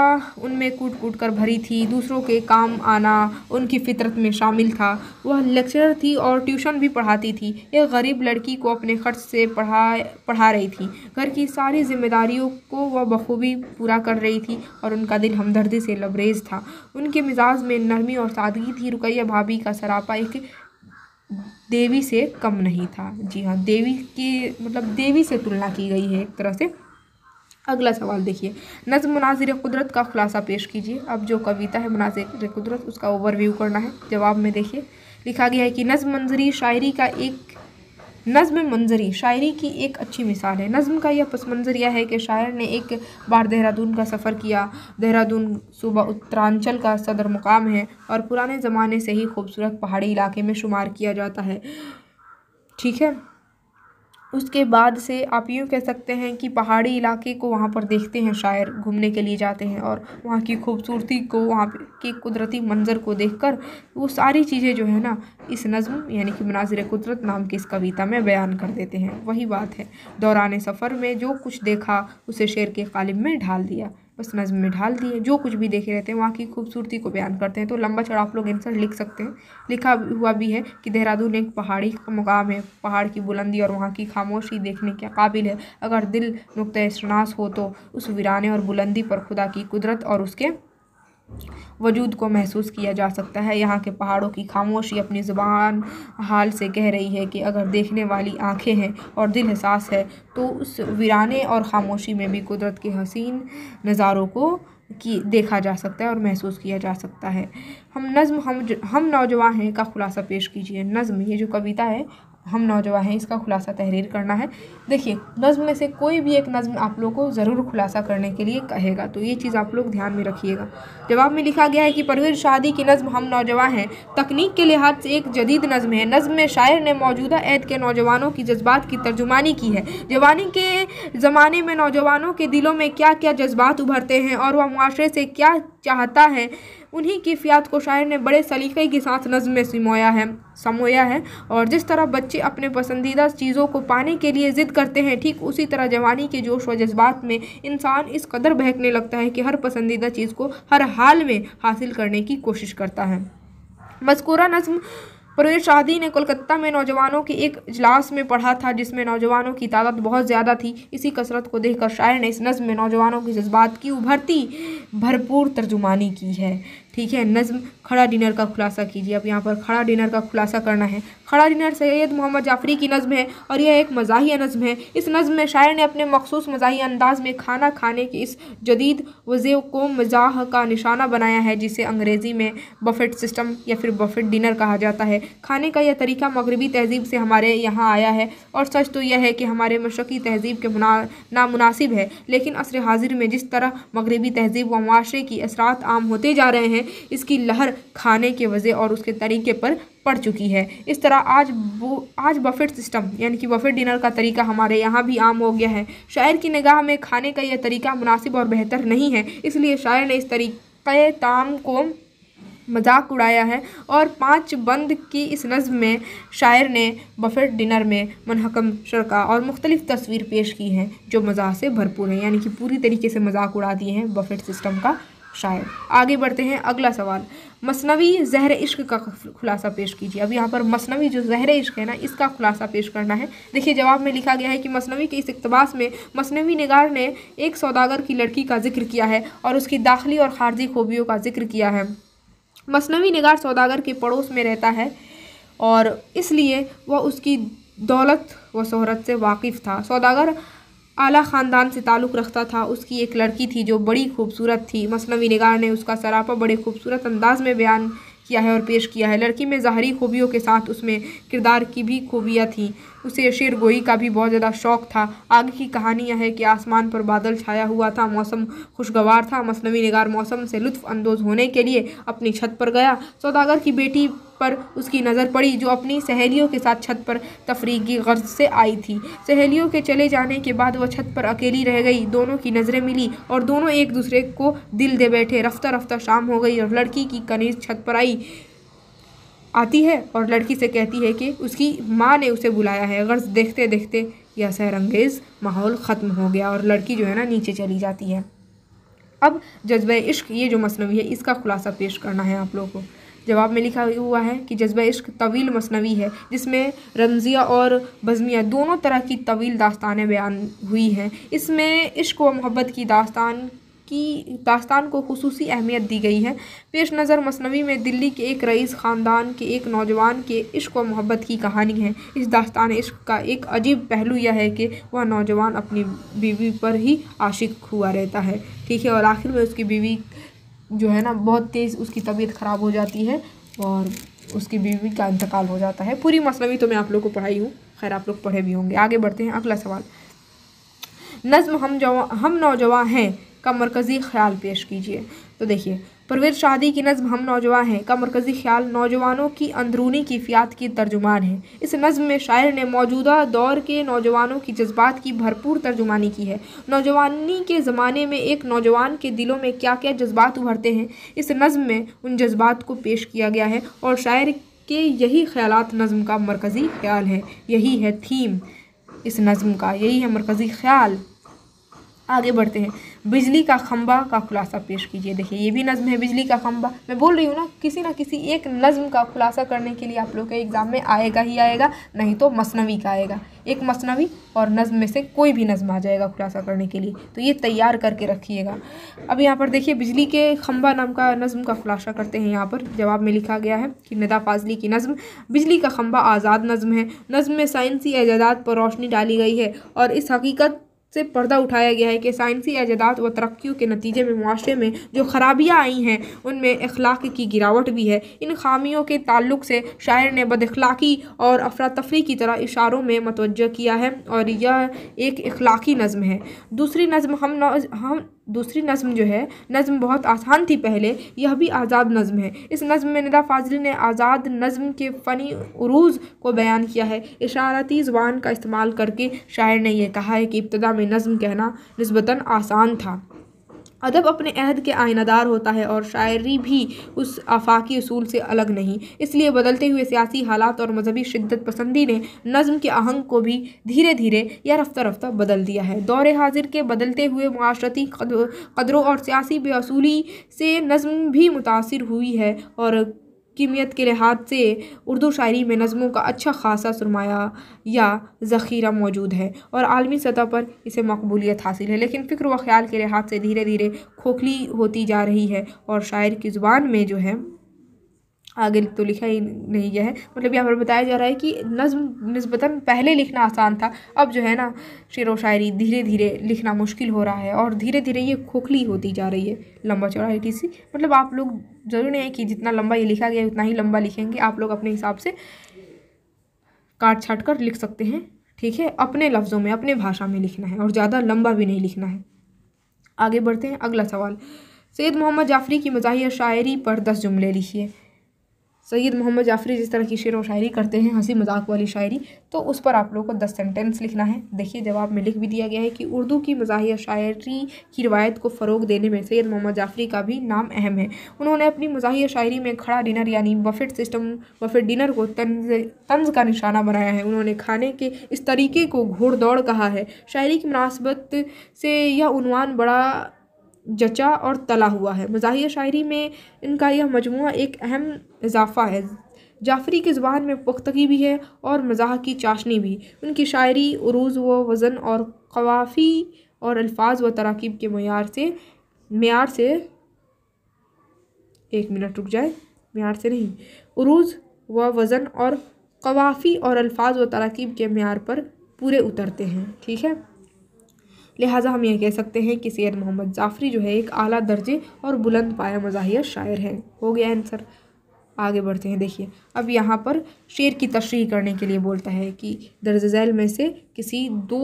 उनमें कूट कूट कर भरी थी दूसरों के काम आना उनकी फितरत में शामिल था वह लेक्चरर थी और ट्यूशन भी पढ़ाती थी एक गरीब लड़की को अपने खर्च से पढ़ा पढ़ा रही थी घर की सारी जिम्मेदारियों को वह बखूबी पूरा कर रही थी और उनका दिल हमदर्दी से लबरेज था उनके मिजाज में नरमी और सादगी थी रुकैया भाभी का सरापा एक देवी से कम नहीं था जी हाँ देवी की मतलब देवी से तुलना की गई है एक तरह से अगला सवाल देखिए नज़म मनाजिर कुदरत का खुलासा पेश कीजिए अब जो कविता है मनाजिर कुदरत उसका ओवरव्यू करना है जवाब में देखिए लिखा गया है कि नज़म मंजरी शायरी का एक नज़म मंजरी शायरी की एक अच्छी मिसाल है नज़म का यह पस मंज़र यह है कि शायर ने एक बार देहरादून का सफ़र किया देहरादून सूबा उत्तरांचल का सदर मुकाम है और पुराने ज़माने से ही खूबसूरत पहाड़ी इलाके में शुमार किया जाता है ठीक है उसके बाद से आप यूँ कह सकते हैं कि पहाड़ी इलाके को वहाँ पर देखते हैं शायर घूमने के लिए जाते हैं और वहाँ की खूबसूरती को वहाँ के कुदरती मंज़र को देखकर वो सारी चीज़ें जो है ना इस नज़म यानी कि मनाजिर कुदरत नाम की इस कविता में बयान कर देते हैं वही बात है दौरान सफ़र में जो कुछ देखा उसे शेर के कालिब में ढाल दिया बस समझ में ढाल दिए जो कुछ भी देखे रहते हैं वहाँ की खूबसूरती को बयान करते हैं तो लंबा चौड़ा आप लोग आंसर लिख सकते हैं लिखा हुआ भी है कि देहरादून एक पहाड़ी मुकाम है पहाड़ की बुलंदी और वहाँ की खामोशी देखने के काबिल है अगर दिल नुकतः शनास हो तो उस वीराने और बुलंदी पर खुदा की कुदरत और उसके वजूद को महसूस किया जा सकता है यहाँ के पहाड़ों की खामोशी अपनी ज़ुबान हाल से कह रही है कि अगर देखने वाली आंखें हैं और दिल एहसास है तो उस वीराने और ख़ामोशी में भी कुदरत के हसीन नज़ारों को की देखा जा सकता है और महसूस किया जा सकता है हम नज़म हम हम नौजवान हैं का ख़ुलासा पेश कीजिए नज़म ये जो कविता है हम नौजवान हैं इसका खुलासा तहरीर करना है देखिए नज़म में से कोई भी एक नज़म आप लोग को ज़रूर खुलासा करने के लिए कहेगा तो ये चीज़ आप लोग ध्यान में रखिएगा जवाब में लिखा गया है कि परवीर शादी की नज़म हम नौजवान हैं तकनीक के लिहाज से एक जदीद नज़म है नज़म में शायर ने मौजूदा ऐद के नौजवानों की जज्बात की तर्जुमानी की है जवानी के ज़माने में नौजवानों के दिलों में क्या क्या जज्बात उभरते हैं और वह माशरे से क्या चाहता है उन्हीं की फ़ियात को शायर ने बड़े सलीके के साथ नज़म में समोया है समोया है और जिस तरह बच्चे अपने पसंदीदा चीज़ों को पाने के लिए ज़िद करते हैं ठीक उसी तरह जवानी के जोश व जज्बात में इंसान इस कदर बहकने लगता है कि हर पसंदीदा चीज़ को हर हाल में हासिल करने की कोशिश करता है मस्कूरा नज़म परवेज शादी ने कोलकाता में नौजवानों के एक इजलास में पढ़ा था जिसमें नौजवानों की तादाद बहुत ज़्यादा थी इसी कसरत को देखकर शायर ने इस नज़म में नौजवानों के जज्बात की उभरती भरपूर तर्जुमानी की है ठीक है नज़म खड़ा डिनर का खुलासा कीजिए अब यहाँ पर खड़ा डिनर का खुलासा करना है खड़ा डिनर सैद मोहम्मद जाफरी की नज़म है और यह एक मज़ाहिया नज़म है इस नज़म में शायर ने अपने मखसूस मज़ाही अंदाज में खाना खाने की इस जदीद वज़े को मजाह का निशाना बनाया है जिसे अंग्रेज़ी में बफेट सिस्टम या फिर बफेट डिनर कहा जाता है खाने का यह तरीका मगरबी तहजीब से हमारे यहाँ आया है और सच तो यह है कि हमारे मशक़ी तहजीब के नामनासिब है लेकिन असर हाजिर में जिस तरह मगरबी तहजीब व माशरे की असरात आम होते जा रहे हैं इसकी लहर खाने के वज़े और उसके तरीके पर पड़ चुकी है इस तरह आज वो आज बफेट सिस्टम यानी कि बफेट डिनर का तरीका हमारे यहाँ भी आम हो गया है शायर की निगाह में खाने का यह तरीका मुनासिब और बेहतर नहीं है इसलिए शायर ने इस तरीक़े ताम को मजाक उड़ाया है और पांच बंद की इस नज़म में शायर ने बफेट डिनर में मनहकम शर्का और मुख्तलिफ तस्वीर पेश की हैं जो मज़ाक से भरपूर हैं यानी कि पूरी तरीके से मजाक उड़ा दिए हैं बफेट सिस्टम का शायर आगे बढ़ते हैं अगला सवाल मसनवी जहर इश्क का खुलासा पेश कीजिए अब यहाँ पर मसनवी जो जहर इश्क है ना इसका खुलासा पेश करना है देखिए जवाब में लिखा गया है कि मसनवी के इस इकतबास में मसनवी नगार ने एक सौदागर की लड़की का जिक्र किया है और उसकी दाखिली और खारजी खूबियों का जिक्र किया है मसनवी नगार सौदागर के पड़ोस में रहता है और इसलिए वह उसकी दौलत व शहरत से वाकिफ़ था सौदागर आला ख़ानदान से ताल्लुक़ रखता था उसकी एक लड़की थी जो बड़ी खूबसूरत थी मसनवी निगार ने उसका सरापा बड़े खूबसूरत अंदाज में बयान किया है और पेश किया है लड़की में ज़ाहरी खूबियों के साथ उसमें किरदार की भी खूबियाँ थीं उसे शेर गोई का भी बहुत ज़्यादा शौक था आगे की कहानी यह है कि आसमान पर बादल छाया हुआ था मौसम खुशगवार था मसनवी नगार मौसम से लुत्फ़ानंदोज़ होने के लिए अपनी छत पर गया सौदागर की बेटी पर उसकी नज़र पड़ी जो अपनी सहेलियों के साथ छत पर तफरीकी गर्ज से आई थी सहेलियों के चले जाने के बाद वह छत पर अकेली रह गई दोनों की नज़रें मिली और दोनों एक दूसरे को दिल दे बैठे रफ्ता रफ्ता शाम हो गई और लड़की की कनीज छत पर आई आती है और लड़की से कहती है कि उसकी माँ ने उसे बुलाया है अगर देखते देखते यह सहरंगेज़ माहौल ख़त्म हो गया और लड़की जो है ना नीचे चली जाती है अब जज्ब इश्क ये जो मसनवी है इसका खुलासा पेश करना है आप लोगों को जवाब में लिखा हुआ है कि जज्बा इश्क तवील मसनवी है जिसमें रमज़िया और बज़मिया दोनों तरह की तवील दास्तानें बयान हुई हैं इसमें इश्क व मोहब्बत की दास्तान की दास्तान को खसूस अहमियत दी गई है पेश नज़र मसनवी में दिल्ली के एक रईस ख़ानदान के एक नौजवान के इश्क व मोहब्बत की कहानी है इस दास्तान इश्क का एक अजीब पहलू यह है कि वह नौजवान अपनी बीवी पर ही आशिक हुआ रहता है ठीक है और आखिर में उसकी बीवी जो है ना बहुत तेज़ उसकी तबीयत ख़राब हो जाती है और उसकी बीवी का इंतकाल हो जाता है पूरी मसनवी तो मैं आप लोग को पढ़ाई हूँ खैर आप लोग पढ़े भी होंगे आगे बढ़ते हैं अगला सवाल नज़म हम जवा हम नौजवान हैं का मरकज़ी ख्याल पेश कीजिए तो देखिए परवेज शादी की नज़म हम नौजवान हैं का मरकज़ी ख्याल नौजवानों की अंदरूनी कीफियात की तर्जुमान है इस नज़म में शायर ने मौजूदा दौर के नौजवानों की जज्बात की भरपूर तर्जुमानी की है नौजवानी के ज़माने में एक नौजवान के दिलों में क्या क्या जज्बात उभरते हैं इस नज़म में उन जज्बात को पेश किया गया है और शायर के यही ख्याल नज़म का मरकज़ी ख्याल है यही है थीम इस नज़म का यही है मरकज़ी ख्याल आगे बढ़ते हैं बिजली का खम्बा का खुलासा पेश कीजिए देखिए ये भी नज़म है बिजली का खम्बा मैं बोल रही हूँ ना किसी ना किसी एक नज़म का खुलासा करने के लिए आप लोग के एग्ज़ाम में आएगा ही आएगा नहीं तो मसनवी का आएगा एक मसनवी और नज़म में से कोई भी नज़म आ जाएगा खुलासा करने के लिए तो ये तैयार करके रखिएगा अब यहाँ पर देखिए बिजली के खम्बा नाम का नज़म का खुलासा करते हैं यहाँ पर जवाब में लिखा गया है कि नदा फाजली की नज़म बिजली का खम्बा आज़ाद नज़म है नज़म में साइंसी एजादात पर रोशनी डाली गई है और इस हकीकत से पर्दा उठाया गया है कि साइंसी ऐजादात व तरक्की के नतीजे में माशरे में जो खराबियाँ आई हैं उनमें अखलाक की गिरावट भी है इन खामियों के ताल्लुक से शायर ने बदखलाकी और अफरा तफरी की तरह इशारों में मतवज़ किया है और यह एक अखलाकी नज़म है दूसरी नज़म हम नौ, हम दूसरी नज़म जो है नज़म बहुत आसान थी पहले यह भी आज़ाद नज़म है इस नज़म में निदा फाजिल ने आज़ाद नज़म के फ़नी उरूज़ को बयान किया है इशारती ज़बान का इस्तेमाल करके शायर ने यह कहा है कि इब्तदा में नज़म कहना नस्बता आसान था अदब अपने अहद के आयनादार होता है और शायरी भी उस आफाकी असूल से अलग नहीं इसलिए बदलते हुए सियासी हालात और मजहबी शिद्दत पसंदी ने नज़म के आहंग को भी धीरे धीरे या रफ्ता रफ्ता बदल दिया है दौर हाजिर के बदलते हुए माशरती कदरों और सियासी बेअसूली से नज़म भी मुतासर हुई है और कीमियत के लिहाज से उर्दू शायरी में नज़मों का अच्छा खासा सरमाया या ज़ख़ीरा मौजूद है और आलमी सतह पर इसे मकबूलियत हासिल है लेकिन फ़िक्र व ख्याल के लिहाज से धीरे धीरे खोखली होती जा रही है और शायर की ज़ुबान में जो है आगे तो लिखा ही नहीं गया है मतलब यहाँ पर बताया जा रहा है कि नज़म नस्बता पहले लिखना आसान था अब जो है ना शेर व शायरी धीरे धीरे लिखना मुश्किल हो रहा है और धीरे धीरे ये खोखली होती जा रही है लंबा चौड़ा सी मतलब आप लोग जरूरी नहीं है कि जितना लंबा ये लिखा गया उतना ही लंबा लिखेंगे आप लोग अपने हिसाब से काट छाट कर लिख सकते हैं ठीक है अपने लफ्ज़ों में अपने भाषा में लिखना है और ज़्यादा लंबा भी नहीं लिखना है आगे बढ़ते हैं अगला सवाल सैद मोहम्मद जाफरी की मज़ाहिया शायरी पर दस जुमले लिखिए सैयद मोहम्मद जाफरी जिस तरह की शेर व शायरी करते हैं हंसी मजाक वाली शायरी तो उस पर आप लोगों को दस सेंटेंस लिखना है देखिए जवाब में लिख भी दिया गया है कि उर्दू की मजाहिया शायरी की रवायत को फ़रोग देने में सैयद मोहम्मद जाफरी का भी नाम अहम है उन्होंने अपनी मजाहिया शायरी में खड़ा डिनर यानी बफेट सिस्टम बफेट डिनर को तंज तंज का निशाना बनाया है उन्होंने खाने के इस तरीके को घोड़ दौड़ कहा है शायरी की मुनासबत से यह उनवान बड़ा जचा और तला हुआ है मजाही शायरी में इनका यह मजमू एक अहम इजाफ़ा है जाफरी की ज़बान में पुख्तगी भी है और मजा की चाशनी भी उनकी शायरी अरूज व वज़न और कवाफ़ी और अल्फाज व तरकीब के मैार से मैार से एक मिनट रुक जाए मैार से नहीं अरूज व वज़न और कवाफ़ी और अल्फाज व तरकीब के मैार पर पूरे उतरते हैं ठीक है लिहाजा हम यह कह सकते हैं कि सैद मोहम्मद जाफरी जो है एक अली दर्जे और बुलंद पाया मज़ाहिया शायर हैं हो गया आंसर आगे बढ़ते हैं देखिए अब यहाँ पर शेर की तशरी करने के लिए बोलता है कि दर्ज झैल में से किसी दो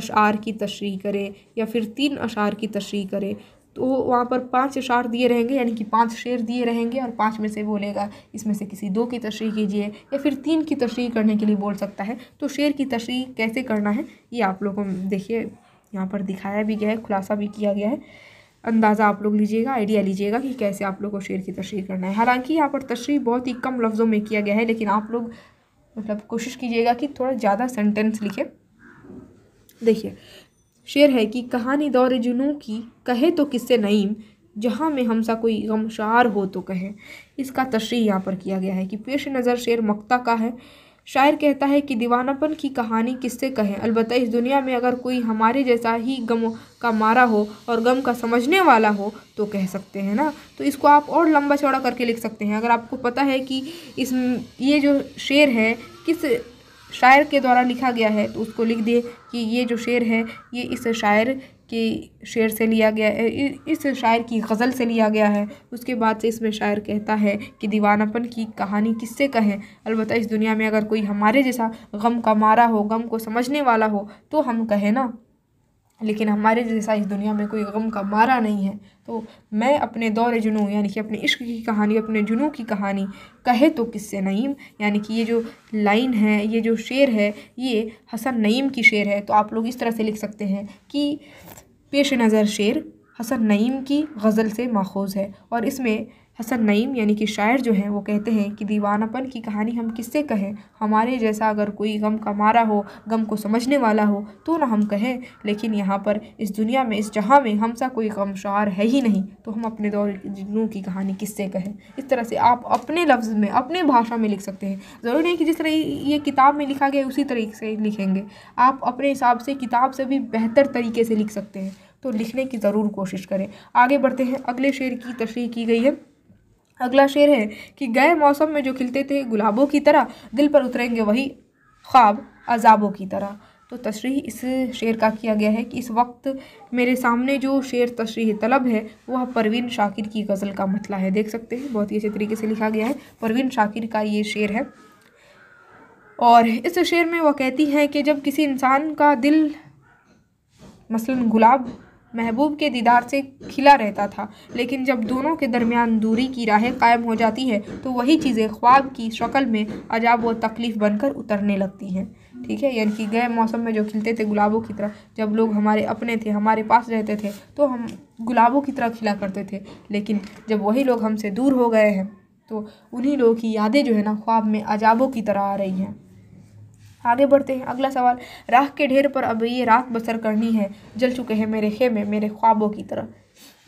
अशार की तशरी करें या फिर तीन अशार की तशरी करें तो वहाँ पर पांच अशार दिए रहेंगे यानी कि पांच शेर दिए रहेंगे और पांच में से बोलेगा इसमें से किसी दो की तशरी कीजिए या फिर तीन की तशरी करने के लिए बोल सकता है तो शेर की तशरी कैसे करना है ये आप लोगों को देखिए यहाँ पर दिखाया भी गया है खुलासा भी किया गया है अंदाज़ा आप लोग लीजिएगा आइडिया लीजिएगा कि कैसे आप लोग को शेर की तशरी करना है हालांकि यहाँ पर तशरी बहुत ही कम लफ्ज़ों में किया गया है लेकिन आप लोग मतलब कोशिश कीजिएगा कि थोड़ा ज़्यादा सेंटेंस लिखे देखिए शेर है कि कहानी दौर जुनू की कहे तो किससे नईम जहाँ में हमसा कोई गमशार हो तो कहे इसका तशरी यहाँ पर किया गया है कि पेश नज़र शेर मक्ता का है शायर कहता है कि दीवानापन की कहानी किससे कहें अलबत्त इस दुनिया में अगर कोई हमारे जैसा ही गम का मारा हो और गम का समझने वाला हो तो कह सकते हैं ना तो इसको आप और लंबा चौड़ा करके लिख सकते हैं अगर आपको पता है कि इस ये जो शेर है किस शायर के द्वारा लिखा गया है तो उसको लिख दिए कि ये जो शेर है ये इस शायर कि शेर से लिया गया है इस शायर की गज़ल से लिया गया है उसके बाद से इसमें शायर कहता है कि दीवानापन की कहानी किससे कहें अलबत्त इस दुनिया में अगर कोई हमारे जैसा गम का मारा हो गम को समझने वाला हो तो हम कहें ना लेकिन हमारे जैसा इस दुनिया में कोई गम का मारा नहीं है तो मैं अपने दौर जुनू यानी कि अपने इश्क की कहानी अपने जुनू की कहानी कहे तो किससे नईम यानी कि ये जो लाइन है ये जो शेर है ये हसन नईम की शेर है तो आप लोग इस तरह से लिख सकते हैं कि पेश नज़र शेर हसन नईम की गज़ल से माखोज है और इसमें हसन नईम यानी कि शायर जो हैं वो कहते हैं कि दीवानापन की कहानी हम किससे कहें हमारे जैसा अगर कोई गम का मारा हो गम को समझने वाला हो तो ना हम कहें लेकिन यहाँ पर इस दुनिया में इस जहाँ में हम सा कोई गमशार है ही नहीं तो हम अपने दौर जुनू की कहानी किससे कहें इस तरह से आप अपने लफ्ज़ में अपने भाषा में लिख सकते हैं ज़रूरी नहीं कि जिस तरह ये किताब में लिखा गया उसी तरीके से लिखेंगे आप अपने हिसाब से किताब से भी बेहतर तरीके से लिख सकते हैं तो लिखने की ज़रूर कोशिश करें आगे बढ़ते हैं अगले शेर की तशरी की गई है अगला शेर है कि गए मौसम में जो खिलते थे गुलाबों की तरह दिल पर उतरेंगे वही ख्वाब अजाबों की तरह तो तशरी इस शेर का किया गया है कि इस वक्त मेरे सामने जो शेर तशरी तलब है वह परवीन शाकिर की गज़ल का मतला है देख सकते हैं बहुत ही अच्छे तरीके से लिखा गया है परवीन शाकिर का ये शेर है और इस शेर में वह कहती हैं कि जब किसी इंसान का दिल मसलन गुलाब महबूब के दीदार से खिला रहता था लेकिन जब दोनों के दरमियान दूरी की राहें कायम हो जाती है तो वही चीज़ें ख्वाब की शक्ल में अजाब व तकलीफ़ बनकर उतरने लगती हैं ठीक है यानी कि गए मौसम में जो खिलते थे गुलाबों की तरह जब लोग हमारे अपने थे हमारे पास रहते थे तो हम गुलाबों की तरह खिला करते थे लेकिन जब वही लोग हमसे दूर हो गए हैं तो उन्हीं लोगों की यादें जो है ना ख्वाब में अजाबों की तरह आ रही हैं आगे बढ़ते हैं अगला सवाल राख के ढेर पर अब ये रात बसर करनी है जल चुके हैं मेरे खेमे मेरे ख्वाबों की तरह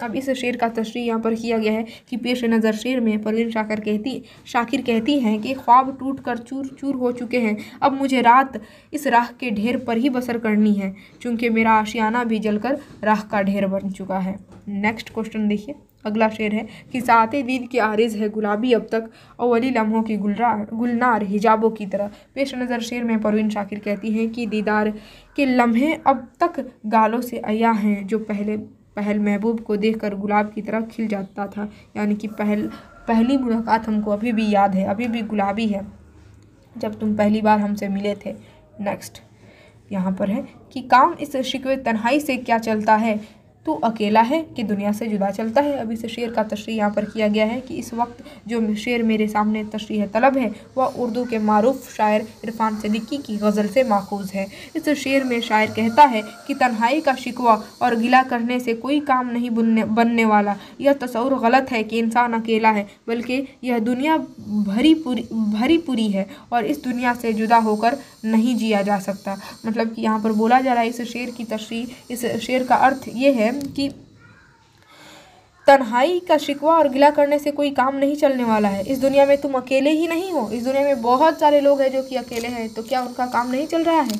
अब इस शेर का तशरी यहाँ पर किया गया है कि पेश नज़र शेर में परवीन शाकर कहती शाकिर कहती हैं कि ख्वाब टूट कर चूर चूर हो चुके हैं अब मुझे रात इस राह के ढेर पर ही बसर करनी है चूँकि मेरा आशियाना भी जलकर राह का ढेर बन चुका है नेक्स्ट क्वेश्चन देखिए अगला शेर है कि सात दीद की आरिज है गुलाबी अब तक और लम्हों की गुलरार गुलनार हिजाबों की तरह पेश नज़र शेर में परवीन शाकिर कहती हैं कि दीदार के लम्हे अब तक गालों से आया हैं जो पहले पहल महबूब को देखकर गुलाब की तरह खिल जाता था यानी कि पहल पहली मुलाकात हमको अभी भी याद है अभी भी गुलाबी है जब तुम पहली बार हमसे मिले थे नेक्स्ट यहाँ पर है कि काम इस शिकवे तन्हाई से क्या चलता है तो अकेला है कि दुनिया से जुदा चलता है अभी से शेर का तशरी यहाँ पर किया गया है कि इस वक्त जो शेर मेरे सामने तशरी तलब है वह उर्दू के मरूफ शायर इरफान सदीकी की गज़ल से माखूज़ है इस शेर में शायर कहता है कि तन्हाई का शिकवा और गिला करने से कोई काम नहीं बनने बनने वाला यह तस्वर गलत है कि इंसान अकेला है बल्कि यह दुनिया भरी पूरी भरी पूरी है और इस दुनिया से जुदा होकर नहीं जिया जा सकता मतलब कि यहाँ पर बोला जा रहा है इस शेर की तशरी इस शेर का अर्थ ये है कि तन्हाई का शिकवा और गिला करने से कोई काम नहीं चलने वाला है इस दुनिया में तुम अकेले ही नहीं हो इस दुनिया में बहुत सारे लोग हैं जो कि अकेले हैं तो क्या उनका काम नहीं चल रहा है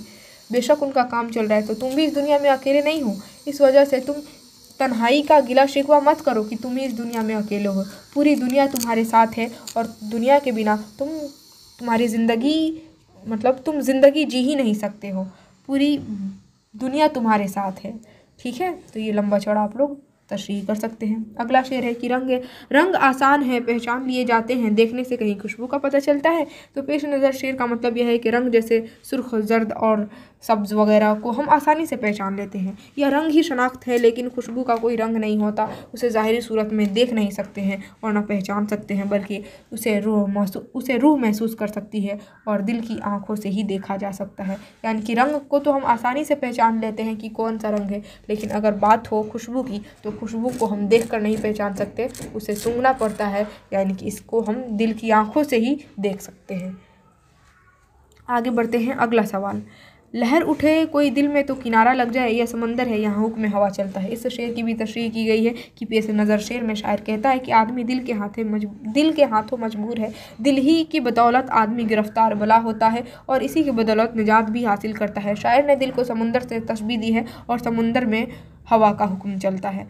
बेशक उनका काम चल रहा है तो तुम भी इस दुनिया में अकेले नहीं हो इस वजह से तुम तन्हाई का गिला शिकवा मत करो कि तुम ही इस दुनिया में अकेले हो पूरी दुनिया तुम्हारे साथ है और दुनिया के बिना तुम तुम्हारी ज़िंदगी मतलब तुम ज़िंदगी जी ही नहीं सकते हो पूरी दुनिया तुम्हारे साथ है ठीक है तो ये लंबा चौड़ा आप लोग तशरी कर सकते हैं अगला शेर है कि रंग रंग आसान है पहचान लिए जाते हैं देखने से कहीं खुशबू का पता चलता है तो पेश नज़र शेर का मतलब यह है कि रंग जैसे सुर्ख जर्द और सब्ज़ वगैरह को हम आसानी से पहचान लेते हैं यह रंग ही शनाख्त है लेकिन खुशबू का कोई रंग नहीं होता उसे ज़ाहरी सूरत में देख नहीं सकते हैं और ना पहचान सकते हैं बल्कि उसे रूह महसूस उसे रूह महसूस कर सकती है और दिल की आँखों से ही देखा जा सकता है यानी कि रंग को तो हम आसानी से पहचान लेते हैं कि कौन सा रंग है लेकिन अगर बात हो खुशबू की तो खुशबू को हम देख कर नहीं पहचान सकते उसे सूंघना पड़ता है यानी कि इसको हम दिल की आँखों से ही देख सकते हैं आगे बढ़ते हैं अगला सवाल लहर उठे कोई दिल में तो किनारा लग जाए यह समंदर है यहाँ हुक में हवा चलता है इस शेर की भी तशरी की गई है कि पेश नज़र शेर में शायर कहता है कि आदमी दिल के हाथे दिल के हाथों मजबूर है दिल ही की बदौलत आदमी गिरफ्तार बला होता है और इसी की बदौलत निजात भी हासिल करता है शायर ने दिल को समुंदर से तस्वीर दी है और समुंदर में हवा का हुक्म चलता है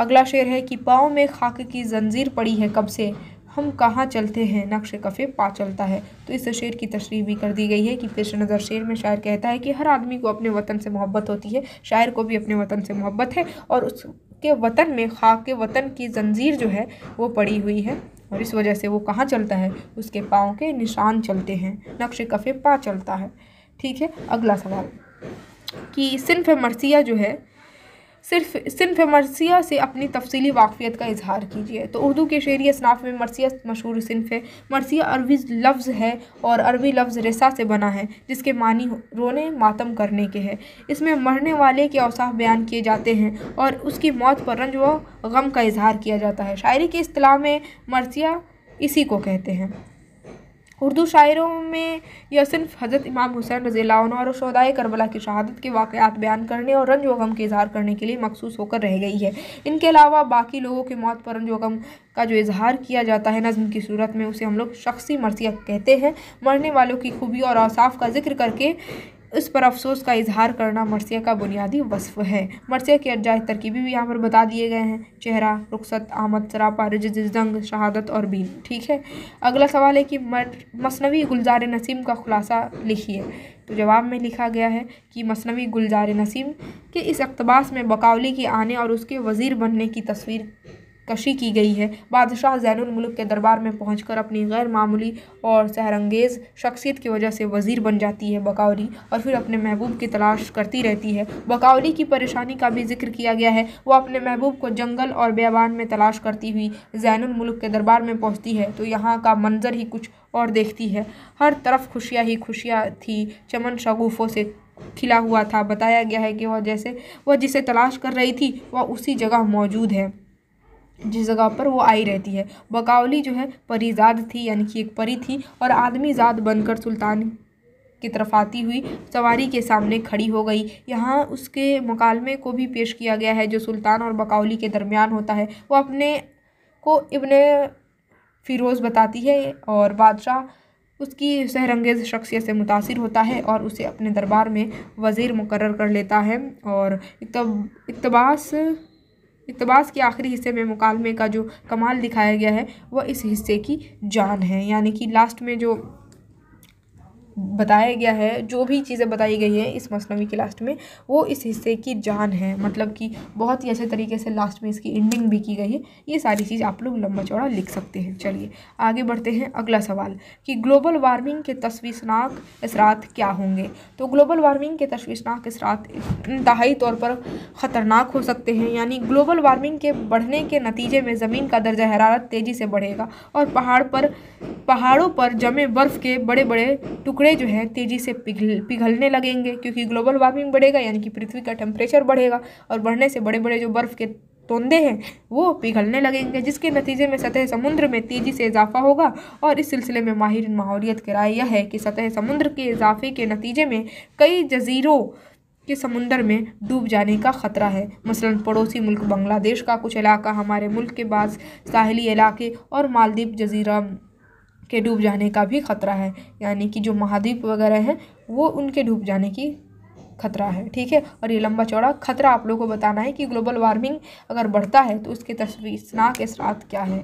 अगला शेर है कि पाँव में खाक की जंजीर पड़ी है कब से हम कहाँ चलते हैं नक्श कफ़े पा चलता है तो इस शेर की तशरी भी कर दी गई है कि पेश नज़र शेर में शायर कहता है कि हर आदमी को अपने वतन से मोहब्बत होती है शायर को भी अपने वतन से मोहब्बत है और उसके वतन में खाक के वतन की जंजीर जो है वो पड़ी हुई है और इस वजह से वो कहाँ चलता है उसके पाँव के निशान चलते हैं नक्श कफ़े पा चलता है ठीक है अगला सवाल कि सिनफ मरसिया जो है सिर्फ सिर्फ मरसिया से अपनी तफसली वाकफ़ियत का इजहार कीजिए तो उर्दू के शेरी असनाफ में मरसिया मशहूर सिनफ है मरसिया अरबी लफ्ज़ है और अरबी लफ्ज़ रेसा से बना है जिसके मानी रोने मातम करने के है इसमें मरने वाले के अवसाफ बयान किए जाते हैं और उसकी मौत पर रंज व गम का इजहार किया जाता है शायरी की असलाह में मरसिया इसी को कहते हैं उर्दू शायरों में यह सिर्फ हज़रत इमाम हुसैन रज़ी और शहदाय करबला की शहादत के वाक़ात बयान करने और रंज वगम के इजहार करने के लिए मखसूस होकर रह गई है इनके अलावा बाकी लोगों की मौत पर रंज वगम गम का जो इजहार किया जाता है नज़म की सूरत में उसे हम लोग शख्सी मरसिया कहते हैं मरने वालों की खूबी और असाफ़ का जिक्र करके इस पर अफसोस का इजहार करना मरसिया का बुनियादी वसफ़ है मरसिया के अजाय तरकीबी भी यहाँ पर बता दिए गए हैं चेहरा रुखसत आमद सरापा रजंग शहादत और बीन ठीक है अगला सवाल है कि मसनवी गुलजार नसीम का खुलासा लिखिए तो जवाब में लिखा गया है कि मसनवी गुलजार नसीम के इस अकतबास में बकावली के आने और उसके वज़ीर बनने की तस्वीर कशी की गई है बादशाह जैनमलक के दरबार में पहुंचकर अपनी गैर मामूली और सहरंगेज़ शख्सियत की वजह से वज़ीर बन जाती है बकावली और फिर अपने महबूब की तलाश करती रहती है बकावली की परेशानी का भी जिक्र किया गया है वह अपने महबूब को जंगल और बेबान में तलाश करती हुई मुल्क के दरबार में पहुँचती है तो यहाँ का मंजर ही कुछ और देखती है हर तरफ खुशियाँ ही खुशियाँ थी चमन शगुफ़ों से खिला हुआ था बताया गया है कि वह जैसे वह जिसे तलाश कर रही थी वह उसी जगह मौजूद है जिस जगह पर वो आई रहती है बकावली जो है परीजाद थी यानी कि एक परी थी और आदमी जात बनकर सुल्तान की तरफ आती हुई सवारी के सामने खड़ी हो गई यहाँ उसके मकालमे को भी पेश किया गया है जो सुल्तान और बकावली के दरमियान होता है वो अपने को इबन फिरोज़ बताती है और बादशाह उसकी सहरंगेज़ शख्सियत से मुतासर होता है और उसे अपने दरबार में वज़ीर मुकर कर लेता है और इतबास इकतबास के आखिरी हिस्से में मुकालमे का जो कमाल दिखाया गया है वह इस हिस्से की जान है यानी कि लास्ट में जो बताया गया है जो भी चीज़ें बताई गई हैं इस मसनवी के लास्ट में वो इस हिस्से की जान है मतलब कि बहुत ही अच्छे तरीके से लास्ट में इसकी एंडिंग भी की गई है ये सारी चीज़ आप लोग लंबा चौड़ा लिख सकते हैं चलिए आगे बढ़ते हैं अगला सवाल कि ग्लोबल वार्मिंग के तशवीशनाक असरात क्या होंगे तो ग्लोबल वार्मिंग के तस्वीरनाक असरात इंतहाई तौर पर ख़तरनाक हो सकते हैं यानी ग्लोबल वार्मिंग के बढ़ने के नतीजे में ज़मीन का दर्जा हरारत तेज़ी से बढ़ेगा और पहाड़ पर पहाड़ों पर जमे बर्फ़ के बड़े बड़े टुकड़े टुकड़े जो हैं तेज़ी से पिघल पिघलने लगेंगे क्योंकि ग्लोबल वार्मिंग बढ़ेगा यानी कि पृथ्वी का टेम्परेचर बढ़ेगा और बढ़ने से बड़े बड़े जो बर्फ़ के तोंदे हैं वो पिघलने लगेंगे जिसके नतीजे में सतह समुद्र में तेज़ी से इजाफा होगा और इस सिलसिले में माहिर माहौलियत की राय यह है कि सतह समुद्र के इजाफे के नतीजे में कई जजीरों के समुंदर में डूब जाने का ख़तरा है मसलन पड़ोसी मुल्क बांग्लादेश का कुछ इलाका हमारे मुल्क के बाद साहली इलाके और मालदीप जजीरा के डूब जाने का भी खतरा है यानी कि जो महाद्वीप वगैरह हैं वो उनके डूब जाने की खतरा है ठीक है और ये लंबा चौड़ा खतरा आप लोगों को बताना है कि ग्लोबल वार्मिंग अगर बढ़ता है तो उसके के असरात क्या है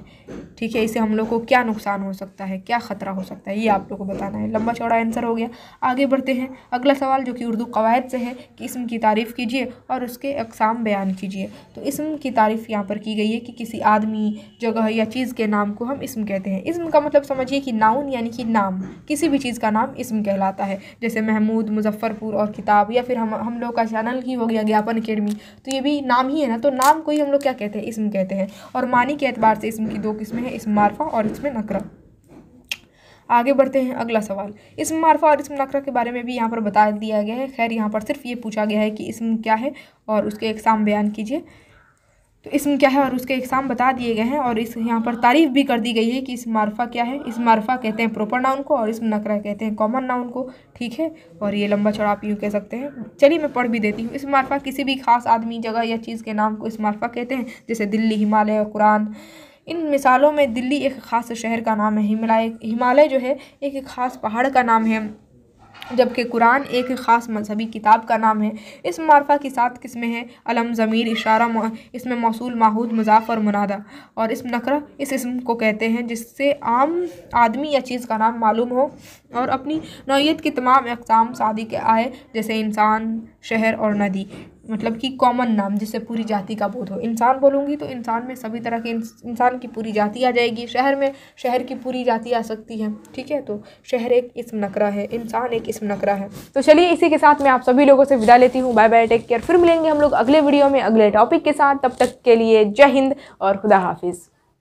ठीक है इसे हम लोग को क्या नुकसान हो सकता है क्या ख़तरा हो सकता है ये आप लोग को बताना है लंबा चौड़ा आंसर हो गया आगे बढ़ते हैं अगला सवाल जो कि उर्दू कवायद से है कि इसम की तारीफ़ कीजिए और उसके अकसाम बयान कीजिए तो इसम की तारीफ़ यहाँ पर की गई है कि किसी आदमी जगह या चीज़ के नाम को हम इसम कहते हैं इसम का मतलब समझिए कि नाउन यानी कि नाम किसी भी चीज़ का नाम इसम कहलाता है जैसे महमूद मुजफ्फ़रपुर और किताब या या फिर हम हम लोग का चैनल ही हो गया ज्ञापन अकेडमी तो ये भी नाम ही है ना तो नाम को ही हम लोग क्या कहते हैं इसम कहते हैं और मानी के एतबार से इसम की दो किस्में हैं इसम मार्फा और इसमें नकरा आगे बढ़ते हैं अगला सवाल इसम मार्फा और इसम नकरा के बारे में भी यहाँ पर बता दिया गया है खैर यहाँ पर सिर्फ ये पूछा गया है कि इसम क्या है और उसके एक बयान कीजिए तो इसमें क्या है और उसके एग्ज़ाम बता दिए गए हैं और इस यहाँ पर तारीफ़ भी कर दी गई है कि इस मार्फा क्या है इस मारफा कहते हैं प्रॉपर नाउन को और इसमें नकरा कहते हैं कॉमन नाउन को ठीक है और ये लंबा चौड़ा आप यूँ कह सकते हैं चलिए मैं पढ़ भी देती हूँ इस मारफा किसी भी खास आदमी जगह या चीज़ के नाम को इस मारफा कहते हैं जैसे दिल्ली हिमालय और कुरान इन मिसालों में दिल्ली एक ख़ास शहर का नाम है हिमालय हिमालय जो है एक खास पहाड़ का नाम है जबकि कुरान एक ख़ास मजहबी किताब का नाम है इस मार्फा की सात किस्में हैं अलम ज़मीर इशारा इसमें मौसू माहूद मुजाफ़ और मुनादा और इस नकर इस इसम को कहते हैं जिससे आम आदमी या चीज़ का नाम मालूम हो और अपनी नौीयत के तमाम अकसाम शादी के आए जैसे इंसान शहर और नदी मतलब कि कॉमन नाम जिससे पूरी जाति का बोध हो इंसान बोलूँगी तो इंसान में सभी तरह के इंसान की पूरी जाति आ जाएगी शहर में शहर की पूरी जाति आ सकती है ठीक है तो शहर एक इसम नकरा है इंसान एक इसम नकरा है तो चलिए इसी के साथ मैं आप सभी लोगों से विदा लेती हूँ बाय बाय टेक केयर फिर मिलेंगे हम लोग अगले वीडियो में अगले टॉपिक के साथ तब तक के लिए जय हिंद और खुदा हाफिज़